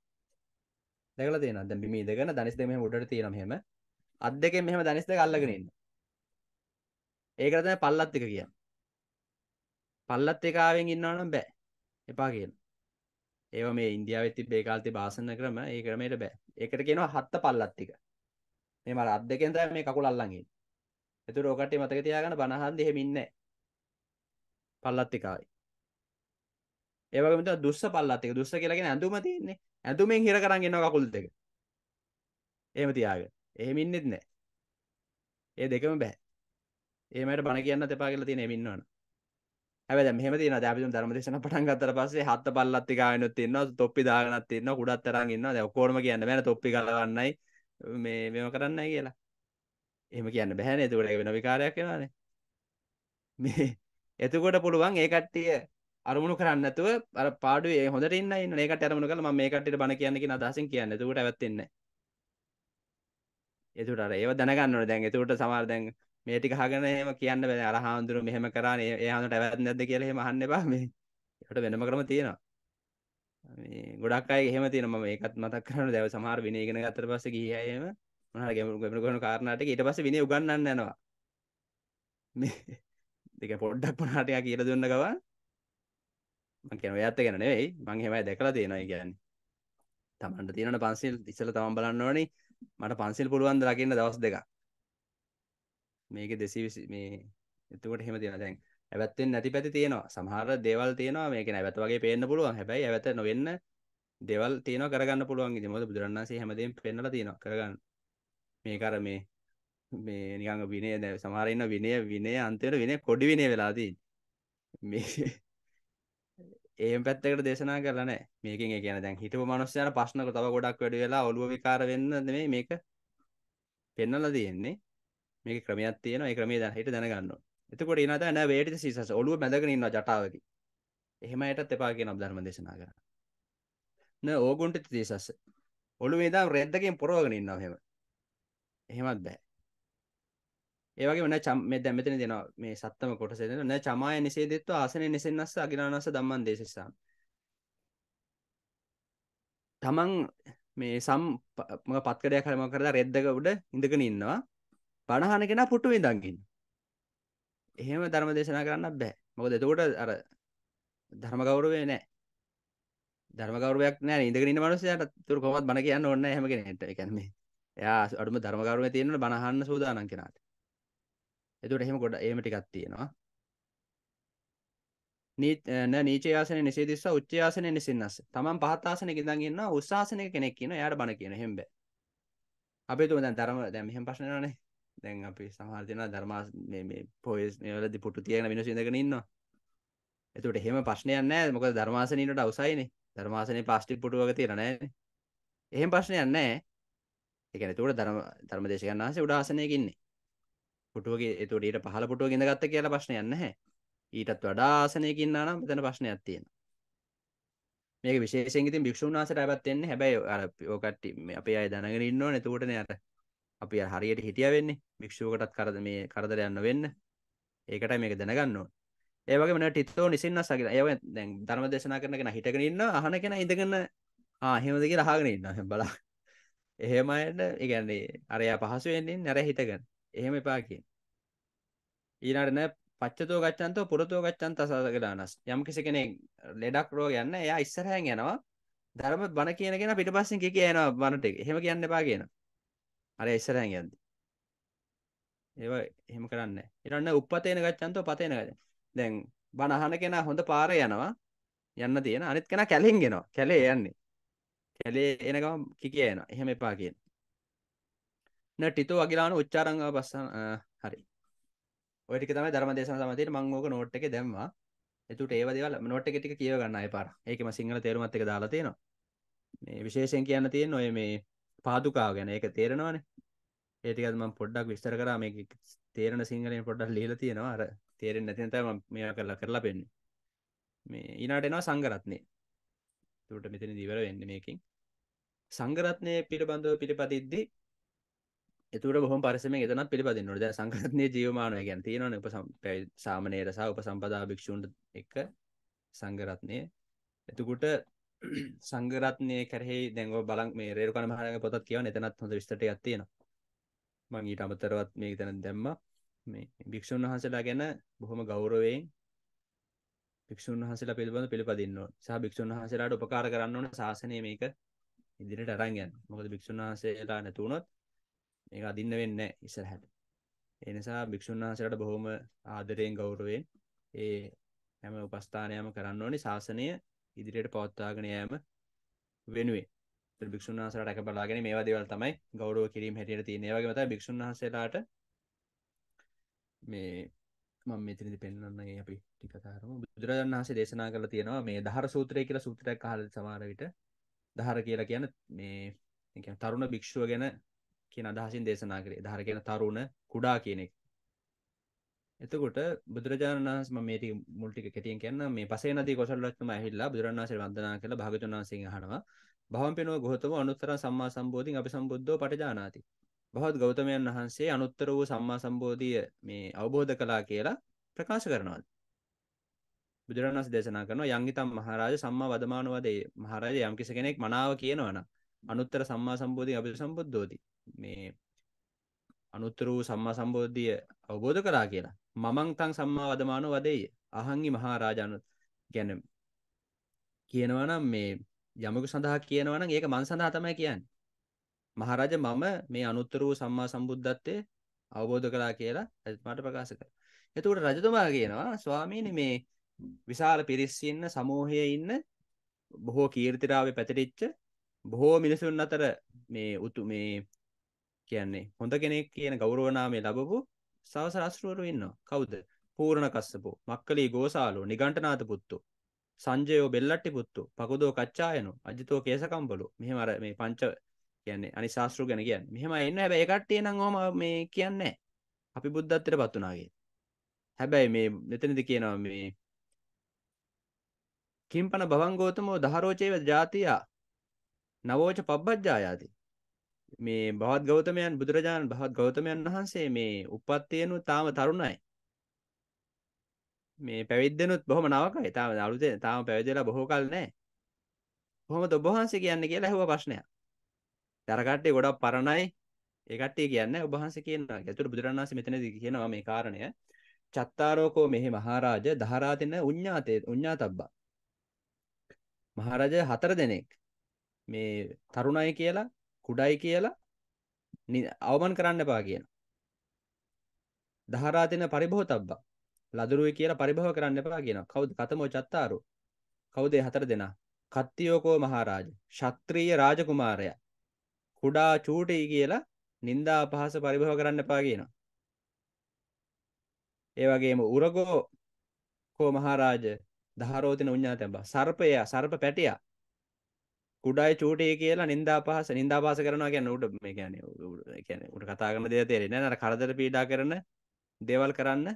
Speaker 2: දැකලා තියෙනවා දැන් බිම ඉඳගෙන ධනිස් දෙක මෙහෙම උඩට තියෙනවා මෙහෙම අත් දෙකෙන් මෙහෙම ධනිස් දෙක අල්ලගෙන ඉන්න ඒකට තමයි පල්ලත් එක කියන්නේ පල්ලත් එක ආවෙන් ඉන්නවනම් බෑ එපා කියලා ඒව මේ ඉන්දියාවේ තිබ්බ ඒ කාලේ භාෂණ ක්‍රම ඒ ක්‍රමයට බෑ ඒකට කියනවා හත්ත පල්ලත් එක මේ මර අත් දෙකෙන් තමයි මේ කකුල අල්ලන් ඉන්නේ එතකොට ඔකට මතක තියාගන්න බනහන්දි එහෙම ඉන්නේ නැහැ පල්ලත් එකයි ඒවගේමට දුස්ස පල්ලත්තක දුස්ස කියලගෙන ඇඳුම තියන්නේ ඇඳුමෙන් හිර කරන්න එන්න කකුල් දෙක ඒම තියාග එහෙමින්නෙත් නෑ ඒ දෙකම බෑ ඒමට බණ කියන්න තපා කියලා තියෙන එමින්වන හැබැයි දැන් මෙහෙම තියෙනවා දැන් අපි තුන් ධර්මදේශන පටන් ගත්තට පස්සේ හත් පල්ලත් එක ආයෙනුත් තියෙනවා තොප්පි දාගෙනත් තියෙනවා කුඩත් තරම් ඉන්නවා දැන් ඔක්කොම කියන්න බෑ තොප්පි ගලවන්නයි මේ මේව කරන්නයි කියලා එහෙම කියන්න බෑනේ එතකොට ඒක වෙන විකාරයක් වෙනවානේ මේ එතකොට පුළුවන් ඒ කට්ටිය අරමුණු කරන්නතුව අර පාඩුවේ හොඳට ඉන්න ඉන්න ඒකට අරමුණු කරලා මම මේකටට බණ කියන්නේ කියන අදහසින් කියන්නේ. එතකොට ඇවැත්තෙන්නේ නැහැ. එතකොට අර ඒව දැනගන්න ඕනේ දැන්. එතකොට සමහර දැන් මේ ටික අහගෙන එහෙම කියන්න බෑ. අර හාමුදුරුව මෙහෙම කරානේ. ඒ හාමුදුරුවට ඇවැත් නැද්ද කියලා එහෙම අහන්න එපා මේ. ඒකට වෙනම ක්‍රම තියෙනවා. මේ ගොඩක් අය එහෙම තියෙනවා. මම ඒකත් මතක් කරනවා. දැන් සමහර විනය ඉගෙන ගත්තට පස්සේ ගිහියා එහෙම මොනවා හරි ගැඹුරු කරන කාරණා ටික ඊට පස්සේ විනය උගන්වන්න යනවා. මේ දෙක පොඩ්ඩක් වුණාට යා කියලා දුන්න ගමන් මකැන ඔයත් ගැන නෙවෙයි මං හෙමයි දැකලා තියෙනයි ගැන්නේ තමන්ට තියෙනට පන්සිල් ඉසල තමන් බලන්න ඕනි මට පන්සිල් පුළුවන් ලකින්න දවස් දෙක මේක දෙසි මේ එතුකට හෙම තියෙන දැන් ඇවැත්තෙන් නැති පැති තියෙනවා සමහර දේවල් තියෙනවා මේක නැවැත් වගේ පේන්න පුළුවන් හැබැයි ඇවත නොවෙන්න දෙවල් තියෙන කරගන්න පුළුවන් ඉති මොද බුදුරන්සේ හැමදෙන් පෙන්නල තියෙනවා කරගන්න මේ කර මේ මේ නිගඟ විනය දැ සමහරන්න විනය විනය අන්තයට විනය කොඩි විනය වෙලාදී මේ ඒම් පැත්තකට දේශනා කරලනෑ මේකින් කියන දැන් හිටපු මනුස්සයන පශ්නක තව ගොඩක් වැඩ වෙලා ඔලුව විකාර වෙන්න මේ මේක පෙන්නල තියෙන්නේ මේක ක්‍රමයක් තියෙන ඒ ක්‍රමේ දැන් හිට දැනගන්න එතකොට ඉනත නෑ වේටිත සීසස් ඔලුව බැඳගෙන ඉන්නවා ජටාවකි එහෙම යටත් එපා කියන ධර්ම දේශනා කරා නෑ ඕගොන්ට තීසස් ඔලුව මේ දාම් රෙද්දකින් පොරවගෙන ඉන්නවා එහෙම එහෙමත් බෑ ඒවගේ වන චම් දැ මෙතන දෙනවා මේ සත්තම කොටසෙන න චමාය නිසේ දෙත්ව ආසන නිසෙන්න්නස්ස අගිනානස දම්මන් දේශෙසා තමන් මේ සම් පත්කරය කරම කරලා රෙද්දක උඩ ඉඳගෙන ඉන්නවා පණහන කෙන පුට්ටු ඉඳංගින් එහෙම ධර්ම දේශනා කරන්න බෑ මොක දෙතකොට අර ධර්ම ගෞරවේ නෑ ධර්ම ගෞරවයක් නෑ ඉඳගෙන ඉන්න මනුස්සයාට තුරු කොහොමත් බණ කියන්න ඕනේ නැහැ හැම කෙනෙක්ට. ඒ කියන්නේ එයා අඩුම ධර්ම ගෞරවය තියෙනවනේ බණහන්න සූදානම් කෙනාට. එතුට එහෙම ගොඩ ඒම ටිකක් තියෙනවා නීන නීචයාසන නිසේ දිස්ස උච්චයාසනය නිසින්නස් තමන් පහත්තාසන ඉදගන්න උත්සාසනය කෙනෙක් කියන යට බණ කියන හෙම්බ අපි තුම දැන් ධරම දැමහෙම පශනනේ දැන් අපි සමාර්ධන ධර්මා පොයිස් නවලදි පුටු තියෙන මිනිසිදගෙන ඉන්නවා එතුට එහෙම ප්‍රශ්නයන්න මොක ධර්මාසනීට අවසයින ධර්මාසනය පස්්ටි පුටුවග තිරනෑ එහෙම ප්‍රශ්නයන්නෑ එකන තුට ධර්ම ධර්මදේශකන් වහසේ උඩාසනයකින්නේ පුටුවගේ එතුට පහල පුටුව ගෙන ගත්ත කියලා ප්‍රශ්න යන්න හැ ඊටත් වඩා ආසනයකින්න නම් මෙතන ප්‍රශ්නයක් තියෙන මේක විශේෂෙන් ඉතින් භික්ෂූන් වහන්සේට අයපත් වෙන්නේ හැබැයි අර ඔකට අපේ අය දැනගෙන ඉන්න ඕනේ එතකොටනේ අර අපි හරියට හිටිය වෙන්නේ භික්ෂුවකටත් කරද මේ කරදර යන්න වෙන්න ඒකට මේක දැනගන්න ඕන ඒවගේ මන ටිත්තෝ නිසින්නස් කියලා ඒව දැන් ධර්ම දේශනා කරන කෙනා හිටගෙන ඉන්න අහන කෙනා ඉඳගෙන ආ එහෙමද කියලා අහගෙන ඉන්න බලා එහෙම එන්න ඒ කියන්නේ අර එයා පහසු වෙන්නේ නැර හිටගෙන එහෙම එපා කියන්නේ. ඊළඟට නෑ පච්චතෝ ගච්ඡන්තෝ පුරතෝ ගච්ඡන්ත සසගලානස්. යම් කෙනෙක් ලෙඩක් රෝගයක් නැහැ. එයා ඉස්සරහින් යනවා. ධර්ම බණ කියන කෙනා පිටිපස්සෙන් කිය කිය යනවා බණට. එහෙම කියන්න එපා කියනවා. අර ඉස්සරහින් යද්දි. ඒව එහෙම කරන්නේ නැහැ. ඊට අන්න උප්පතේන ගච්ඡන්තෝ පතේන ගච්ඡන්තෝ. දැන් බණ අහන කෙනා හොඳ පාරේ යනවා. යන්න තියෙන. අනිත් කෙනා කැලෙන් ගෙනවා. කැලේ යන්නේ. කැලේ එන ගම කිකිය යනවා. එහෙම එපා කියන. නටිතෝ අගිලාන උච්චාරංග පස්සන හරි ඔයටික තමයි ධර්ම දේශන සමතියට මංගෝක නෝට් එක දැම්වා එතුට ඒව දේවල් නෝට් එක ටික කියව ගන්න එපාර ඒකම සිංහල තේරුමත් එක දාලා තියෙනවා මේ විශේෂයෙන් කියන්න තියෙන ඔය මේ පාදුකාව ගැන ඒක තේරෙනවානේ ඒටිකත් මම පොඩ්ඩක් විස්තර කරා මේ තේරෙන සිංහලෙන් පොඩ්ඩක් ලියලා තියෙනවා අර තේරෙන්නේ නැති නිසා මම මේවා කරලා කරලා පෙන්නේ මේ ඊනාට එනවා සංගරත්නේ තුට මෙතන දිවර වෙන්න මේකින් සංගරත්නය පිළිබඳව පිළිපතිද්දී එතුට බොහොම පරසම එතන පිළිපදින්නට ද සංකරත්නය ජීවමානය ගැන් තියෙනවන උප සාමනයට සහ උප සම්පදා භික්ෂූන්ට එක සංගරත්නය එතුකුට සංගරත්නය කරෙහි දැව බලක් මේ රේරු කන මහරග පොත් කියව එතනත් හොඳ විස්ට ඇත්තියෙන මංගේට අමතරවත් මේ තැන දැම්ම මේ භික්‍ෂූන් වහන්සලා ගැන බොහොම ගෞරවයෙන් භික්ෂූන් වහසලා පිළිබඳ පිළිපදින්න සහ භික්ෂූන් වහසලාට උපකාර කරන්න ඕන ශාසනය මේක ඉදිරිට අරන්ගන් මොකද භික්ෂූන් වහසේලා නැතුුණොත් මේක අදින්න වෙන්නේ ඉස්සරහට. ඒ නිසා භික්ෂුන් වහන්සේලාට බොහොම ආදරයෙන් ගෞරවයෙන් ඒ හැම උපස්ථානයම කරන්න ඕනේ ශාසනය ඉදිරියට පවත්වාගෙන යෑම වෙනුවෙන්. ඒත් භික්ෂුන් වහන්සේලාට එක බලාගෙන මේවා දේවල් තමයි ගෞරව කිරීම හැටියට තියෙන්නේ. ඒ වගේම තමයි භික්ෂුන් වහන්සේලාට මේ මම මෙතනදි පෙන්වන්නගේ අපි ටික කතාරම බුදුරජාණන් වහන්සේ දේශනා කරලා තියෙනවා මේ දහර සූත්‍රය කියලා සූත්‍රයක් අහලා සමහර විට දහර කියලා කියන්නේ මේ කියන්නේ තරුණ භික්ෂුව ගැන කියන අදහසින් දේශනා කරේ දහර කියන තරුණ කුඩා කියනෙක් එතකොට බුදුරජාණන් වහන්සේ මම මේ ටික මුල් ටික කෙටියෙන් කියන්නම් මේ පසේ නදී කොසල්වත්තුම ඇහිලා බුදුරණන් වහන්සේ වන්දනා කළා භාගතුන් වහන්සේගෙන් අහනවා භවම්පිනෝ ගෝතම අනුත්තර සම්මා සම්බෝධින් අපි සම්බුද්ධෝ පටජානාති බහත් ගෞතමයන් වහන්සේ අනුත්තර වූ සම්මා සම්බෝධිය මේ අවබෝධ කළා කියලා ප්‍රකාශ කරනවා බුදුරණන් වහන්සේ දේශනා කරනවා යංගිතම් මහරජා සම්මා වදමාන වදේ මහරජා යම්කිසි කෙනෙක් මනාව කියනවනම් අනුත්තර සම්මා සම්බෝධින් අපි සම්බුද්ධෝති මේ අනුත්තර වූ සම්මා සම්බෝධිය අවබෝධ කරා කියලා මමංතං සම්මා වදමානෝ වදෙය අහංගි මහරජාණන් ගැන කියනවනම් මේ යමකු සඳහා කියනවනම් ඒක මං සඳහා තමයි කියන්නේ මහරජ මම මේ අනුත්තර වූ සම්මා සම්බුද්ධත්වය අවබෝධ කළා කියලා රජතුමාට ප්‍රකාශ කළා. එතකොට රජතුමා කියනවා ස්වාමීනි මේ විශාල පිරිස් ඉන්න සමූහයේ ඉන්න බොහෝ කීර්තිරාවේ පැතිරිච්ච බොහෝ මිනිසුන් අතර මේ උතු මේ කියන්නේ හොඳ කෙනෙක් කියන ගෞරවනාමය ලබපු සවස රස්රුවරු ඉන්නවා කවුද පූර්ණ කස්සපෝ මක්කලී ගෝසාලෝ නිගණ්ඨනාත පුත්තු සංජයෝ බෙල්ලට්ටි පුත්තු පකුදෝ කච්චායනෝ අජිතෝ කේසකම්බලෝ මෙහෙම අර මේ පංච කියන්නේ අනි ශාස්ත්‍රු ගැන කියන්නේ මෙහෙම එන්න හැබැයි ඒ කට්ටිය නම් ඕම මේ කියන්නේ අපි බුද්ධත්වයට පත් වුණා කියලා හැබැයි මේ මෙතනදි කියනවා මේ කිම්පන භවංගෝතමෝ දහරෝචේව ජාතියා නවෝච පබ්බජ්ජායාති මේ බවත් ගෞතමයන් බුදුරජාණන් බහත් ගෞතමයන් වහන්සේ මේ උපත්තියනු තාම තරුණයි මේ පැවිද්දනුත් බොහොම නවකයි තාම අලුතේ තාම පැවිදිලා බොහෝ කල් නැහැ කොහොමද ඔබ වහන්සේ කියන්නේ කියලා ඇහුවා ප්‍රශ්නයක් අර කට්ටිය ගොඩක් පරණයි ඒ කට්ටිය කියන්නේ ඔබ වහන්සේ කියනවා ඒතර බුදුරණන් වහන්සේ මෙතනදී කියනවා මේ කාරණය චත්තාරෝකෝ මෙහි මහරජ දහරාතින උඤ්ඤාතේ උඤ්ඤාතබ්බා මහරජ හතර දෙනෙක් මේ තරුණයි කියලා කුඩයි කියලා අවමන් කරන්න එපා කියන. දහරාතින පරිභෝතබ්බා ලදරුවේ කියලා පරිභව කරන්න එපා කියනවා. කවුද? කතමෝ චත්තාරෝ. කවුද හතර දෙනා? කත්තියෝකෝ මහරජ, ශාත්‍රීය රාජකුමාරයා. කුඩා චූටි කියලා නින්දා අපහාස පරිභව කරන්න එපා කියනවා. ඒ වගේම උරගෝ කෝ මහරජ දහරෝතින උඤ්ඤාතම්බා. සර්පයා, සර්ප පැටියා. කුඩයි චූටේ කියලා නින්දා පහස නින්දා පාස කරනවා ගැන උට මේ ගැන ගැන උට කතා කරන දෙය තේරෙන නර කරදර පීඩා කරන දේවල් කරන්න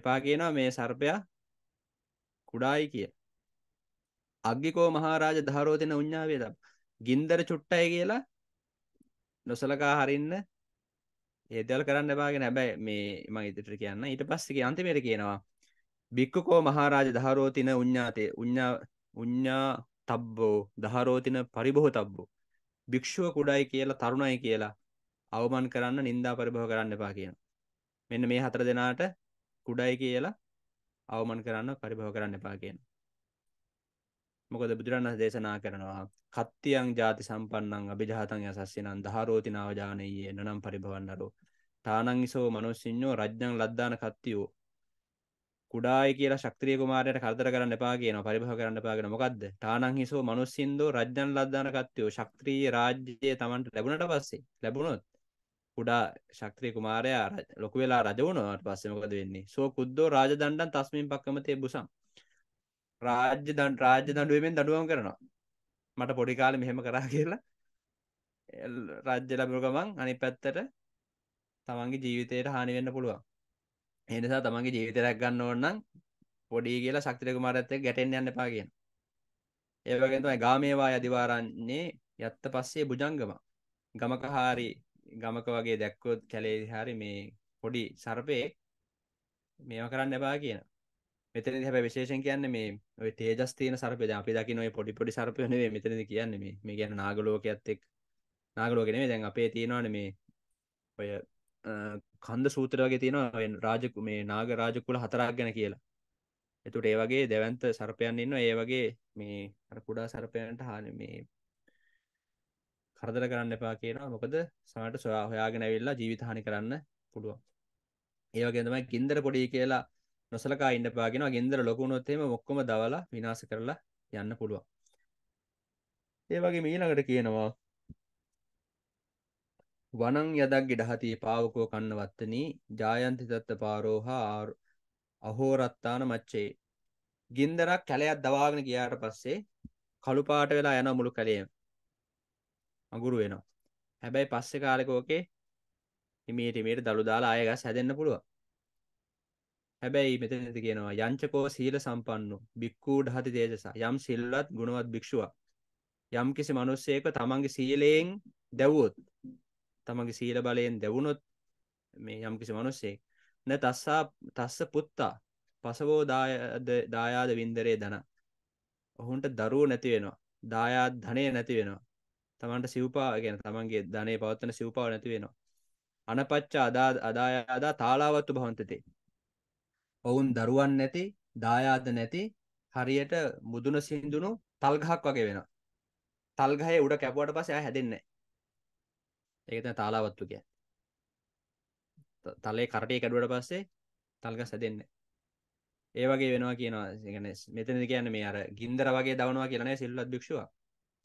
Speaker 2: එපා කියනවා මේ සර්පයා කුඩායි කිය අග්ගිකෝ මහරජ ධාරෝතින උඤ්ඤාවේ දම් ගින්දර චුට්ටයි කියලා නොසලකා හරින්න ඒ දේවල් කරන්න එපා කියන හැබැයි මේ මම ඉදිරියට කියන්න ඊට පස්සේ අන්තිමේට කියනවා බික්කකෝ මහරජ ධාරෝතින උඤ්ඤාතේ උඤ්ඤා උඤ්ඤා තබ්බෝ දහරෝතින පරිබොහ තබ්බෝ භික්ෂුව කුඩයි කියලා තරුණයි කියලා අවමන් කරන්න නින්දා පරිභව කරන්න එපා කියන මෙන්න මේ හතර දෙනාට කුඩයි කියලා අවමන් කරන්න පරිභව කරන්න එපා කියන මොකද බුදුරණන් දේශනා කරනවා කත්තියං ජාති සම්පන්නං අභිජාතං යසස්සිනං දහරෝතිනාව ජානෙය්‍ය නනම් පරිභවන්නරෝ තානං ඉසෝ මනුස්සින්යෝ රජ්ජං ලද්දාන කත්තියෝ කුඩායි කියලා ශක්ත්‍රිය කුමාරයට කරදර කරන්න එපා කියන පරිභව කරන්න පාගෙන මොකක්ද ටානං හිසෝ මනුස්සින්දෝ රජ්‍යන් ලද්දාන කත්තයෝ ශක්ත්‍රීය රාජ්‍යය තමන්ට ලැබුණට පස්සේ ලැබුණොත් කුඩා ශක්ත්‍රී කුමාරයා ලොකු වෙලා රජ වුණාට පස්සේ මොකද වෙන්නේ සෝ කුද්දෝ රාජ දණ්ඩන් තස්මින් පක්කම තේ බුසම් රාජ්‍ය දන් රාජ්‍ය දඬුවමෙන් දඬුවම් කරනවා මට පොඩි කාලේ මෙහෙම කරා කියලා රාජ්‍ය ලැබුණ ගමන් අනිත් පැත්තට තමන්ගේ ජීවිතයට හානි වෙන්න පුළුවන් එනිසා තමන්ගේ ජීවිතරයක් ගන්න ඕන්නම් පොඩි කියලා ශක්තිරක මාරත්තය ගැටෙන් යන්න එපා කියන ඒවගෙන් තමයි ගාමේවා අධිවාරන්නේ යත්ත පස්සේ බුජංගම ගමක හාරි ගමක වගේ දැක්කොත් කැලේ හාරි මේ පොඩි සර්පයේ මේවා කරන්න එපා කියන මෙතන හැබ විශේෂෙන් කියන්න මේ ඔය තේජස් තියෙන සර්පය දැන් අපි දකින්න ඔය පොඩි පොඩි සර්පය නෙවෙයි මෙතනදී කියන්නේ මේ මේ කියන්නේ නාග ලෝකයේත් එක්ක නාග ලෝකේ නෙවෙයි දැන් අපේ තියෙනවානේ මේ ඔය කන්ද සූත්‍ර වගේ තියෙනවා රාජකු මේ නාග රාජකුල හතරක් ගැන කියලා. එතකොට ඒ වගේ දෙවන්ත සර්පයන් ඉන්නවා ඒ වගේ මේ අර කුඩා සර්පයන්ට හානි මේ කරදර කරන්න එපා කියනවා. මොකද සමහරට සොයා හොයාගෙන ඇවිල්ලා ජීවිත හානි කරන්න පුළුවන්. ඒ වගේ තමයි ගින්දර පොඩි කියලා නොසලකා ඉන්න එපා කියනවා. ගින්දර ලොකු වුණොත් එහෙම ඔක්කොම දවලා විනාශ කරලා යන්න පුළුවන්. ඒ වගේ ඊළඟට කියනවා වනං යදක් ගෙඩහතී පාවකෝ කන්නවත්තනී ජායන්ති තත්ත පාරෝහා අහෝරත්තාන මච්චේ ගින්දරක් කැලයක් දවාගෙන ගියාට පස්සේ කළුපාට වෙලා යන මුළු කැලේම අගුරු වෙනවා හැබැයි පස්සෙ කාලෙකෝකේ හිමීටමීට දළු දාලා අයගස් හැදෙන්න්න පුළුව හැබැයි මෙතනති කියනවා යංචකෝ සීල සම්පන්නු බික්කූඩ හති දේශසා යම් සිල්ලත් ගුණවත් භික්ෂුවක් යම් කිසි මනුස්සයක තමන්ගේ සීලයෙන් දැව්වොත් තමගේ සීල බලයෙන් දැවුණොත් මේ යම්කිසි මනුස්සේ න තස්සා තස්ස පුත්තා පසවෝ දායාද වින්දරේ දන ඔහුන්ට දරුව නැති වෙනවා දායාත් ධනය නැති වෙනවා තමන්ට සිව්පා ගැන තමන්ගේ ධනය පවත්තන සිව්පාව නැති වෙනවා අනපච්චා අදා අදායාදා තාලාවත්තු භවන්තතේ ඔවුන් දරුවන් නැති දායාද නැති හරියට මුදුන සින්දුුණු තල්ගහක් වගේ වෙන තල්ගහය උඩ කැපුවට පස හැදෙන්නේ ඒක තමයි තාලාවත්තු කියන්නේ. තලයේ කරටිය කැඩුවට පස්සේ තල්ගස් හැදෙන්නේ. ඒ වගේ වෙනවා කියනවා. ඒ කියන්නේ මෙතනදී කියන්නේ මේ අර ගින්දර වගේ දවනවා කියලා නෑ සිල්වත් භික්ෂුව.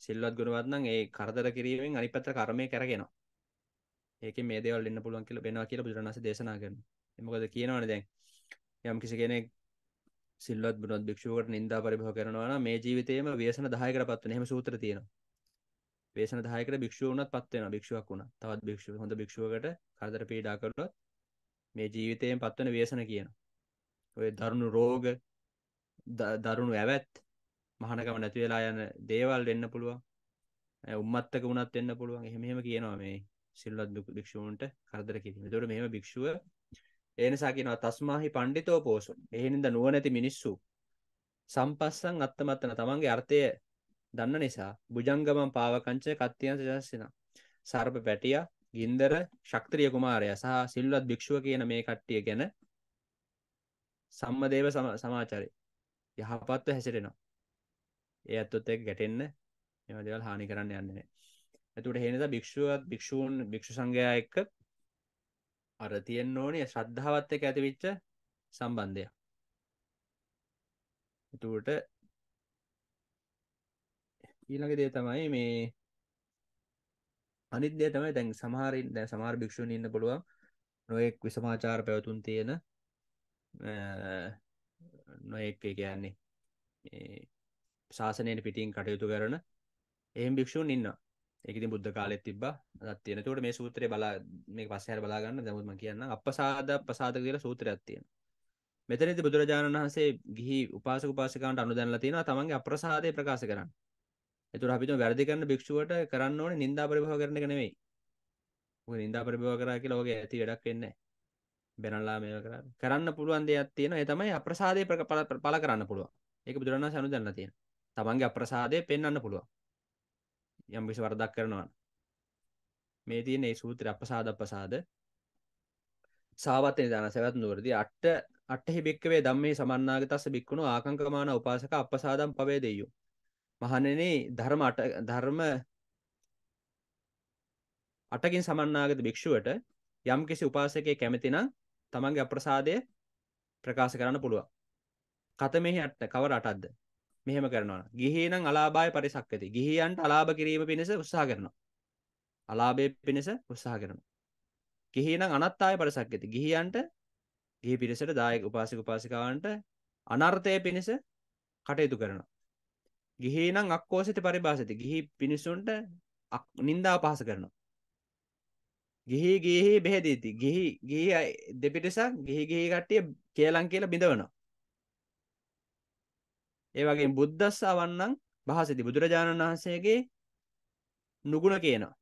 Speaker 2: සිල්වත් ගුණවත් නම් ඒ කරදර කිරීමෙන් අනිත් පැත්තට කර්මය කරගෙනවා. ඒකෙන් මේ දේවල් වෙන්න පුළුවන් කියලා වෙනවා කියලා බුදුරණවහන්සේ දේශනා කරනවා. ඒ මොකද කියනවනේ දැන් යම් කිසි කෙනෙක් සිල්වත් බුණොත් භික්ෂුවකට නින්දා පරිභව කරනවා නම් මේ ජීවිතේම ව්‍යසන 10කට පත් වෙන. එහෙම සූත්‍ර තියෙනවා. වේසන 10කට භික්ෂුව වුණත් පත් වෙනවා භික්ෂුවක් වුණා. තවත් භික්ෂුව හොඳ භික්ෂුවකට කරදර පීඩා කළොත් මේ ජීවිතයෙන් පත්වන වේසන කියනවා. ඔය දරුණු රෝග දරුණු ඇවැත් මහානකම නැති වෙලා යන දේවල් වෙන්න පුළුවන්. උම්මත්තක වුණත් වෙන්න පුළුවන්. එහෙම එහෙම කියනවා මේ සිල්වත් භික්ෂුවන්ට කරදර කිරීම. ඒතකොට මෙහෙම භික්ෂුව ඒ නිසා කියනවා තස්මාහි පඬිතෝ පෝසොන්. එහෙනින්ද නුවණැති මිනිස්සු සම්පස්සන් අත්තමත්තන තමන්ගේ අර්ථය දන්න නිසා බුජංගමන් පාවකංචය කත්තියන් සජස්සෙන සර්ප පැටිය ගින්දර ශක්ත්‍රිය කුමාරය සහ සිල්වත් භික්ෂුව කියන මේ කට්ටිය ගැන සම්මදේව සමාචරය යහපත්ව හැසිරෙනවා ඒ ඇත්තොත් එක් ගැටෙන්න එම දෙවල් හානි කරන්න යන්නේ ඇතුට හේනද භික්ෂුවත් භික්ෂූන් භික්ෂු සංඝයා එක්ක අර තියෙන් ඕනේ ශ්‍රද්ධාවත් එක ඇතිවිච්ච සම්බන්ධයක් එතුවට ඊළඟ දේ තමයි මේ අනිත් දේ තමයි දැන් සමහරින් දැන් සමහර භික්ෂුන් ඉන්න පුළුවන් නොයෙක් විසමාචාර පැවතුම් තියෙන නොයෙක් කියන්නේ මේ ශාසනයට පිටින් කටයුතු කරන එහෙම භික්ෂුන් ඉන්නවා ඒකති බුද්ධ කාලෙත් තිබ අත්තියන තොට මේ සූත්‍රය බලා මේ පස්සහර බලාගන්න දැමුත්ම කියන්න අපසාද ප්‍රසාද කියල සූත්‍රයක් තියෙන මෙතනති බුදුරජාණන් වහන්සේ ගිහි උපාසක පාසකන්ට අනුදැනල තියෙන තමන්ගේ අප්‍රසාදය ප්‍රකාශ කරන්න එතුර අපිට වැරදි කරන්න භික්ෂුවට කරන්න ඕනේ නින්දා පරිභව කරන එක නෙමෙයි. මොකද නින්දා පරිභව කරා කියලා ඔගේ ඇති වැඩක් වෙන්නේ බැනලා මේව කරා. කරන්න පුළුවන් දෙයක් තියෙනවා. ඒ තමයි අප්‍රසාදේ පළ කරන්න පුළුවන්. ඒක බුදුරණවහන්සේ අනුදන්නා තියෙන. තමන්ගේ අප්‍රසාදේ පෙන්වන්න පුළුවන්. යම් කිසි වරදක් කරනවා මේ තියෙන මේ සූත්‍රය අප්‍රසාද අප්‍රසාද සාවත්තේ දාන සවැත් නුවරදී අට අටහි බික්කවේ ධම්මේ සමන්නාගතස්ස බික්කුණෝ ආකංකමාන උපාසක අප්‍රසාදම් පවේදෙය්‍යෝ මහණෙනි ධර්ම ධර්ම අටකින් සමන්නාගත භික්ෂුවට යම් කිසි උපාසකයෙ කැමති නම් තමන්ගේ අප්‍රසාදය ප්‍රකාශ කරන්න පුළුවන්. කතමෙහි අට කවර අටක්ද? මෙහෙම කරනවා. ගිහි නම් අලාභාය පරිසක්කති. ගිහියන්ට අලාභ කිරීම පිණිස උත්සාහ කරනවා. අලාභයේ පිණිස උත්සාහ කරනවා. ගිහි නම් අනත්තාය පරිසක්කති. ගිහියන්ට ගිහි පිරිසට දායක උපාසක උපාසිකාවන්ට අනර්ථය පිණිස කටයුතු කරනවා. ගිහි නම් අක්කෝසිත පරිභාසති ගිහි පිනිසුන්ට නින්දා පහස කරනවා ගිහි ගිහි බෙහෙදීති ගිහි ගිහි දෙපිටසක් ගිහි ගිහි කට්ටිය කියලන් කියලා බිඳවනවා ඒ වගේ බුද්දස්සා වන්නන් භාසති බුදුරජාණන් වහන්සේගේ නුගුණ කියනවා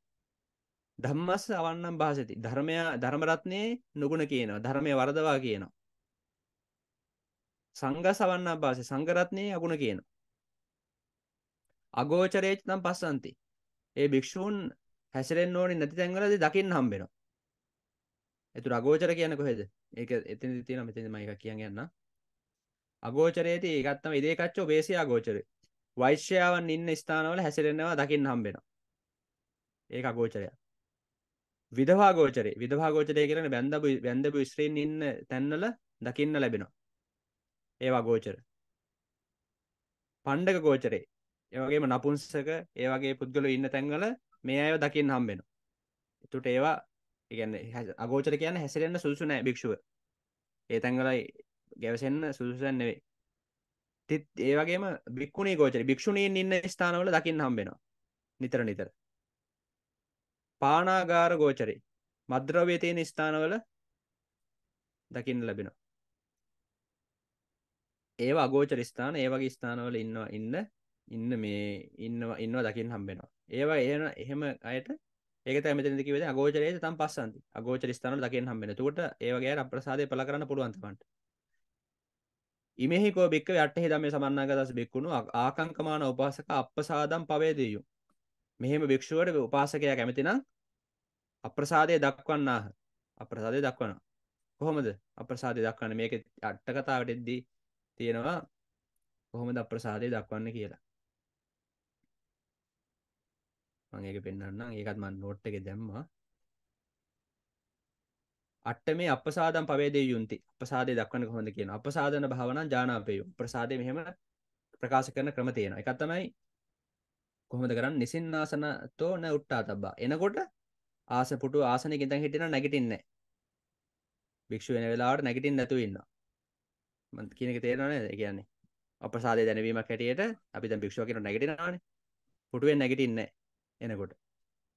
Speaker 2: ධම්මස් අවන්නම් භාසති ධර්මයා ධර්මරත්නයේ නුගුණ කියනවා ධර්මය වරදවා කියනවා සංඝ සවන්නා භාසය සංඝරත්නයේ අගුණ කියනවා අගෝචරේච් නම් පස්සන්ති ඒ භික්ෂූන් හැසිරෙන් ඕනි නැති තැන්වලද දකින්න හම්බෙනවා එතු අගෝචර කියන කොහෙද ඒක එතන තියෙන මෙතන මම එක කියන් යන්න අගෝචරේති ඒකත්තම ඉදේකච්චෝ වේසී අගෝචරේ වෛශ්‍යාවන් ඉන්න ස්ථානවල හැසිරෙනවා දකින්න හම්බෙනවා ඒක අගෝචරය විදවා ගෝචරේ විදවා ගෝචරය කියන බැන්දපු බැන්දපු ස්ත්‍රීන් ඉන්න තැන්වල දකින්න ලැබෙනවා ඒවා ගෝචර පණ්ඩක ගෝචරේ ඒවගේම නපුන්සක ඒවගේ පුද්ගල ඉන්න තැන්වල මේ අය දකිින් හම්බෙන එතුට ඒවා ඉගන්න අගෝචර කියන හැසිරෙන්න්න සුසු නෑ භික්ෂුව ඒ තැන්ගලයි ගැවසෙන්න්න සුදුසන් නෙවේ තිත් ඒවගේ බික්ුණ ගෝචර භික්ෂුණීන් ඉන්න ස්ථානවල දකිින් හම්බෙනවා නිතර නිතර පානාගාර ගෝචරි මද්‍රව්‍ය තියෙන ස්ථානවල දකින්න ලැබෙනවා ඒවා අගෝචර ස්ථාන ඒ වගේ ස්ථානවල ඉන්නවා ඉන්න ඉන්න මේ ඉන්න ඉන්නවා දකිින් හම්බෙනවා ඒවා එන එහෙම අයට ඒක තැමතිකිව ගෝචරේ තම් පස්සන්ති අගෝචර ස්ථාන දකිින් හම්බෙන තුට ඒවගේ අප්‍රසාධය පල කරන්න පුළුවන්තමට ඉමෙහිකෝ බික්ක අට හිදම සමන්නාග දස් බෙක්කුණු ආකංකමාන උපාසක අපසාදම් පවේදයු මෙහෙම භික්ෂුවට උපාසකයා කැමතිනම් අප්‍රසාදය දක්වන්නාහ අප්‍රසාදය දක්වනවා කොහොමද අප්‍රසාදය දක්වන්න මේක අට්ටකතාවට එද්දී තියෙනවා කොහොමද අප්‍රසාදය දක්වන්න කියලා මම ඒක පෙන්වන්නම් ඒකත් මම නෝට් එකේ දැම්මා අට්ටමේ අපසාදම් පවේදේ යුන්ති අපසාදේ දක්වන්න කොහොමද කියන අපසාදන භාවනා ජානාපේයු ප්‍රසාදේ මෙහෙම ප්‍රකාශ කරන ක්‍රම තියෙනවා එකක් තමයි කොහොමද කරන්න නිසින්නාසන තෝ න උට්ටා තබ්බා එනකොට ආස පුටු ආසනෙක ඉඳන් හිටින නැගිටින්නේ භික්ෂුව වෙන වෙලාවට නැගිටින්න නැතුව ඉන්නවා මම කියන එක තේරෙනව නේද ඒ කියන්නේ අප්‍රසාදය දැනවීමක් හැටියට අපි දැන් භික්ෂුව කියන නැගිටිනවානේ පුටුවෙන් නැගිටින්නේ එනකොට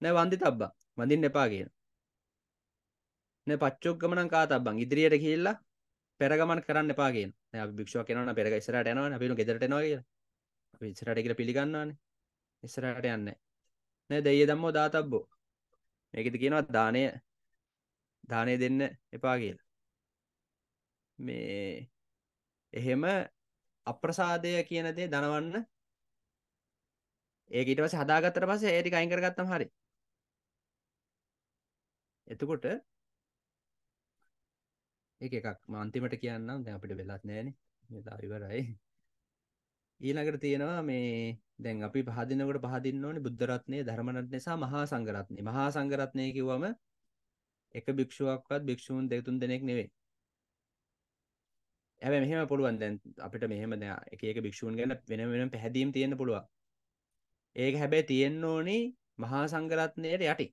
Speaker 2: නෑ වන්දි තබ්බා වඳින්න එපා කියන නෑ පච්චොක්ගමනං කා තබ්බන් ඉදිරියට ගිහිල්ලා පෙර ගමන් කරන්න එපා කියන නෑ අපි භික්ෂුවක් කෙනාන පෙර ඉස්සරහට යනවනේ අපි ගෙදරට එනවා කියලා අපි ඉස්සරහට කියලා පිළිගන්නවනේ ඉස්සරහට යන්නේ නෑ දෙයිය ධම්මෝ දාතබ්බෝ මේකෙද කියනවා දාණය දාණය දෙන්න එපා කියලා මේ එහෙම අප්‍රසාදය කියන දේ දනවන්න ඒක ඊට පස්සේ හදාගත්තට පස්සේ ඒ ටික අයින් කරගත්තම හරි. එතකොට ඒක එකක් මම අන්තිමට කියන්නම් දැන් අපිට වෙලක් නැහැනේ. වෙලා ඉවරයි. ඊළඟට තියෙනවා මේ දැන් අපි පහදිනකොට පහදින්න ඕනේ බුද්ධ රත්නය, ධර්ම රත්නය සහ මහා සංඝ රත්නය. මහා සංඝ රත්නය කිව්වම එක භික්ෂුවක්වත් භික්ෂූන් දෙක තුන් දෙනෙක් නෙවෙයි. හැබැයි මෙහෙම පුළුවන් දැන් අපිට මෙහෙම දැන් එක එක භික්ෂූන් ගැන වෙන වෙනම පැහැදීම් තියෙන්න පුළුවන්. ඒක හැබැයි තියෙන්න ඕනි මහා සංගරත්නයට යටි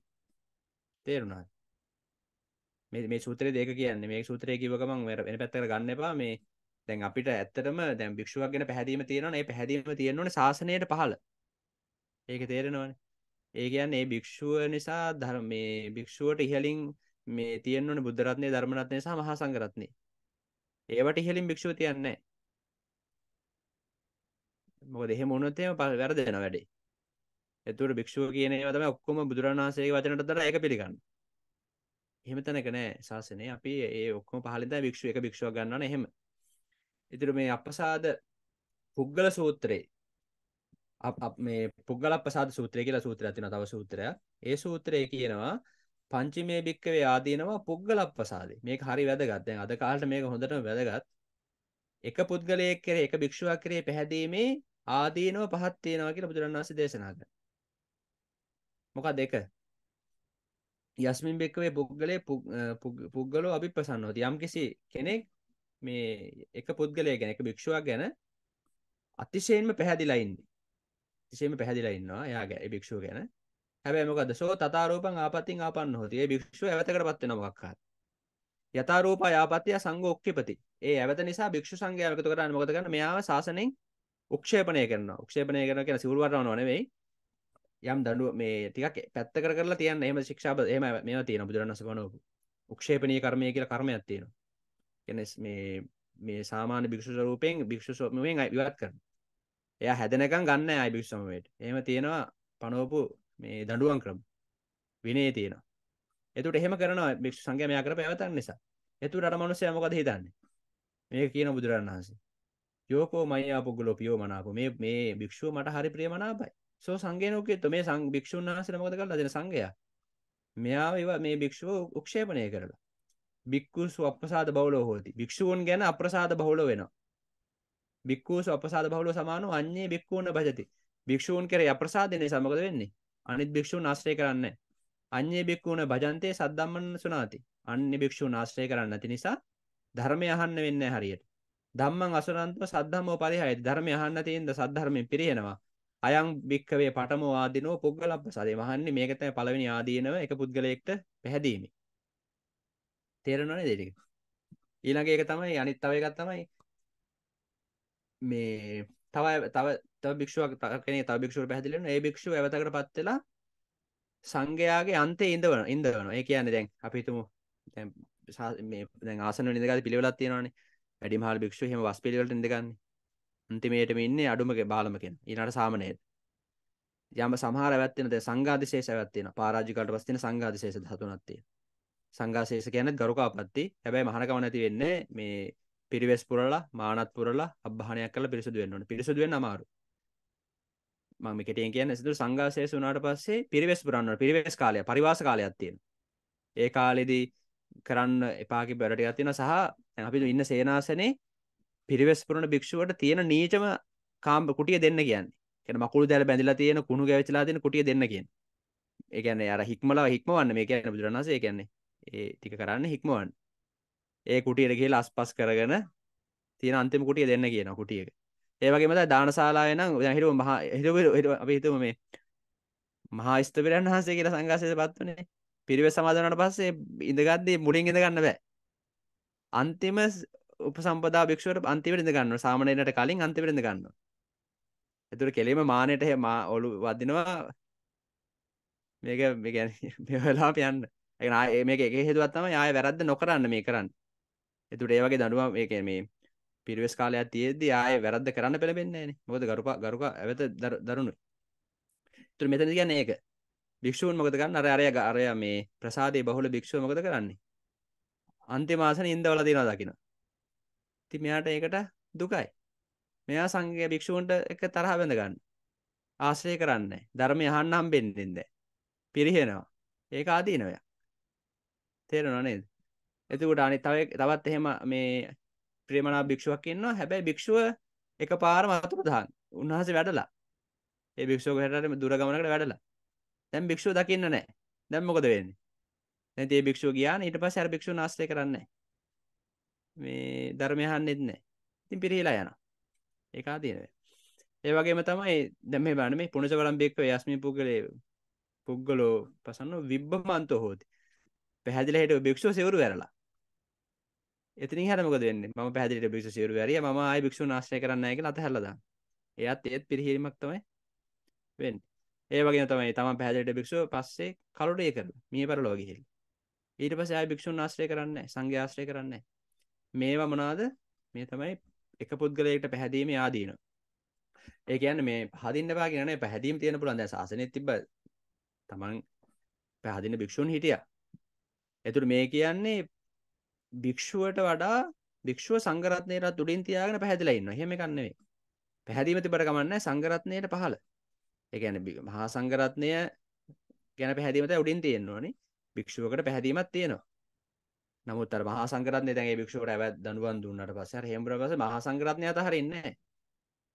Speaker 2: තේරුණා මේ මේ සූත්‍රයේ දෙක කියන්නේ මේ සූත්‍රයේ කිව්ව ගමන් වෙන පැත්තකට ගන්න එපා මේ දැන් අපිට ඇත්තටම දැන් භික්ෂුවක් ගැන පැහැදීම තියෙනවනේ ඒ පැහැදීම තියෙන්න ඕනේ සාසනයට පහළ ඒක තේරෙනවනේ ඒ කියන්නේ මේ භික්ෂුව නිසා ධර්ම මේ භික්ෂුවට ඉහලින් මේ තියෙන්න ඕනේ බුද්ධ රත්නේ ධර්ම රත්නේ සහ මහා සංඝ රත්නේ ඒවට ඉහලින් භික්ෂුව තියන්නේ නැහැ මොකද එහෙම වුණොත් එහෙම වැරදෙනවා වැඩේ එතුවට භික්ෂුව කියනවා තමයි ඔක්කොම බුදුරණන් වහන්සේගේ වචනට දාලා ඒක පිළිගන්න. එහෙම තැනක නෑ ශාසනය. අපි ඒ ඔක්කොම පහලින් තමයි භික්ෂුව එක භික්ෂුවක් ගන්නවනේ එහෙම. ඉතින් මේ අපසාද පුද්ගල සූත්‍රේ මේ පුද්ගල අපසාද සූත්‍රය කියලා සූත්‍රයක් තියෙනවා තව සූත්‍රයක්. ඒ සූත්‍රයේ කියනවා පංචමේ භික්කවේ ආදීනවා පුද්ගල අපසාදේ. මේක හරි වැදගත්. දැන් අද කාලේට මේක හොඳටම වැදගත්. එක පුද්ගලයෙක් කෙරේ එක භික්ෂුවක් කෙරේ පැහැදීමේ ආදීනව පහත් තියෙනවා කියලා බුදුරණන් වහන්සේ දේශනා කරා. මොකක්ද එක යස්මින් බෙක්කවේ පුද්ගලය පුද්ගලෝ අපි ප්‍රසන්නෝති යම් කිසි කෙනෙක් මේ එක පුද්ගලය ගැන එක භික්ෂුවක් ගැන අතිශයෙන්ම පැහැදිලයින්නේ තිසේම පැහැදිලයින්නවා යාගේ භික්ෂුව ගැන හැබැයි මොකද සෝ තතාරූපන් ආපත්තින් ආපන්න හොති ඒ භික්ෂුව ඇවතකට පත්වෙන මොකක්කාත් යතාරූප ආපත්‍ය සංඝෝක්කපති ඒ ඇවත නිසා භික්ෂු සංඝයා එකතු කරන්නේ මොකද කරන්නේ මෙයාව සාසනෙන් උක්ෂේපණය කරනවා උක්ෂේපණය කරනවා කියන සිවුරු වටවනව නෙවෙයි යම් දඩුව මේ ටිකක් පැත්ත කරලා තියන් එම ශික්ෂාව එම මේ තියෙන බුදුරන්නස වන උක්ෂේපනය කර්මය කියලා කර්මයක් තියෙනවා කෙනෙස් මේ මේ සාමාන භික්ෂු රූපයෙන් භික්ෂු සොමෙන් අයිවත් කරන එය හැදනකම් ගන්න අයි භික්ෂ සමයට එහම තියෙනවා පනෝපු මේ දඩුවන් ක්‍රම විනේ තියෙනවා එතුට එහෙම කරනවා භික්ෂ සංගමයා කර පැවතන් නිසා එතු රට මනුස්සය මොකද හිතන්නේ මේ කියන බුදුරන් වහන්සේ යෝකෝ මයියා පුගුලෝ පියෝ මනාප මේ මේ භික්ෂුව මට හරි ප්‍රිය මනාපයි සෝ සංගයනෝකෙත් මේ සං භික්ෂුන් වහන්සේ මොකද කරලා දෙන සංගයා මෙයා ඒවා මේ භික්ෂුව උක්ෂේපණය කරලා බික්කුසු අප්‍රසාද බහුලෝ හෝති භික්ෂූන් ගැන අප්‍රසාද බහුල වෙනවා බික්කුසු අප්‍රසාද බහුලෝ සමානෝ අඤ්ඤේ බික්කූන භජති භික්ෂූන් කෙරේ අප්‍රසාදේ නිසා මොකද වෙන්නේ අනිත් භික්ෂූන් ආශ්‍රය කරන්නේ අඤ්ඤේ බික්කූන භජන්තේ සද්දම්මන සුණාති අන්‍ය භික්ෂූන් ආශ්‍රය කරන්නේ නැති නිසා ධර්මය අහන්න වෙන්නේ හරියට ධම්මං අසරන්තව සද්ධම්මෝ පරිහයති ධර්මය අහන්න තියෙනද සද්ධර්මයෙන් පිරිනනවා අයං භික්කවේ පටම ආදීනෝ පුද්ගලබ්බ සදේ මහන්නේ මේක තමයි පළවෙනි ආදීනව එක පුද්ගලයෙක්ට පැහැදීම. තේරෙනවනේ දෙයක. ඊළඟ එක තමයි අනිත් තව එකක් තමයි මේ තව තව තව භික්ෂුවක් කෙනෙක් තව භික්ෂුවට පැහැදිලි වෙනවා. ඒ භික්ෂුව එවතකටපත් වෙලා සංඝයාගේ අන්තයේ ඉඳවන ඉඳවනවා. ඒ කියන්නේ දැන් අපි හිතමු දැන් මේ දැන් ආසන වල ඉඳගාලා පිළිවෙලක් තියෙනවානේ. වැඩිමහල් භික්ෂුව එහෙම වස් පිළිවෙලට ඉඳගන්නේ. අන්තිමේටම ඉන්නේ අඩුමක බාලමකෙන් ඊනට සාමනයට යම සමහර වැත්තිනද සංගාධිශේෂ වැත්තින පාරාජිකට පස්තින සංගාධිශේෂ හතුනත්තිය සංගාශේෂ කියනත් ගරුකාපත්ති හැබැයි මහනකම නැති වෙන්නේ මේ පිරිවෙස් පුරලා මානත් පුරලා අභානයක් කල පිරිසුදු වෙන්න ඕන පිරිසුදු වෙන්න අමාරු මම කෙටෙන් කියන්න සිදු සංගාශේෂ වුණාට පස්සේ පිරිවෙස් පුරන්න පිරිවෙස් කාලය පරිවාස කාලයක් තියෙන ඒ කාලෙදී කරන්න එපාකි බැරට ගතින සහ අපි ඉන්න සේනාසනේ පිරිවෙස් පුරණ භික්ෂුවට තියෙන නීචම කාම්බ කුටිය දෙන්න කියන්නේ. කියන මකුළු දැල බැඳිලා තියෙන කුණු ගැවචලා තියෙන කුටිය දෙන්න කියන්නේ. ඒ කියන්නේ අර හික්මලා හික්මවන්න මේ කියන්නේ බුදුරණාහි ඒ කියන්නේ ඒ ටික කරන්න හික්මවන්න. ඒ කුටියට ගිහලා අස්පස් කරගෙන තියෙන අන්තිම කුටිය දෙන්න කියන කුටියක. ඒ වගේම තමයි දානශාලාවේ නම් දැන් හිතුව මහා හිතුව අපි හිතුව මේ මහා ස්තවිරයන් වහන්සේ කියලා සංඝාසයටපත් වුණේ. පිරිවෙත් සමාදන් වුණාට පස්සේ ඉඳගද්දී මුලින් ඉඳ ගන්න බෑ. අන්තිම උප සම්පදා භික්ෂුවට අන්තිවරඳ ගන්න සාමනයට කලින් අන්තිවරඳ ගන්න එතුර කෙලීම මානයට හ මා ඔලු වදිනවා මේක මේගැන මෙවෙලා පයන්න ඒ මේක එක හේතුවත්තම යාය වැරද්ද නොකරන්න මේ කරන්න එතුට ඒ වගේ දඩුවම මේක මේ පිරිවෙස් කාලයක් තියේද ආය වැරද්ද කරන්න පෙළබෙන්නේ න මොද ගරුප ගරුක ඇවත දරුණු තුර මෙතන ගැන ඒක භික්ෂූන් මොකද ගන්න අර අරය අරය මේ ප්‍රසාදය බහුල භික්ෂුව මොකද කරන්නේ අන්තිමාසන ඉන්දවල දෙනවා දකිනවා ති මෙයාට ඒකට දුකයි මෙයා සංගය භික්ෂූන්ට එක තරහ බඳගන්න ආශ්‍රය කරන්න ධර්මය හන්නම් බෙන්දෙන්ද පිරිහෙනවා ඒක ආදීනවය තේරෙනව නේද එතකොට අනිත් තව තවත් එහෙම මේ ප්‍රේමනා භික්ෂුවක් ඉන්නවා හැබැයි භික්ෂුව එක පාරම අතුරුදහන් උන්වහන්සේ වැඩලා ඒ භික්ෂුව හැටට දුර ගමනකට වැඩලා දැන් භික්ෂුව දකින්න නැහැ දැන් මොකද වෙන්නේ දැන් ඒ භික්ෂුව ගියා ඊට පස්සේ අර භික්ෂුව නාස්තය කරන්නේ මේ ධර්මයහන්නෙත් නෑ ඉතින් පිරිහිලා යන ඒකා තියෙන ඒවගේම තමයි දැම බන මේ පුණස වලම්බෙක්ව යස්මි පුගලේ පුද්ගලෝ පසන්න විබ්බමන්ත හෝති පැහැදිලට භික්ෂෝ සෙවරු වැරලා එතින් හරමක දෙන්න ම පැදිලට භික්ෂ සෙවරු වැරිය ම අයි භික්ෂු නාශය කරන්න එක අත හැලද එයත් ඒත් පිරිහීමක් තමයි වෙන් ඒ වගේ තමයි තම පැදිලට භික්ෂෝ පස්සේ කලුට ඒ කර මිය පරලෝගිහිල් ඊට පස අයි භික්ෂු නාශ්‍රය කරන්න සංඝ්‍යාශ්‍රය කරන්නේ මේවා මොනාද මේ තමයි එක පුද්ගලයෙක්ට පැහැදීම ආදීන ඒ කියන්නේ මේ පහදින්න බා කියන්නේ පැහැදීම් තියෙන පුළුවන් දැන් සාසනෙත් තිබ්බ තමන් පැහැදින භික්ෂුන් හිටියා එතකොට මේ කියන්නේ භික්ෂුවට වඩා භික්ෂුව සංඝරත්නයටත් උඩින් තියාගෙන පැහැදිලා ඉන්නවා. එහෙම එකක් නෙවෙයි. පැහැදීම තිබර ගමන්නේ සංඝරත්නයට පහළ. ඒ කියන්නේ මහා සංඝරත්නය ගැන පැහැදීම තමයි උඩින් තියෙන්නේ. භික්ෂුවකට පැහැදීමක් තියෙනවා. නමුත් අර මහා සංග්‍රහණය දැන් ඒ භික්ෂුවට ඇවැත් දඬුවම් දුන්නාට පස්සේ අර හේම්බුරන් පස්සේ මහා සංග්‍රහණය අතහරින්නේ නැහැ.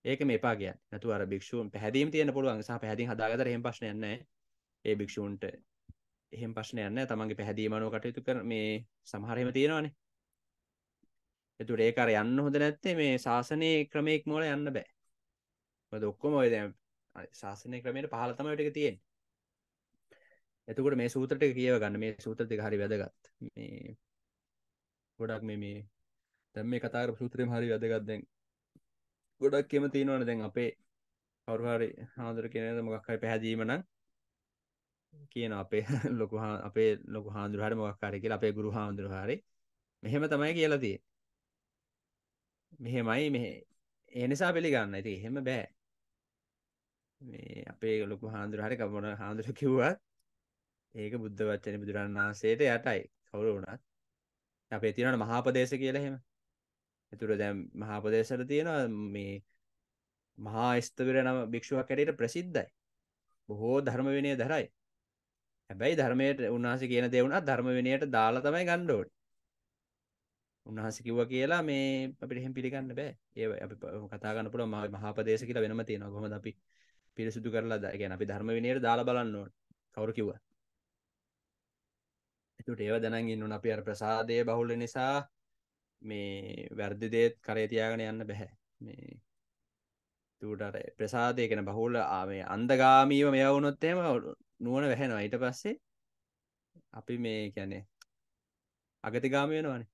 Speaker 2: ඒක මේ එපා කියන්නේ. නැතුව අර භික්ෂුන් පැහැදීම් තියෙන්න පුළුවන්. සහ පැහැදීම් හදාගත්තට එහෙම ප්‍රශ්නයක් නැහැ. ඒ භික්ෂුන්ට එහෙම ප්‍රශ්නයක් නැහැ. තමන්ගේ පැහැදීම අනුව කටයුතු කර මේ සමහර එහෙම තියෙනවානේ. එතුට ඒක අර යන්න හොඳ නැත්තේ මේ ශාසනයේ ක්‍රමයක් මෝල යන්න බෑ. මොකද ඔක්කොම ඔය දැන් ශාසනයේ ක්‍රමයට පහළ තමයි ටික තියෙන්නේ. එතකොට මේ සූත්‍ර ටික කියව ගන්න මේ සූත්‍ර ටික හරි වැදගත්. මේ ගොඩක් මේ මේ දැම් මේ කතාර සූත්‍රයම හරි වැදගත්දැන් ගොඩක් කියම තියෙනවන දැන් අපේ කවරුහරි හාදුර කියනද මොකක්කයි පැහැදීමන කියන අපේ ලොකු අපේ ලොක හාදුරහට මොක්කාර කියලා අපේ ගුරු හාමුදුර හරි මෙහෙම තමයි කියලතිය මෙහෙමයි මෙ එනිසා පිළිගන්න ඇති එහෙම බෑ මේ අපේ ලොකු හාදුර හරි කමන හාදුර කිව්වත් ඒක බුද්ධ වච්චන බුදුරන් වහන්සේට යටයි කවුරු වුණත් අපේ තියෙනට මහාපදේශ කියලහෙම ඇතුර දැම් මහාපදේශර තියෙනවා මේ මහා ස්තවිර නම භික්ෂුවක් කැරට ප්‍රසිද්ධයි බොහෝ ධර්ම වෙනය දරයි හැබැයි ධර්මයට උන්හස කියන දෙවුණා ධර්ම වෙනයට දාලා තමයි ගණ්ඩෝඩ උන්හස කිව්ව කියලා මේ අපිටහෙම පිළිගන්න බෑ ඒ අපි කතාගන්න පුළ ම මහාපදේශ කියලා වෙනම තියෙන ගොම අපි පිරිසුදු කරලා ගැන අපි ධර්ම වෙනයට දාලා බලන්නවට කවරු කිව්වා තුට ඒව දැනගින් වුන අපිර ප්‍රසාදය බහුල නිසා මේ වැරදි දේත් කරේතියාගෙන යන්න බැහැ මේ තුටර ප්‍රසාදයගෙන බහුල ආමේ අන්දගාමීව මෙය වුණොත්තේම නුවන වැහෙනවා ඊට පස්සේ අපි මේ කියැනේ අගතිගාමයනවානේ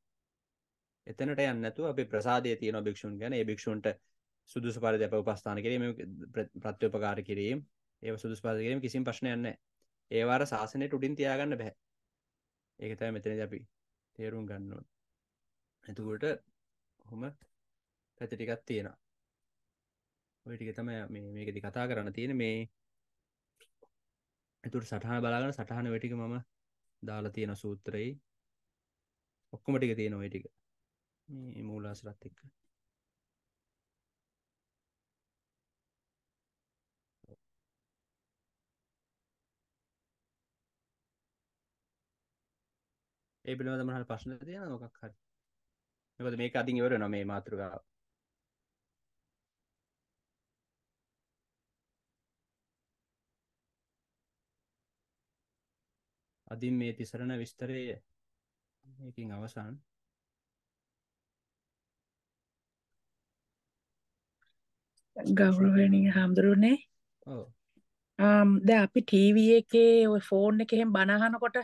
Speaker 2: එතනට යන්නතු අපි ප්‍රසාදය තියන භික්ෂූන් ගැන භික්ෂූන්ට සුදුසු පරි දැප උපස්ථාන කිරීම ප්‍රත්්‍යපකාර කිරීම ඒ සුදුස් පාදකිරීම කිසිම ප්‍රශ්නයන්න ඒවාර ශසනයට උඩින් තියාගන්න බැහැ ඒකතයි මෙතන අපි තේරුම් ගන්නවා ඇතුකොට හොම පැතිටිකත් තියෙනවා ඔටික තම මේකති කතා කරන්න තියෙන මේ ඇතුට සටහන බලාගන සටහන වැටික මම දාලා තියෙන සූත්‍රයි ඔක්කොමටික තියෙන ඔටික මූලාසරත් එක්ක ඒ පිළිබඳ මහල් ප්‍රශ්න තියෙන මොකක් හරි මොකද මේක අතින් ඉවර වෙනවා මේ මාතෘකාව අදින් මේ තිසරණ විස්තරය මේකින් අවසන්
Speaker 3: ගෞරවණීය හාමුදුරනේ ඔව් ද අපි ටීවී එකේ ඔය ෆෝන් එකෙන් බනහනකොට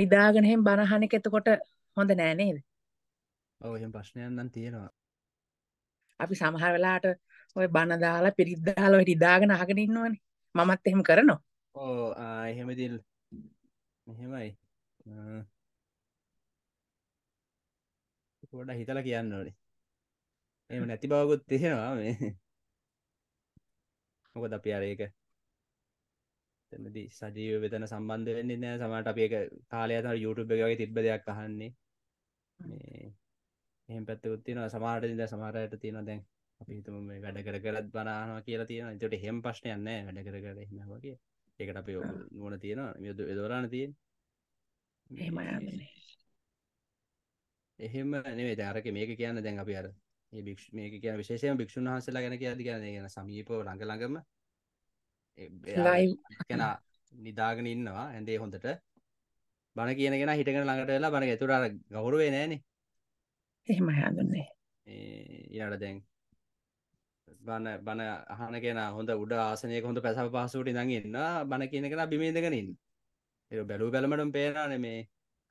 Speaker 3: නිදාගෙන එහෙම බනහන එක එතකොට හොඳ නෑ නේද? ඔව්
Speaker 2: එහෙම ප්‍රශ්නයක් නම් තියෙනවා.
Speaker 3: අපි සමහර වෙලාවට ඔය බන දාලා පිරිත් දාලා ඔය නිදාගෙන අහගෙන ඉන්නවනේ.
Speaker 2: මමත් එහෙම කරනවා. ඔව් එහෙමදී එහෙමයි. පොඩ්ඩක් හිතලා කියන්න ඕනේ. එහෙම නැති බවකුත් තියෙනවා මේ. මොකද අපි අර ඒක එතනද සජීව වෙතන සම්බන්ධ වෙන්නේ නෑ සමට අප එක කාලය තර YouTube එකගේ තිබ්බ දෙයක් අහන්නේ එහම පැත්තකුත්තින සමාට ඉද සමාරයට තියෙන දැන් අපි හිතම මේ වැඩ කර කරත් බනානවා කියලා තියෙන තොට හෙම පශ්න යන්න වැඩ කර කර එම වගේ ඒකට අප නුවන තියෙන යුතු දොරාන තියෙන් එහෙම නේ ධාරක මේක කියන්න දැන් අපි අර ඒ භික්ෂ මේක කිය විශේෂය භික්ෂුන් වහසලා ගැන කියද කියන ගැන සමීපව ළඟ ළඟම කෙන නිදාගෙන ඉන්නවා ඇඳේ හොඳට බණ කියනගෙන හිටගෙන ළඟට වෙලා බණ ඇතුර අර ගෞරවේ නෑනේ එහෙම හඳුන්නේ ඉරට දැන් බණ බණ අහන කෙන හොඳ උඩ ආසනයක හොඳ පැසව පහසුවට ඉඳන් ඉන්න බණ කියන කෙනා බිමේ ඉඳගෙන ඉන්න ඒක බැලුව බැලමටම පේනවනේ මේ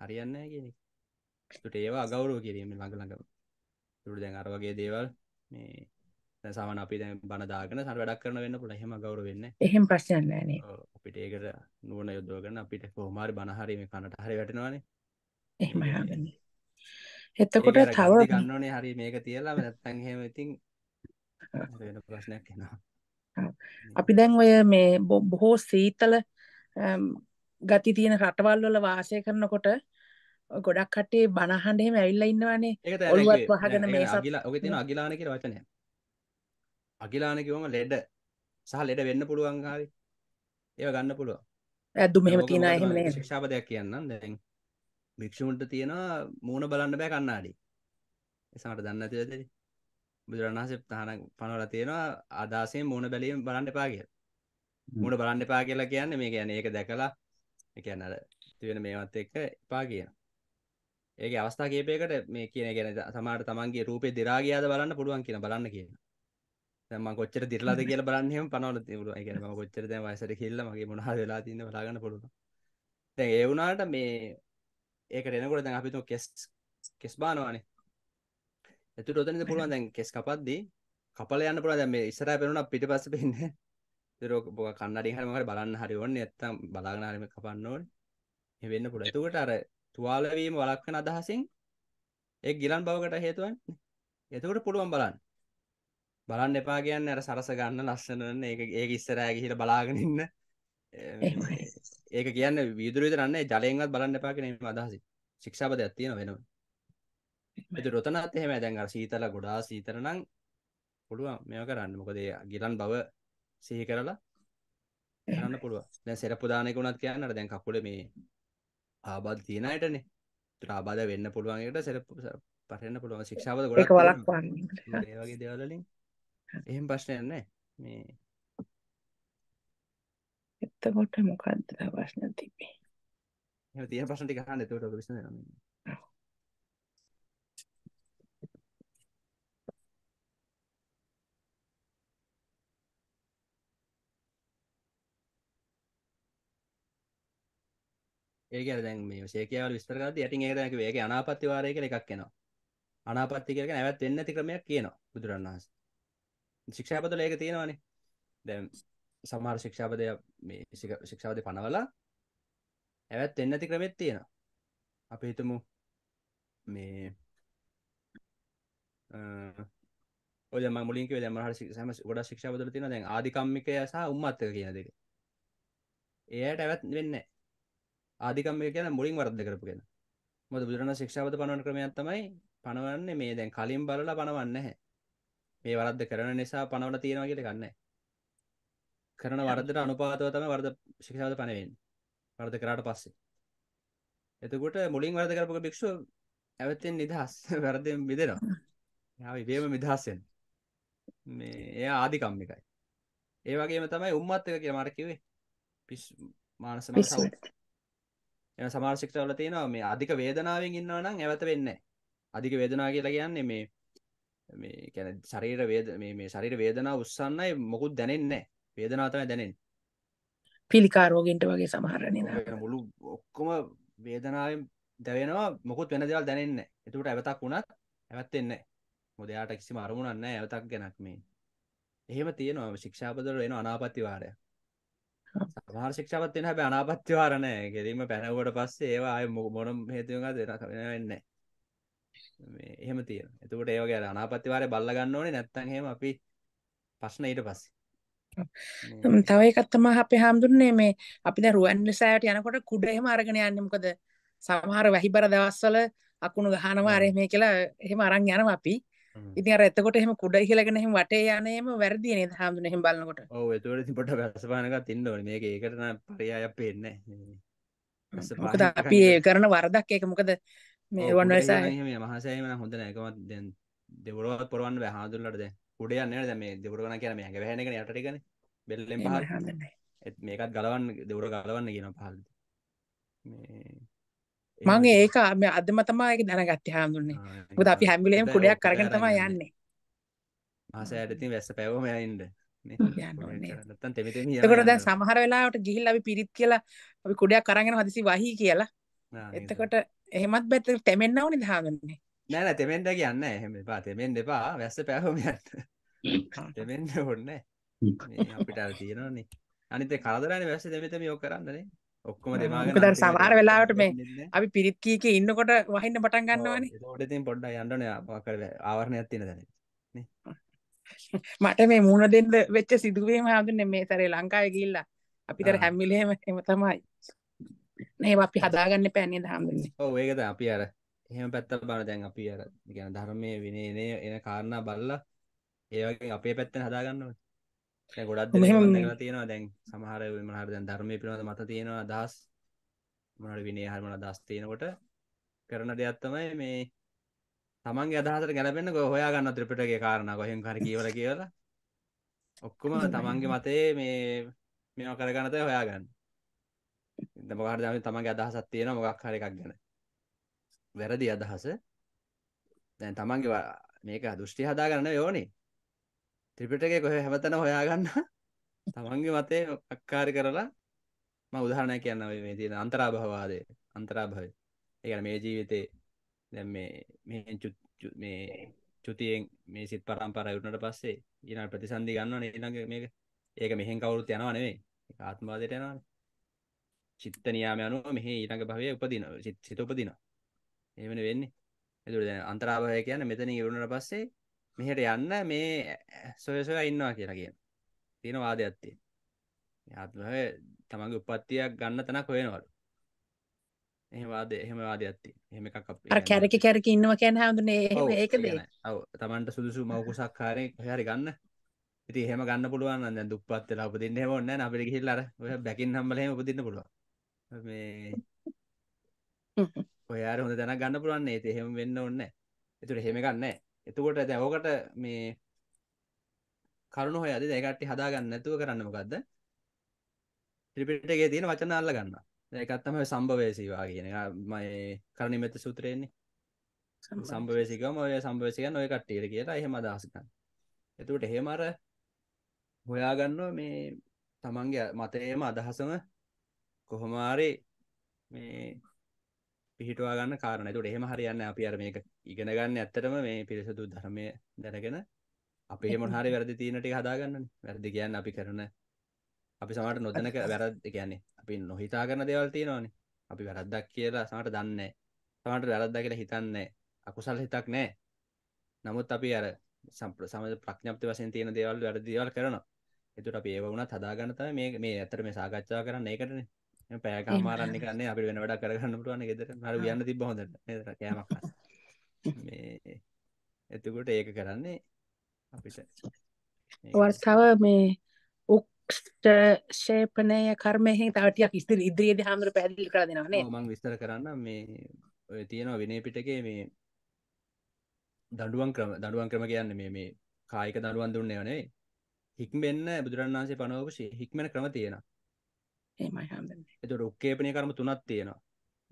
Speaker 2: හරියන්නේ නැහැ කියන එක ඒවා අගෞරව කිරීම ළඟ ළඟම ඒකට දැන් අර වගේ දේවල් මේ සාමන අපි දැන් බණදාගෙන සර වැඩක් කරන වෙන්න පුළුවන් එහෙම ගෞරව වෙන්නේ එහෙම ප්‍රශ්නයක් නැහැ නේ අපිට ඒකට නුවණ යොදවගෙන අපිට කොහොම හරි බණ හරි මේ කනට හරි වැටෙනවානේ එහෙම
Speaker 3: හරිනේ එතකොට තව ගන්න
Speaker 2: ඕනේ හරි මේක තියලා නැත්නම් එහෙම ඉතින් වෙන ප්‍රශ්නයක් එනවා
Speaker 3: අපි දැන් ඔය මේ බොහෝ සීතල ගති තියෙන රටවල් වල වාසය කරනකොට ගොඩක් කටේ බණ අහන්න එහෙම ඇවිල්ලා ඉන්නවානේ
Speaker 2: ඔළුවත් වහගෙන මේ අගිලා ඔගේ තියෙන අගිලාන කියලා වචනයක් අකිලාන කිව්වම ලෙඩ සහ ලෙඩ වෙන්න පුළුවන් කාරි ඒව ගන්න පුළුවන් ඇද්දු මෙහෙම තියෙන එහෙම නේද ශික්ෂාපදයක් කියන්නම් දැන් භික්ෂුන්ට තියෙනවා මූණ බලන්න බෑ කණ්ණාඩි එසමට දන්න ඇතිද ඇති බුදුරණාහි තහන පනවලා තියෙනවා අදාසයෙන් මූණ බැලීම බලන්න එපා කියලා මූණ බලන්න එපා කියලා කියන්නේ මේ කියන්නේ ඒක දැකලා ඒ කියන්නේ අර තියෙන මේවත් එක්ක එපා කියන ඒකේ අවස්ථා කීපයකට මේ කියන ගැන සමහරට තමන්ගේ රූපේ දිරා ගියාද බලන්න පුළුවන් කියන බලන්න කියන ම කොච්චර දිරලාද කියල බලන්නෙම පනවල තිබුණ ගැන ම කොච්චර දැ වයිසට කිල්ලමගේ මොහ වෙලා තින්න ලාගන්න පුළුව දැ ඒ වුණට මේ ඒක එනකොට දැන් අපිතු කෙස් කෙස් බානවානේ ඇතු රොතන පුළුවන් දැන් කෙස් කපත්දී කපල යන්න පුළ දැම ඉස්සර පෙරුණ පිට පස පෙන්න රෝක බො කන්නඩි හරමකට බලන්න හරි ඔන්න ඇත්තම් බලාගනාරම කපන්න ඕන වෙන්න පුළ ඇතුකට අර තුවාලවීම වලක්කන අදහසින් ඒ ගිලන් බවකට හේතුවන් එතකට පුළුවන් බලන්න බලන්න එපා කියන්න අර සරස ගන්න ලස්සනන්න ඒ ඒ ඉස්සරෑ හිට බලාගෙනන්න ඒක කියන්න විදුරතරන්න ජලයෙන්වත් බලන්න එපා කියෙන අදහසි ශික්ෂාපද ඇත්තියෙන වෙනවා මෙතු රොතනත් එහෙම දැන්ග සීතල ගොඩා සීතරනං පුළුව මෙ කරන්න මොකදේ ගිලන් බව සිහි කරලා කරන්න පුළුව දැ සෙරපපුදානක වුණත් කියන්න දැන් කකුල මේ ආබාධ තියෙනයටනේ ත්‍රාබාධ වෙන්න පුළුවන්ට සෙර පටන්න පුළුවන් ශික්ෂාව ගොඩක් වලක් වගේ දෙවලින් එහෙම ප්‍රශ්නයක් නැහැ මේ
Speaker 3: එතකොට මොකක්ද ප්‍රශ්න තිබේ
Speaker 2: එහෙම තියෙන ප්‍රශ්න ටික අහන්න එතකොට ඔක විසඳනවා ඒක දැන් මේ ශේකයාවල විස්තර කරද්දී යටින් ඒක දැන් කිව්වේ ඒකේ අනාපත්ති වාරය කියලා එකක් එනවා අනාපත්ති කියලා කියන්නේ නැවත් වෙන්නේ නැති ක්‍රමයක් කියනවා බුදුරණවහන්සේ ශික්ෂාපදල ඒක තියෙනවානේ දැම් සමහර ශික්ෂාපදය මේ ශික්ෂාවද පනවලා ඇවත් එන්න ඇති ක්‍රමෙත් තියෙන අප හිතමු මේ ඔය මුලින්ක දමහර සම ගොඩ ශික්ෂාපදල තින දැන් ආධිකම්මිකය සහ උම්මත්තක කියන දෙක එයට ඇවත් වෙන්න ආධිකම්මය කියන මුලින් වරද කරපු කියෙන මොද බුදුරණ ශික්ෂාවද පනවන ක්‍රමයක් තමයි පනවන්නේ මේ දැන් කලින් බලලා පනවන්න හැ මේ වරද්ද කරන නිසා පනවල තියෙනවා කියලා ගන්නෑ. කරන වරදට අනුපාතව තමයි වරද ශික්ෂාවද පනවෙන්නේ. වරද කරාට පස්සේ. එතකොට මුලින් වරද කරපු භික්ෂුව ඇවතෙන් නිදහස් වරදෙන් මිදෙනවා. යාව ඉබේම මිදහස් වෙනවා. මේ එයා ආධිකම්මිකයි. ඒ වගේම තමයි උම්මත් එක කියලා මාර කිව්වේ. පිස් මානස මාසව. එන සමාජ ශික්ෂාවල තියෙනවා මේ අධික වේදනාවෙන් ඉන්නවා නම් ඇවත වෙන්නේ නැහැ. අධික වේදනාව කියලා කියන්නේ මේ මේ කැන ශරීර වේද මේ ශරීර වේදනා උත්සන්නයි මොකුත් දැනෙන්නේ වේදනාතම දැනෙන්
Speaker 3: පිළිකාරෝගෙන්ට වගේ සමහරණ
Speaker 2: මුළු ඔක්කොම වේදනාවෙන් දැවෙනවා මොකුත් වෙන දෙවල් දැනෙන්න එතුට ඇවතක් වුණත් ඇවත්තෙන්න මොදයාට කිසිම අරමුණන්න ඇවතක් ගැනක් මේ එහෙම තියෙනවා ශික්ෂාපදර එන අනාපත්තිවාරය සමහර ශික්ෂාපත් වෙන හැබැයි අනාපත්තිවාර නැහැ ගෙදීම පැනවුවට පස්සේ ඒවා ආයෙ මොන හේතුවකින්වත් වෙන වෙන්නේ නැහැ එහෙම තියෙන එතකට ඒවගේ අනාපත්තිවාරය බල්ලගන්න ඕනේ නැත්තන් හෙම අපි පශ්න ඊට
Speaker 3: පස්ස තවයි කත්තම අපේ හාමුදුරන්නේ මේ අපි ද රුවන්ල සෑට යනකොට කුඩ එහෙම අරගෙන යන්නමකද සමහර වැහිබර දවස්වල අකුණු ගහනවා අරය මේ කියලා එහෙම අරන් යනම අපි ඉති ඇතකොට එහම කුඩ හිලගෙන හෙම වටේ යනයම වැරදි න හාමුදුන
Speaker 2: හෙම බලන්නකොට තුට පොට වැසපානක තින්න මේ ඒකරන පරයාය පෙන්න අපි
Speaker 3: කරන වරදක් ඒක මොකද මේවන්න
Speaker 2: මහසේම හොඳ නැකවත් දැන් දෙවරුවත් පොරුවන්න හාදුරලටද කුඩ යන්නට දැම දෙවරුවන කියන මේ ගැහනක යටටිකන බෙල්ලෙන් පහ එත් මේකත් ගලවන්න දෙවර ගලවන්න කියන පහල්ද
Speaker 3: මං ඒක මේ අදම තමායක දැනගත්ත හාමුදුරන්නේ බොද අපි හැමිලේම් කුඩයක් කරගෙන තමා යන්නේ
Speaker 2: මාස ඇටති වැස්ස පැවෝම යයින්ද එකට දැ
Speaker 3: සමහර වෙලාට ගිහිල් අපි පිරිත් කියලා අපි කුඩයක් කරගෙන හදිසි වහි කියලා එතකොට එහෙමත් බැත තැමෙන්න්න ඕනි දහගන්නේ
Speaker 2: නෑන තෙමෙන්ට කියන්න එහෙම එපා තෙමෙන් දෙපා වැස්ස පැහොම යන්න තෙමෙන්න්න ඔන්න අපිට තියෙනන්නේ අනිත කරදරන වැස්ස දෙමතම යෝ කරන්නන ඔක්කොම දෙමාගට සමාර
Speaker 3: වෙලාවට මේ
Speaker 2: අපි පිරිත්කීක ඉන්නකොට වහින්න පටන් ගන්නවන ොඩතින් පොඩ්ඩ යන්නන කර ආවරණයක් තියෙන දැන
Speaker 3: මට මේ මුණ දෙන්න වෙච්ච සිදුවීම හඳුන්න මේ තරේ ලංකාය ගිල්ලා අපිතර හැම්මිලේම එම තමයි ඒ අපි හදාගන්න පැන්නේ දහමන්න
Speaker 2: ඔ ඒකද අපි අර එහෙම පැත්තල් බල දැන් අපි අර ගැන ධර්මය විනේනය එන කාරණා බල්ලා ඒවගේ අපේ පැත්තෙන් හදාගන්නවට ගොඩත් තියෙනවා දැන් සමහර මහර දැන් ධර්මය පිනවද මත තියෙනවා දහස් මොනට විනේ හරමන දස් තියෙනකොට කරන දෙයක්ත්තමයි මේ තමන්ගේ අදහතර ගැලපෙන්න්න හොයා ගන්න ත්‍රිපටගේ කාරණ කොහෙන් කර කියවල කියලා ඔක්කොම තමන්ගේ මතේ මේ මෙ කරගනත හොයාගන්න මොකහට දම තමන්ගේ අදහසත් තියෙන මොකක් හර එකක් ගැන වැරදි අදහස දැන් තමන්ගේ මේක දෘෂ්ටි හදා ගන්න යෝනේ ත්‍රිපිටක කොහ හැමතන හොයාගන්න තමන්ගේ මතේ අක්කාරි කරලා ම උදාහරණය කියන්න මේ තියෙන අන්තරාභවාදය අන්තරාභවය ඒකන මේ ජීවිතේ දැන් මේ මේ මේ චුතියෙන් මේ සිත් පරම්පරයුටට පස්සේ ඉනට ප්‍රතිසන්ධි ගන්න නේළඟ මේක ඒක මෙහෙන් කවුරුත් යනවා නෙවේ ආත්මවාදයට යනවානේ චිත්ත නියාම අනුව මෙහි ඊළඟ භවයේ උපදින සිත උපදිනවා. එහෙමනේ වෙන්නේ. එතකොට දැන් අන්තරාභවය කියන්නේ මෙතන ඉවරුනට පස්සේ මෙහෙට යන්න මේ සොය සොයා ඉන්නවා කියලා කියන. තියෙන වාදයක් තියෙන. මේ ආත්මය තමන්ගේ උප්පත්තියක් ගන්න තැනක් හොයනවලු. එහෙම වාදේ එහෙම වාදයක් තියෙන. එහෙම එකක් අපේ. අර කැරකි කැරකි ඉන්නවා කියන්නේ හැඳුනේ එහෙම ඒකද? ඔව්. තමන්ට සුදුසු මවකුසක් කාරේ හරි ගන්න. ඉතින් එහෙම ගන්න පුළුවන් නම් දැන් දුප්පත් වෙලා උපදින්න එහෙම ඕනේ නැහැ නේ අපිට ගිහිල්ලා අර ඔය බැකින් හම්බලා එහෙම උපදින්න පුළුවන්. මේ ඔයාට හොඳ දැන ගන්න පුළුවන් ඒති එහෙම වෙන්න ඔන්න එතුට හෙම ගන්න එතුකොට ඇත ඕකට මේ කරුණු හොයද දැකට්ටි හදාගන්න ඇතුව කරන්නම ගක්ද ත්‍රිපිටගේ තියෙන වචන අල්ල ගන්න ඒකත්තම සම්භවේසීවා කියන මයි කරණ මෙත සූත්‍රයෙන්නේ සම්භවේසිකම ඔය සම්භවසිකන් ඔය කට්ටියට කියලා එහෙම අදහසකන්න එතුට හෙමර හොයාගන්න මේ තමන්ගේ මතයම අදහසම කොහොමාරි මේ පිහිටවා ගන්න කාරණ තුට එහෙම හරියන්න අපි අර මේක ඉගෙන ගන්න ඇත්තටම මේ පිරිසතු ධර්මය දැනගෙන අපේ මොහරි වැරදි තියනට හදාගන්න වැරදි කියන්න අපි කරන අපි සමට නොදැනක වැරද කියන්නේ අපි නොහිතා කරන දෙවල් තියෙනවාන අපි වැරද්දක් කියලා සමට දන්නේ සමට වැරද්ද කියලා හිතන්නේ අකුසල් හිතක් නෑ නමුත් අපි අර සම්ප්‍ර සම ප්‍රඥප්ති වසෙන් තියෙන දේවල් වැරදිවල් කරනවා එතුට අපි ඒ වුණත් හදාගන්න තම මේ මේ ඇතර මේ සාකච්ඡා කරන්න ඒකටනේ පෑක අමාරන්න කන්නේ අපි වෙන වැඩක් කරගන්න පුළුවන් ගෙදර හර යන්න තිබ්බ හොඳට නේද කෑමක් මේ එතකොට ඒක කරන්නේ අපිට
Speaker 3: ඔයාලට තව මේ
Speaker 2: උක්ෂ්ට
Speaker 3: ශේපනය කර්මයෙන් තව ටිකක් ඉස්තර ඉදිරියේදී හාමුදුර පැහැදිලි කරලා දෙනවා නේ මම
Speaker 2: විස්තර කරන්න මේ ඔය තියෙනවා විනය පිටකේ මේ දඬුවම් ක්‍රම දඬුවම් ක්‍රම කියන්නේ මේ මේ කායික දඬුවම් දුන්නේ නෙවෙයි හික්මෙන්න බුදුරණන් වහන්සේ පනවපු හික්මන ක්‍රම තියෙනවා එතු උක්කේපනය කරම තුනත් තියෙනවා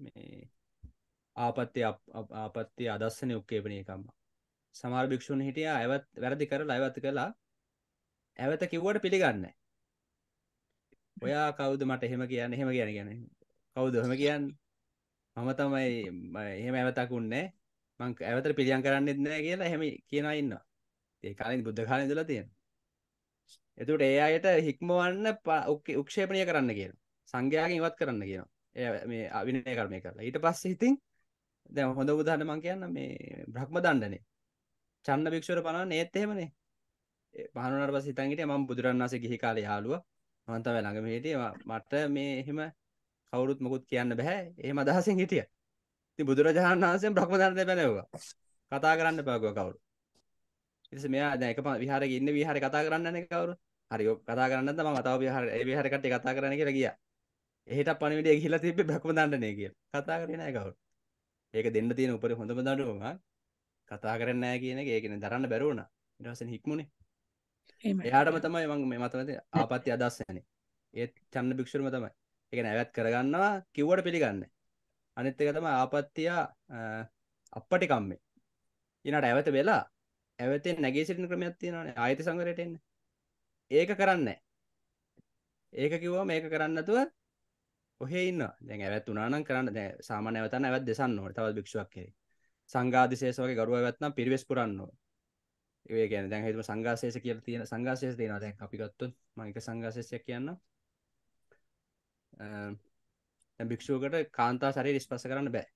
Speaker 2: මේ ආපත්තය ආපත්තය අදස්සන උක්කේපනයකම්ම සමාර් භික්ෂූන් හිටියා ඇවත් වැරදි කරලා ඇවත කලා ඇවත කිව්වට පිළිගන්න ඔයා කවුද මට එහෙම කියන්න එහෙම කියන ගැන කවුද හොම කියන්න මම තමයි එහෙම ඇවතකුන්නේ මං ඇවත පිළියන් කරන්නෙත් නෑ කියලා හෙම කියන ඉන්න ඒ කාලින් බුද්ධ කාලය දලා තියෙන එතුට ඒ අයට හික්මවන්න උක්ෂේපනය කරන්න කියලා සංඝයාගෙන් ඉවත් කරන්න කියනවා එය මේ අවිනය කර්මය කරලා ඊට පස්සේ ඉතින් දැන් හොඳ උදාහරණ මම කියන්න මේ බ්‍රහ්ම දණ්ඩනේ චන්න භික්ෂුවර පනවන්නේ ඒත් එහෙමනේ පහනුනාට පස්සේ හිතන් හිටියා මම බුදුරන් වහන්සේ ගිහි කාලේ යාළුවා මම තමයි ළඟම හිටියේ මට මේ එහෙම කවුරුත් මොකුත් කියන්න බෑ එහෙම අදහසින් හිටියා ඉතින් බුදුරජාණන් වහන්සේ බ්‍රහ්ම දණ්ඩේ බැලුවා කතා කරන්න බෑ කවුරු ඉතින් මෙයා දැන් එක විහාරයේ ඉන්න විහාරේ කතා කරන්න නැනේ කවුරු හරි ඔක් කතා කරන්න නැත්නම් මම තව විහාරේ ඒ විහාරේ කට්ටිය කතා කරන්න කියලා ගියා එහෙට පණවිඩේ ගිහිලා තිබ්බේ බ්‍රහ්ම දණ්ඩනේ කියලා. කතා කරේ නැහැ කවුරු. ඒක දෙන්න තියෙන උපරි හොඳම දඬුවම කතා කරන්නේ නැහැ කියන එක ඒකනේ දරන්න බැරුව වුණා. ඊට පස්සේ හික්මුනේ. එයාටම තමයි මම මේ මතවද ආපත්‍ය අදස්සනේ. ඒ චන්න භික්ෂුවම තමයි. ඒ කියන්නේ ඇවැත් කරගන්නවා කිව්වට පිළිගන්නේ. අනිත් එක තමයි ආපත්‍ය අපටි කම්මේ. ඊනට ඇවැත වෙලා ඇවැතෙන් නැගී සිටින ක්‍රමයක් තියෙනවානේ ආයත සංවරයට එන්න. ඒක කරන්නේ ඒක කිව්වම මේක කරන්නේ නැතුව ඔහේ ඉන්න දැන් ඇවත් උනානම් කරන්න දැ සාමන ඇවත ඇවත් දෙසන්න ඕට තවත් භික්ෂුවක් කෙරේ සංගාධිශේෂවගේ ගරුව ඇවත්නම් පිරිවෙස් පුරන්න ඒ ගැන දැන් හිතම සංගාශේෂ කියල තියෙන සංගාශේෂ දෙනවා දැන් අපිගත්තු මනික සංගාශේෂයක් කියන්න භික්ෂූකට කාන්තා සරි රිස්පස කරන්න බෑ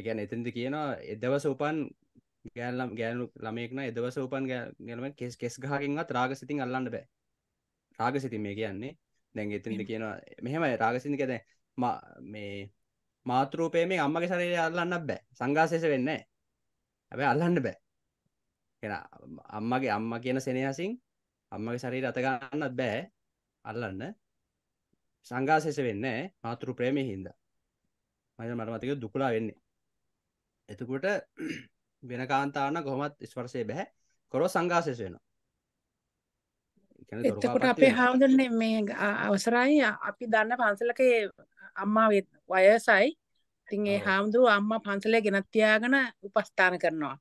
Speaker 2: ඒගැන එතින්ද කියනවා එදවස උපන් ගෑල්ලම් ගෑනු ළමෙක්න එදවස උපන් ගැනම කෙස් කෙස් ගහකින්වත් රාග සිතින් අල්ලන්න බෑ රාග සිතින් මේ කියන්නේ දැන් එතනිට කියනවා මෙහෙම රාගසිදි කැද මේ මාතරූපය මේ අම්මගේ සරේ අල්ලන්න බෑ සංගාසේස වෙන්න හැබැ අල්ලන්න බෑ එෙන අම්මගේ අම්ම කියන සෙනයසින් අම්මගේ සරීර අතගන්නත් බෑ අල්ලන්න සංගාසේස වෙන්න මාතෘ ප්‍රේමය හින්ද මජ මරමතික දුකුලා වෙන්නේ එතකොට වෙන කාන්තාවන්න ගොමත් ස්වර්සය බැහැ කොරෝ සංගාසේස වෙනවා එතකොට අපේ
Speaker 3: හාමුදුරනේ මේ අවසරයි අපි දන්න පන්සලක අම්මා වයසයි. ඉතින් ඒ හාමුදුරුව අම්මා පන්සලේ ගෙනත් තියාගෙන උපස්ථාන කරනවා.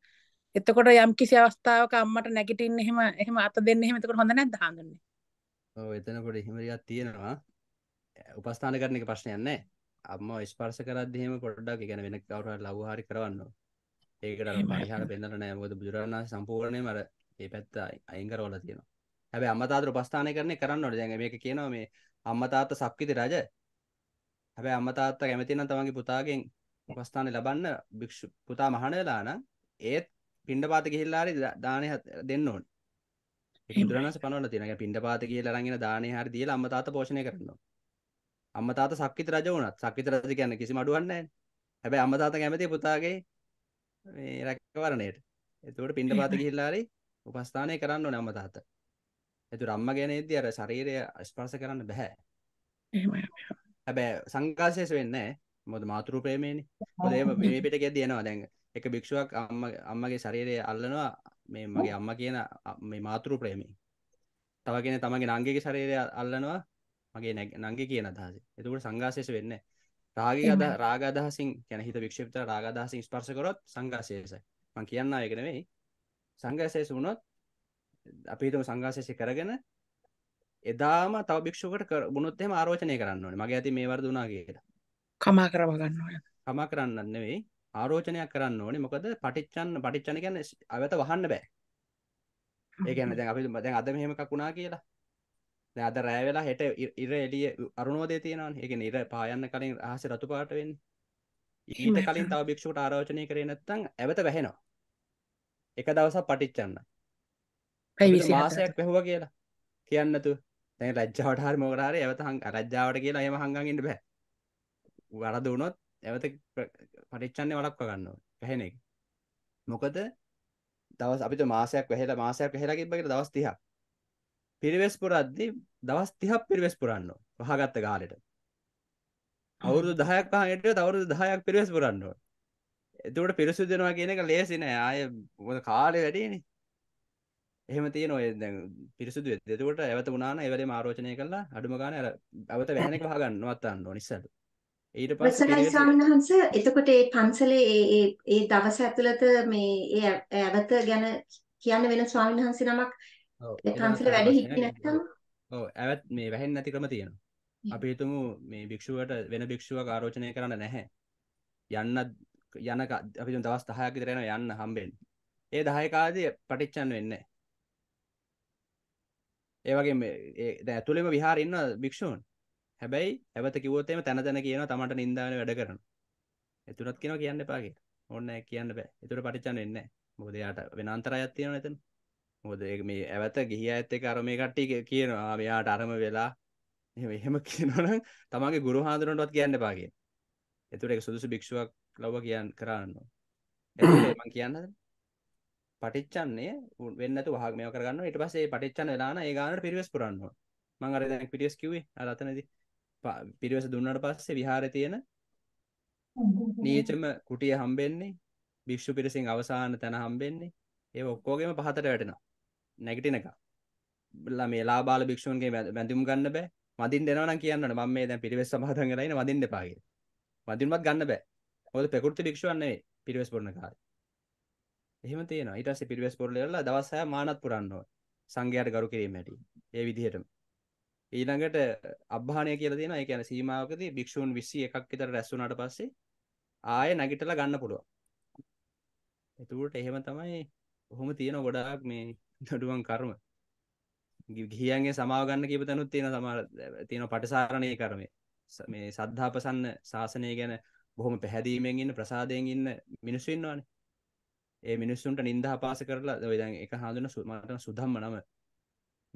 Speaker 3: එතකොට යම් කිසි අවස්ථාවක අම්මට නැගිටින්න එහෙම එහෙම අත දෙන්න එහෙම එතකොට හොඳ නැද්ද හාමුදුරනේ?
Speaker 2: ඔව් එතනකොට එහෙම ටිකක් තියෙනවා. උපස්ථාන කරන එක ප්‍රශ්නයක් නැහැ. අම්මා ස්පර්ශ කරද්දී එහෙම පොඩ්ඩක් ඒ කියන්නේ වෙන කවුරු හරි ලව්ව හරි කරවන්න ඕන. ඒකට අර පරිහාර පෙන්නලා නැහැ. මොකද බුදුරණා සම්පූර්ණයෙන්ම අර මේ පැත්ත අයින් කරවලා තියෙනවා. හැබ අමතාතර උපස්ථානය කරන්නේ කරන්න ඕනේ දැන් මේක කියනවා මේ අම්මතාත්ත සක්විති රජ හැබැයි අම්මතාත්ත කැමති නම් තමන්ගේ පුතාගෙන් උපස්ථානය ලබන්න භික්ෂු පුතා මහාන වෙලා නම් ඒත් පිණ්ඩපාත ගිහිල්ලා හරි දානය දෙන්න ඕනේ බුදුරණස් පනවල තියෙනවා. පිණ්ඩපාත කියලා අරන්ගෙන දානේ හරි දීලා අම්මා තාත්තා පෝෂණය කරනවා. අම්මා තාත්තා සක්විත රජ වුණත් සක්විත රජ කියන්නේ කිසිම අඩුවක් නැහැ. හැබැයි අම්මා තාත්තා කැමති පුතාගේ මේ රැකවරණයට. එතකොට පිණ්ඩපාත ගිහිල්ලා හරි උපස්ථානය කරන්න ඕනේ අම්මා තාත්තා. ඇතු රම්ම ගැනේදී අර ශරීරය ස්පර්ශ කරන්න බැහැ. එහෙමයි. හැබැයි සංකාශයස වෙන්නේ නැහැ. මොකද මාතෘ ප්‍රේමයනේ. මොකද ඒ මේ පිට ගැද්දී යනවා දැන්. එක භික්ෂුවක් අම්ම අම්මගේ ශරීරය අල්ලනවා මේ මගේ අම්මා කියන මේ මාතෘ ප්‍රේමයෙන්. තව කෙනෙක් තමන්ගේ නංගිගේ ශරීරය අල්ලනවා මගේ නංගි කියන අදහස. එතකොට සංඝාශේෂ වෙන්නේ රාගය අද රාග අදහසින් කියන හිත වික්ෂේපිත රාග අදහසින් ස්පර්ශ කරොත් සංඝාශේෂයි. මම කියන්නා ඒක නෙමෙයි. සංඝාශේෂ වුණොත් අපිහිතම සංගාශේෂය කරගෙන එදාම තව භික්ෂුවකට බුණොත් එහෙම ආරෝචනය කරන්න ඕනේ. මගේ ඇති මේ වරද වුණා කියලා.
Speaker 3: කමා කරව ගන්න ඕනේ.
Speaker 2: කමා කරන්න නෙවෙයි ආරෝචනයක් කරන්න ඕනේ. මොකද පටිච්චන් පටිච්චන කියන්නේ අවත වහන්න බෑ. ඒ කියන්නේ දැන් අපි දැන් අද මෙහෙම එකක් වුණා කියලා. දැන් අද රෑ වෙලා හෙට ඉර එළිය අරුණෝදය තියෙනවානේ. ඒ කියන්නේ ඉර පායන්න කලින් අහස රතු පාට වෙන්නේ. ඊට කලින් තව භික්ෂුවට ආරෝචනය කරේ නැත්නම් ඇවත වැහෙනවා. එක දවසක් පටිච්චන්න. ඇයි මාසයක් පැහුව කියලා කියන්නතු තැන් රජ්ජාවට හරි මෝරාර ඇවත හං රජ්ජාවට කියලා යම හංගන්නට බෑ වරද වුණොත් ඇවත පටිච්චන්නේ වලක්ව ගන්නවා පැහෙන එක මොකද දවස් අපිට මාසයක් වැහලා මාසයක් වැහලා කිව්වකට දවස් 30ක් පිරිවෙස් පුරද්දි දවස් 30ක් පිරිවෙස් පුරන්න ඕන වහගත්ත ගාලෙට අවුරුදු 10ක් වහන් හිටියොත් අවුරුදු 10ක් පිරිවෙස් පුරන්න ඕන එතකොට පිරිසුදු වෙනවා කියන එක ලේසි නෑ ආයේ මොකද කාලේ වැඩිනේ එහෙම තියෙන ඔය දැන් පිරිසුදු එතකොට ඇවත වුණාන ඒ වෙලේ ආරෝචනය කළා අඩුම ගානේ අර ඇවත වැහෙන එක වහගන්නවත් ගන්න ඕන ඉස්සර ඊට පස්සේ
Speaker 1: සාමනහංශ එතකොට ඒ පන්සලේ ඒ ඒ දවස ඇතුළත මේ ඒ ඇවත ගැන කියන්න වෙන ස්වාමීන් වහන්සේ නමක්
Speaker 2: පන්සල වැඩ හිටියේ නැත්නම් ඔව් ඇවත් මේ වැහෙන්නේ නැති ක්‍රම තියෙනවා අපි හිතමු මේ භික්ෂුවට වෙන භික්ෂුවක් ආරෝචනය කරන්න නැහැ යන්න යන අපි දවස් 10ක් විතර යනවා යන්න හම්බෙන්න ඒ 10 කාදී පටිච්චන් වෙන්නේ ඒවගේ ඇතුළෙම විහාරන්න භික්ෂූන් හැබැයි ඇවත කිවතේම තැන තැන කියන තමට නින්දාන වැඩ කරන එතුරත් කියෙන කියන්න පාගේ ඔන්න කියන්න බෑ එතුර පටිචන්න එන්න බෝදයාට වෙනන්තරයක් තියෙන නැතන මොද මේ ඇවත ගිහි ඇත්ත අර මේ කට්ටි කියනවා මෙයාට අරම වෙලා එහෙම කියනන තමගේ ගුරු හාදුරනටත් කියන්න පාගේ එතුර එක සුදුසු භික්ෂුවක් ලව කියන්න කරන්න මං කියන්නද පටිච්චන්නේ වෙන්නතු වහක් මේ කරගන්න ඊට පස්සේ පටිච්චන්න වෙලාන ඒ ගානට පිරිවෙස් පුරන්න මං අර දැන් පිරිවෙස් කිව්වේ අර අතනදී පිරිවෙස දුන්නට පස්සේ විහාරේ තියෙන නීචම කුටිය හම්බෙන්නේ භික්ෂු පිරිසින් අවසාන තැන හම්බෙන්නේ ඒ ඔක්කෝගේම පහතට වැටෙනවා නැගිටිනක මේ ලාබාල භික්ෂූන්ගේ බැඳුම් ගන්න බෑ මදින් දෙනවනම් කියන්නට මම මේ දැන් පිරිවෙස් සමාදන් කරලා ඉන්නේ මදින් දෙපාගේ මදින්වත් ගන්න බෑ මොකද ප්‍රකෘති භික්ෂුවන් නෙවෙයි පිරිවෙස් පුරන කාලේ එහෙම තියෙනවා ඊට පස්සේ පිරිවැස් පොරල කරලා දවස් 6 මානත් පුරන්න ඕන සංඝයාට ගරු කිරීම හැටි ඒ විදිහටම ඊළඟට අභානය කියලා තියෙනවා ඒ කියන්නේ සීමාවකදී භික්ෂූන් 21ක් විතර රැස් වුණාට පස්සේ ආයෙ නැගිටලා ගන්න පුළුවන්. එතකොට එහෙම තමයි ඔහොම තියෙන ගොඩාක් මේ නඩුවන් කර්ම. ගිහියන්ගේ සමාව ගන්න කියපු තැනුත් තියෙන සමහර තියෙන පටසාරණයේ කර්මය. මේ සද්ධාපසන්න ශාසනය ගැන බොහොම පැහැදීමෙන් ඉන්න ප්‍රසාදයෙන් ඉන්න මිනිස්සු ඉන්නවානේ. ඒ මිනිස්සුන්ට නින්ද හපාස කරලා දැන් එක හඳුන සුමට සුදම්ම නම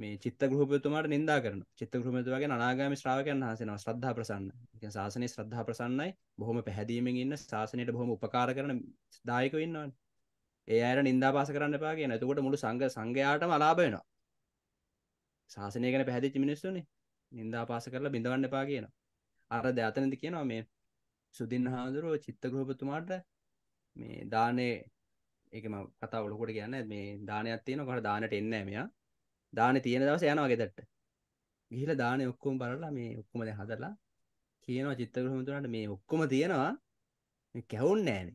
Speaker 2: මේ චිත්ත ගෘහපතුමාට නිදා කරන චිත්ත ගෘහමතුවගේ අනාගම ශ්‍රාවකයන් හසෙනවා ශ්‍රද්ධා ප්‍රසන්න ශාසනය ශ්‍රද්ධා ප්‍රසන්නයි බොහොම පැහැදීමෙන් ඉන්න ශාසනයට බොහොම උපකාර කරන දායක ඉන්නවන් ඒ අයට නින්දා පාස කරන්න පාගේ නැතකොට මුළු සංග සංඝයාටම අලාබයනවා ශාසනය ගැන පැහැදිච්චි මිනිස්සුනේ නින්දා පාස කරලා බිඳවන්න එපා කියනවා අර දැතනදි කියනවා මේ සුදින් හාමුදුරුව චිත්ත ගෘහපතුමාට මේ දානේ ඒක ම කතා ඔලොකොට කියන්න මේ දානයක් තියෙන කොට දානට එන්න මෙයා දාන තියෙන දවස යනවාගෙදට ගිහිල දාන ඔක්කොම බලලා මේ ඔක්කොම දැ හදලා කියනවා චිත්තග්‍රහමතුරට මේ ඔක්කොම තියෙනවා කැවුන් නෑන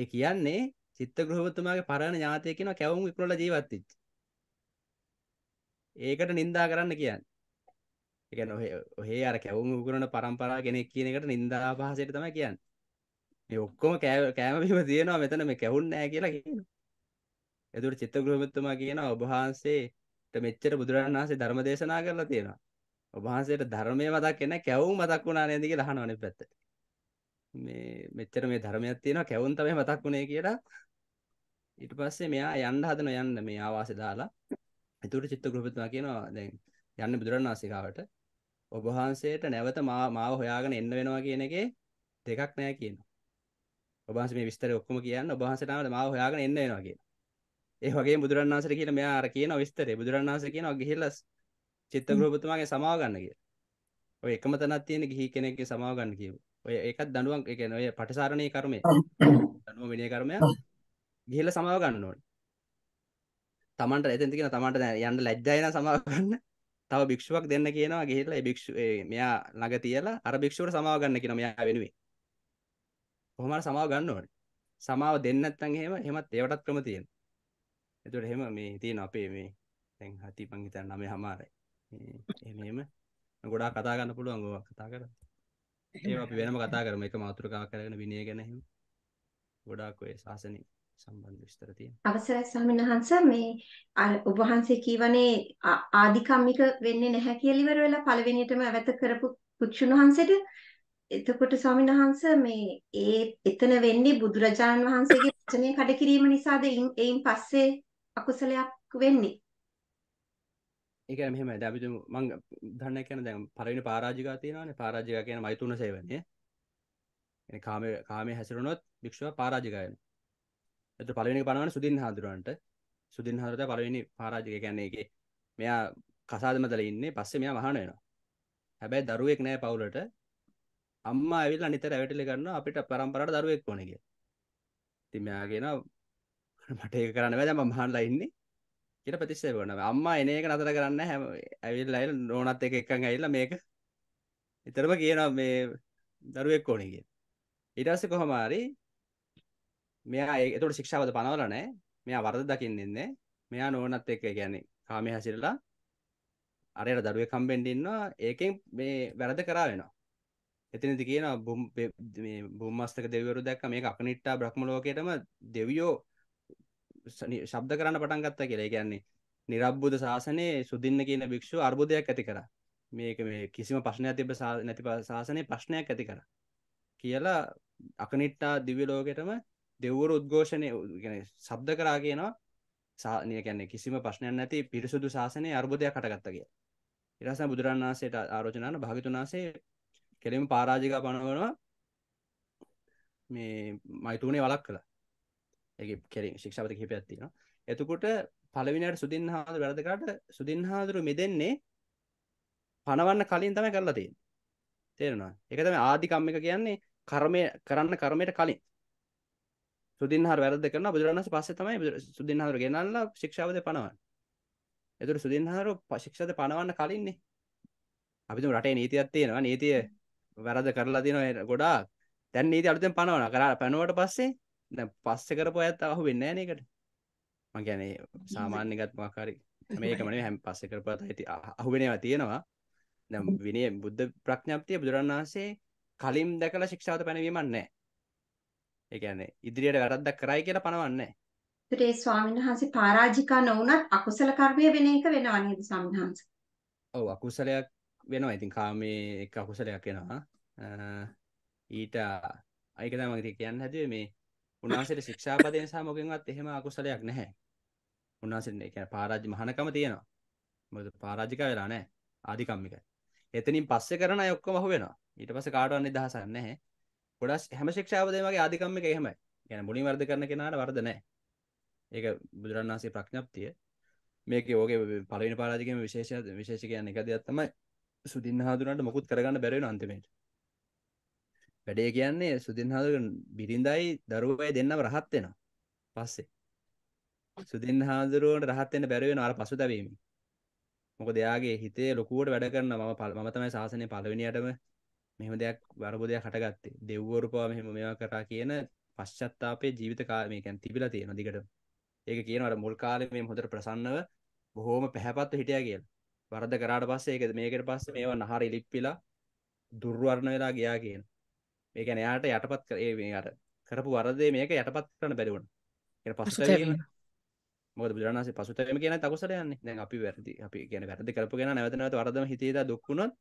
Speaker 2: ඒ කියන්නේ චිත්ත ගෘහපතුමාගේ පරණ ඥාතය කියන කැවුම් විපරල ජීවත්තිච් ඒකට නින්දා කරන්න කියන්න එක ඔහේ අර කැවුම් උකරන පරම්පරා කෙනෙක් කියන එකට නින්දා පහසයට තම කියන්න ඔක්කොම කෑ කෑමබීම තියෙනවා මෙතන මේ කැහුන්නෑ කියලා කියන එතුට චිත්ත ගෘහමත්තුමා කියන ඔබහන්සේට මෙච්චර බුදුරන් වහන්සේ ධර්ම දේශනා කරලා තියෙනවා ඔබහන්සේට ධර්මය මතක් එන කැවුම් මතක් වුණා නේද කියලා අහනවා අනිත් පැත්තට මේ මෙච්චර මේ ධර්මයක් තියෙනවා කැවුම් තමයි මතක් වුණේ කියලා ඊට පස්සේ මෙයා යන්න හදන යන්න මේ ආවාසය දාලා එතකොට චිත්ත ගෘහමත්තුමා කියනවා දැන් යන්න බුදුරන් වහන්සේ ගාවට ඔබ වහන්සේට නැවත මාව හොයාගෙන එන්න වෙනවා කියන එකේ දෙකක් නෑ කියනවා ඔබහන්ස මේ විස්තර ඔක්කොම කියන්න ඔබහන්සටම මාව හොයාගෙන එන්න වෙනවා කියලා. ඒ වගේ බුදුරණන් වහන්සේට කියලා මෙයා අර කියනවා විස්තරේ. බුදුරණන් වහන්සේ කියනවා ගිහිල්ලා චිත්තගෘහපතුමාගේ සමාව ගන්න කියලා. ඔය එකම තැනක් තියෙන ගිහි කෙනෙක්ගේ සමාව ගන්න කියපු. ඔය ඒකත් දඬුවම් ඒ කියන්නේ ඔය පටිසාරණේ කර්මය. දඬුවම විනය කර්මය. ගිහිල්ලා සමාව ගන්න ඕනේ. තමන්ට එතෙන්ද කියන තමන්ට යන්න ලැජ්ජාය නම් සමාව ගන්න. තව භික්ෂුවක් දෙන්න කියනවා ගිහිල්ලා ඒ භික්ෂු මෙයා ළඟ තියලා අර භික්ෂුවට සමාව ගන්න කියනවා මෙයා වෙනුවෙන්. කොහොමද සමාව ගන්න ඕනේ සමාව දෙන්න නැත්නම් එහෙම එහෙමත් ඒවටත් ක්‍රම තියෙනවා එතකොට එහෙම මේ තියෙන අපේ මේ දැන් හති මං හිතන්නේ 9 හමාරයි එහෙම එහෙම ගොඩාක් කතා ගන්න පුළුවන් ඕවා කතා කරලා ඒ අපි වෙනම කතා කරම එක මාතෘකාවක් කරගෙන විනය ගැන එහෙම ගොඩාක් ඔය ශාසනය සම්බන්ධ විස්තර තියෙනවා.
Speaker 1: අවසරයි ස්වාමීන් වහන්ස මේ ඔබ වහන්සේ කියවනේ ආධිකම්මික වෙන්නේ නැහැ කියලා ඉවර වෙලා පළවෙනියටම අවත කරපු පුක්ෂුන් වහන්සේට එතකොට ස්වාමීන් වහන්සේ මේ ඒ එතන වෙන්නේ බුදුරජාණන් වහන්සේගේ වචනය කඩකිරීම නිසාද එයින් පස්සේ අකුසලයක් වෙන්නේ
Speaker 2: ඒක මෙහෙම දැන් අපි මම දන්නේ කියන දැන් පළවෙනි පරාජිකා තියෙනවානේ පරාජිකා කියන්නේ මෛතුන සේවනය. يعني කාමයේ කාමයේ හැසිරුණොත් භික්ෂුව පරාජිකා වෙනවා. ඒතර පළවෙනි එක පනවන්නේ සුදින් හාදුරන්ට. සුදින් හාදුරට පළවෙනි පරාජිකා කියන්නේ ඒකේ මෙයා කසාද මැදලා ඉන්නේ. පස්සේ මෙයා වහන වෙනවා. හැබැයි දරුවෙක් නැහැ පවුලට. අම්මා ඇවිල්ලා නිතර ඇවිටලි ගන්නවා අපිට පරම්පරාවට දරුවෙක් ඕනේ කියලා. ඉතින් මෙයා කියනවා මට ඒක කරන්න බෑ දැන් මම මහන්ලා ඉන්නේ කියලා ප්‍රතික්ෂේප කරනවා. අම්මා එන එක නතර කරන්නේ නැහැ. ඇවිල්ලා ඇවිල්ලා නෝනත් එක්ක එක්කන් ඇවිල්ලා මේක නිතරම කියනවා මේ දරුවෙක් ඕනේ කියලා. ඊට පස්සේ කොහොම හරි මෙයා ඒකට ශික්ෂාවද පනවලා නැහැ. මෙයා වරද දකින්නේ නැහැ. මෙයා නෝනත් එක්ක කියන්නේ කාමයේ හැසිරලා අරයට දරුවෙක් හම්බෙන්න ඉන්නවා. ඒකෙන් මේ වැරද කරා වෙනවා. එතනති කියන බුම්මස්තක දෙවරු දැක්ක මේ අපනිට්ටා බ්‍රහ්මලෝකයටම දෙවියෝ ශබ්ද කරන්න පටන් ගත්තා කියලා කියන්නේ නිරබ්බුද ශාසනය සුදින්න කියන භික්ෂු අර්බුදයක් ඇති කර මේක මේ කිසිම ප්‍රශ්නයක් තිබ නැති ශාසනය ප්‍රශ්නයක් ඇති කර කියලා අකනිට්ටා දිව්‍ය ලෝකෙටම දෙව්වරු උද්ඝෝෂණය ගැන සබ්ද කරා කියනවා සානය කියන්නේ කිසිම ප්‍රශ්නයක් නැති පිරිසුදු ශාසනය අර්බුදයක් හටගත්තා කියලා ඊට පස්සේ බුදුරණන් වහන්සේට ආරෝචනාන භාග්‍යතුන් වහන්සේ කෙලෙම පාරාජික පණවනවා මේ මයිටූනේ වලක් කළ එක කෙරින් ශික්ෂපති කිහිපයක් තියෙනවා එතකොට පළවිනට සුදින් හාදුර වැරදකට සුදින් හාදුරු මෙදෙන්නේ පණවන්න කලින් තමයි කරලා තියෙන්නේ තේරෙනවා ඒක තමයි ආදිකම් එක කියන්නේ කර්මය කරන්න කර්මයට කලින් සුදින් හාර වැරද්ද කරනවා බුදුරණස් පස්සේ තමයි සුදින් හාදුර ගෙනල්ලා ශික්ෂාවද පණවන්නේ එතකොට සුදින් හාරු ශික්ෂාද පණවන්න කලින්නේ අපි රටේ නීතියක් තියෙනවා නීතිය වැරද කරලා තින ගොඩා තැන් නීති අලුතෙන් පනවන කර පැනුවට පස්සේ දැ පස්ස කරපු ඇත් අහු වෙන්න නකට මගැන සාමාන්‍යගත් මාකාරි මේකමන හැම පස්ස කරපත් ඇති අහුවෙනවා තියෙනවා නම් විනේ බුද්ධ ප්‍රඥප්තිය බුදුරන් වහන්සේ කලින් දැකලා ශික්ෂාවත පැනවීමන්නේ ඒකැන ඉදිරියට වැරද්දක් කරයි කියලා පනවන්නේ
Speaker 1: ඒ ස්වාමීන් වහන්සේ පරාජිකා නොවුනත් අකුසල කර්මය වෙන එක වෙනවන්නේ ස්වාමීන් වහන්සේ.
Speaker 2: ඔව් අකුසලයක් වෙනවා ඉතින් කාමේ එක අකුසලයක් එනවා ඊට අයික තම ඉති කියන්න හැදුවේ මේ උන්වහන්සේට ශික්ෂාපදයෙන් සහ මොකෙන්වත් එහෙම අකුසලයක් නැහැ උන්වහන්සේට ඒ කියන්නේ පරාජ්‍ය මහානකම තියෙනවා මොකද පරාජික වෙලා නැහැ ආධිකම්මික එතනින් පස්සේ කරන අය ඔක්කොම අහු වෙනවා ඊට පස්සේ කාටවත් නිදහසක් නැහැ ගොඩක් හැම ශික්ෂාපදයම වගේ ආධිකම්මික එහෙමයි يعني මුලින් වර්ධ කරන කෙනාට වර්ධ නැහැ ඒක බුදුරන් වහන්සේ ප්‍රඥප්තිය මේක ඕගේ පලවිනි පාරාජිකම විශේෂ විශේෂ කියන්න එක දෙයක් තමයි සුදින් හාදුරන්ට මොකුත් කරගන්න බැරෙන අන්තිමේට වැඩේ කියන්නේ සුදින් හාදුර බිරිඳයි දරුවයි දෙන්නම රහත් වෙනවා පස්සේ සුදින් හාදුරුවන්ට රහත් වෙන්න බැරි වෙනවා අර පසුතැවීමෙන් මොකද එයාගේ හිතේ ලොකුවට වැඩ කරන මම මම තමයි සාසනය පළවෙනියටම මෙහෙම දෙයක් වරබෝධයක් හටගත්තේ දෙව්වරු පවා මෙහෙම මේවා කරා කියන පශ්චත්තාපේ ජීවිත කාලය මේ කියන්නේ තිබිලා තියෙනවා දිගටම ඒක කියනවා අර මුල් කාලේ මේ හොඳට ප්‍රසන්නව බොහෝම පැහැපත්ව හිටියා කියලා වරද කරාට පස්සේ ඒකද මේකට පස්සේ මේවා නහර ඉලිප්පිලා දුර්වර්ණ වෙලා ගියා කියන. මේ කියන්නේ එයාට යටපත් කර ඒ මේ අර කරපු වරදේ මේක යටපත් කරන්න බැරි වුණා. කියන පසුතැවීම. මොකද බුදුරණාහි පසුතැවීම කියන තකුසල යන්නේ. දැන් අපි වැරදි අපි කියන්නේ වැරදි කරපු කෙනා නැවත නැවත වරදම හිතේ දා දුක් වුණොත්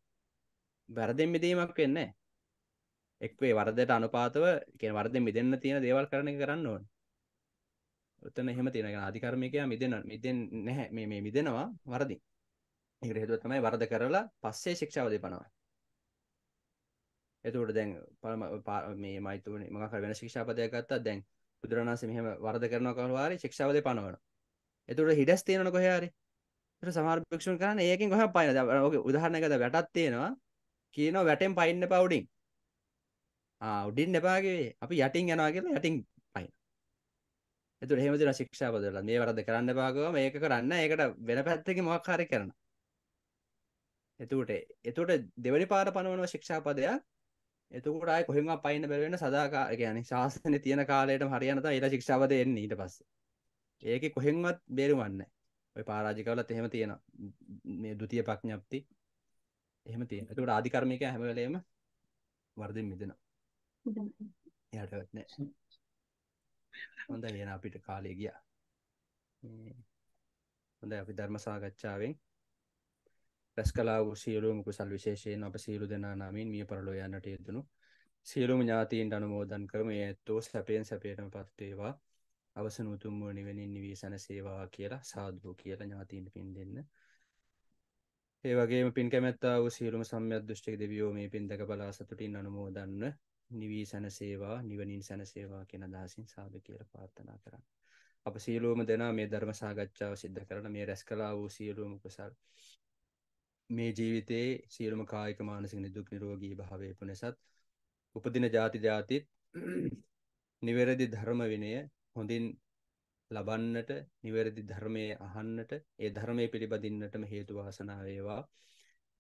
Speaker 2: වැරදෙන් මිදීමක් වෙන්නේ නැහැ. එක්වේ වරදට අනුපාතව කියන වරදෙන් මිදෙන්න තියෙන දේවල් කරන එක කරන්න ඕනේ. උතන එහෙම තියෙනවා. අධිකර්මිකයා මිදෙන මිදෙන්නේ නැහැ මේ මේ මිදෙනවා වරදින්. ඒකට හේතුව තමයි වරද කරලා පස්සේ ශික්ෂාව දෙපනවා. එතකොට දැන් මේ මයිතුනේ මොකක් හරි වෙන ශික්ෂාපදයක් ගත්තා දැන් බුදුරණාහි මෙහෙම වරද කරනවා කවුරු හරි ශික්ෂාව දෙපනවනවා. එතකොට හිඩස් තියෙනවනේ කොහේ හරි. ඒතර සමහර භික්ෂුන් කරන්නේ ඒකෙන් කොහොම පයින්නද? ඔගේ උදාහරණයක් අද වැටක් තියෙනවා. කියනවා වැටෙන් පයින්න එපා උඩින්. ආ උඩින් එපා කිව්වේ. අපි යටින් යනවා කියලා යටින් පයින්න. එතකොට එහෙම දෙන ශික්ෂාපද වල මේ වරද කරන්න එපා කිව්වම මේක කරන්න ඒකට වෙන පැත්තකින් මොකක් හරි කරනවා. එතුට එතුට දෙවැනි පාර පනවනව ශික්ෂාපදයක් එතුකට අයි කොහෙම පයින්න බැරවෙන සදාකා ගැන ශාසන තියෙන කාලයට හරියනත එට ශික්ෂාපද එන්න ඊට පස්ස ඒක කොහෙන්වත් බේරුවන්න ඔය පාරාජිකවලත් එහෙම තියෙන මේ දුතිය පක්ඥප්ති එහෙම තියෙන තුට ආධිකර්මික හැමවලේම වර්දින් මිදෙන යටවත්න හොඳ වෙන අපිට කාලය ගිය හොඳ අපි ධර්ම සාකච්ඡාවෙන් රැස් කලා වූ සියලූම කුසල් විශේෂයෙන් අප සියලු දෙනා නමින් මිය පරලෝ යන්නට යෙදනු සියලුම ඥාතීන්ට අනුමෝදන් කරම ඇත්තෝ සැපයෙන් සැපයටම පත්වේවා අවසන උතුම්ව නිවැනින් නිවී සැනසේවා කියලා සාධූ කියලා ඥාතීන්ට පින් දෙන්න ඒ වගේ පින් කැමැත්තාව සියලුම සම්ය දෘෂ්ටික දෙවියෝ මේ පින් දැක බලා සතුටින් අනුමෝදන්න නිවී සැනසේවා නිවනින් සැනසේවා කියෙන දහසින් සාධ කියල පාර්ථනා කරන්න අප සියලූම දෙනා මේ ධර්ම සාගච්ඡාව සිද්ධ කරන මේ රැස් කලා වූ සියලූම කුසල් මේ ජීවිතයේ සියලුම කායික මානසික නිදුක් නිරෝගී භාවය පුනසත් උපදින ಜಾති ಜಾතිත් නිවැරදි ධර්ම විනය හොඳින් ලබන්නට නිවැරදි ධර්මයේ අහන්නට ඒ ධර්මයේ පිළිබඳින්නටම හේතු වාසනා වේවා.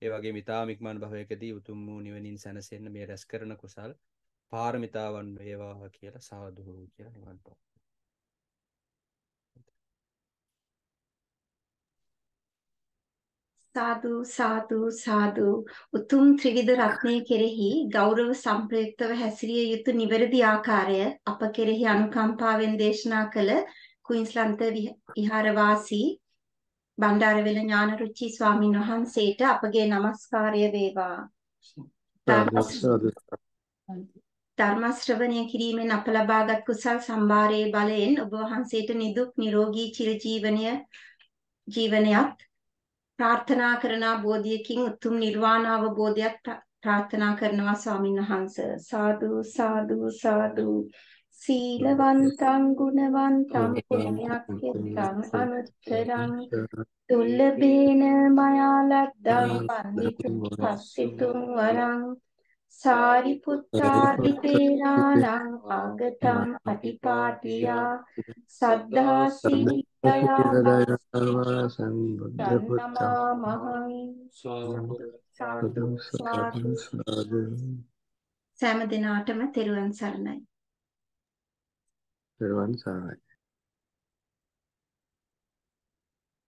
Speaker 2: ඒ වගේ මිතාමික්මන් භවයකදී උතුම් වූ නිවනින් සැනසෙන්න මේ රැස් කරන කුසල් පාරමිතාවන් වේවා කියලා සාදු කියලා නිවන් පාවා.
Speaker 1: සාදු සාදු සාදු උතුම් ත්‍රිවිධ රත්නයේ කෙරෙහි ගෞරව සම්ප්‍රයුක්තව හැසිරිය යුතු නිවැරදි ආකාරය අප කෙරෙහි අනුකම්පාවෙන් දේශනා කළ කුයින්ස්ලන්ත විහාරවාසී බණ්ඩාරවෙල ඥානරුචි ස්වාමින් වහන්සේට අපගේ নমස්කාරය වේවා. ධර්ම ශ්‍රවණය කිරීමෙන් අප ලබාගත් කුසල් සම්භාරයේ බලයෙන් ඔබ වහන්සේට නිදුක් නිරෝගී චිරජීවනය ජීවනයක් ප්‍රාර්ථනා කරන බෝධියකින් උතුම් නිර්වාණ අවබෝධයක් ප්‍රාර්ථනා කරනවා ස්වාමීන් වහන්ස සාදු සාදු සාදු සීලවන්තං ගුණවන්තං පුණ්‍යක්ඛෙත්තං අනුත්තරං දුල්ලබේන මයාලද්දං පන්විතු පස්සිතුම් වරං සාරිපුත්තාදිතේරාණං අංගතං අටිපාටියා සද්ධා සීලයං සම්බුද්ධපුත්තා මහං සෑම දිනාටම තෙරුවන් සරණයි. තෙරුවන් සරණයි.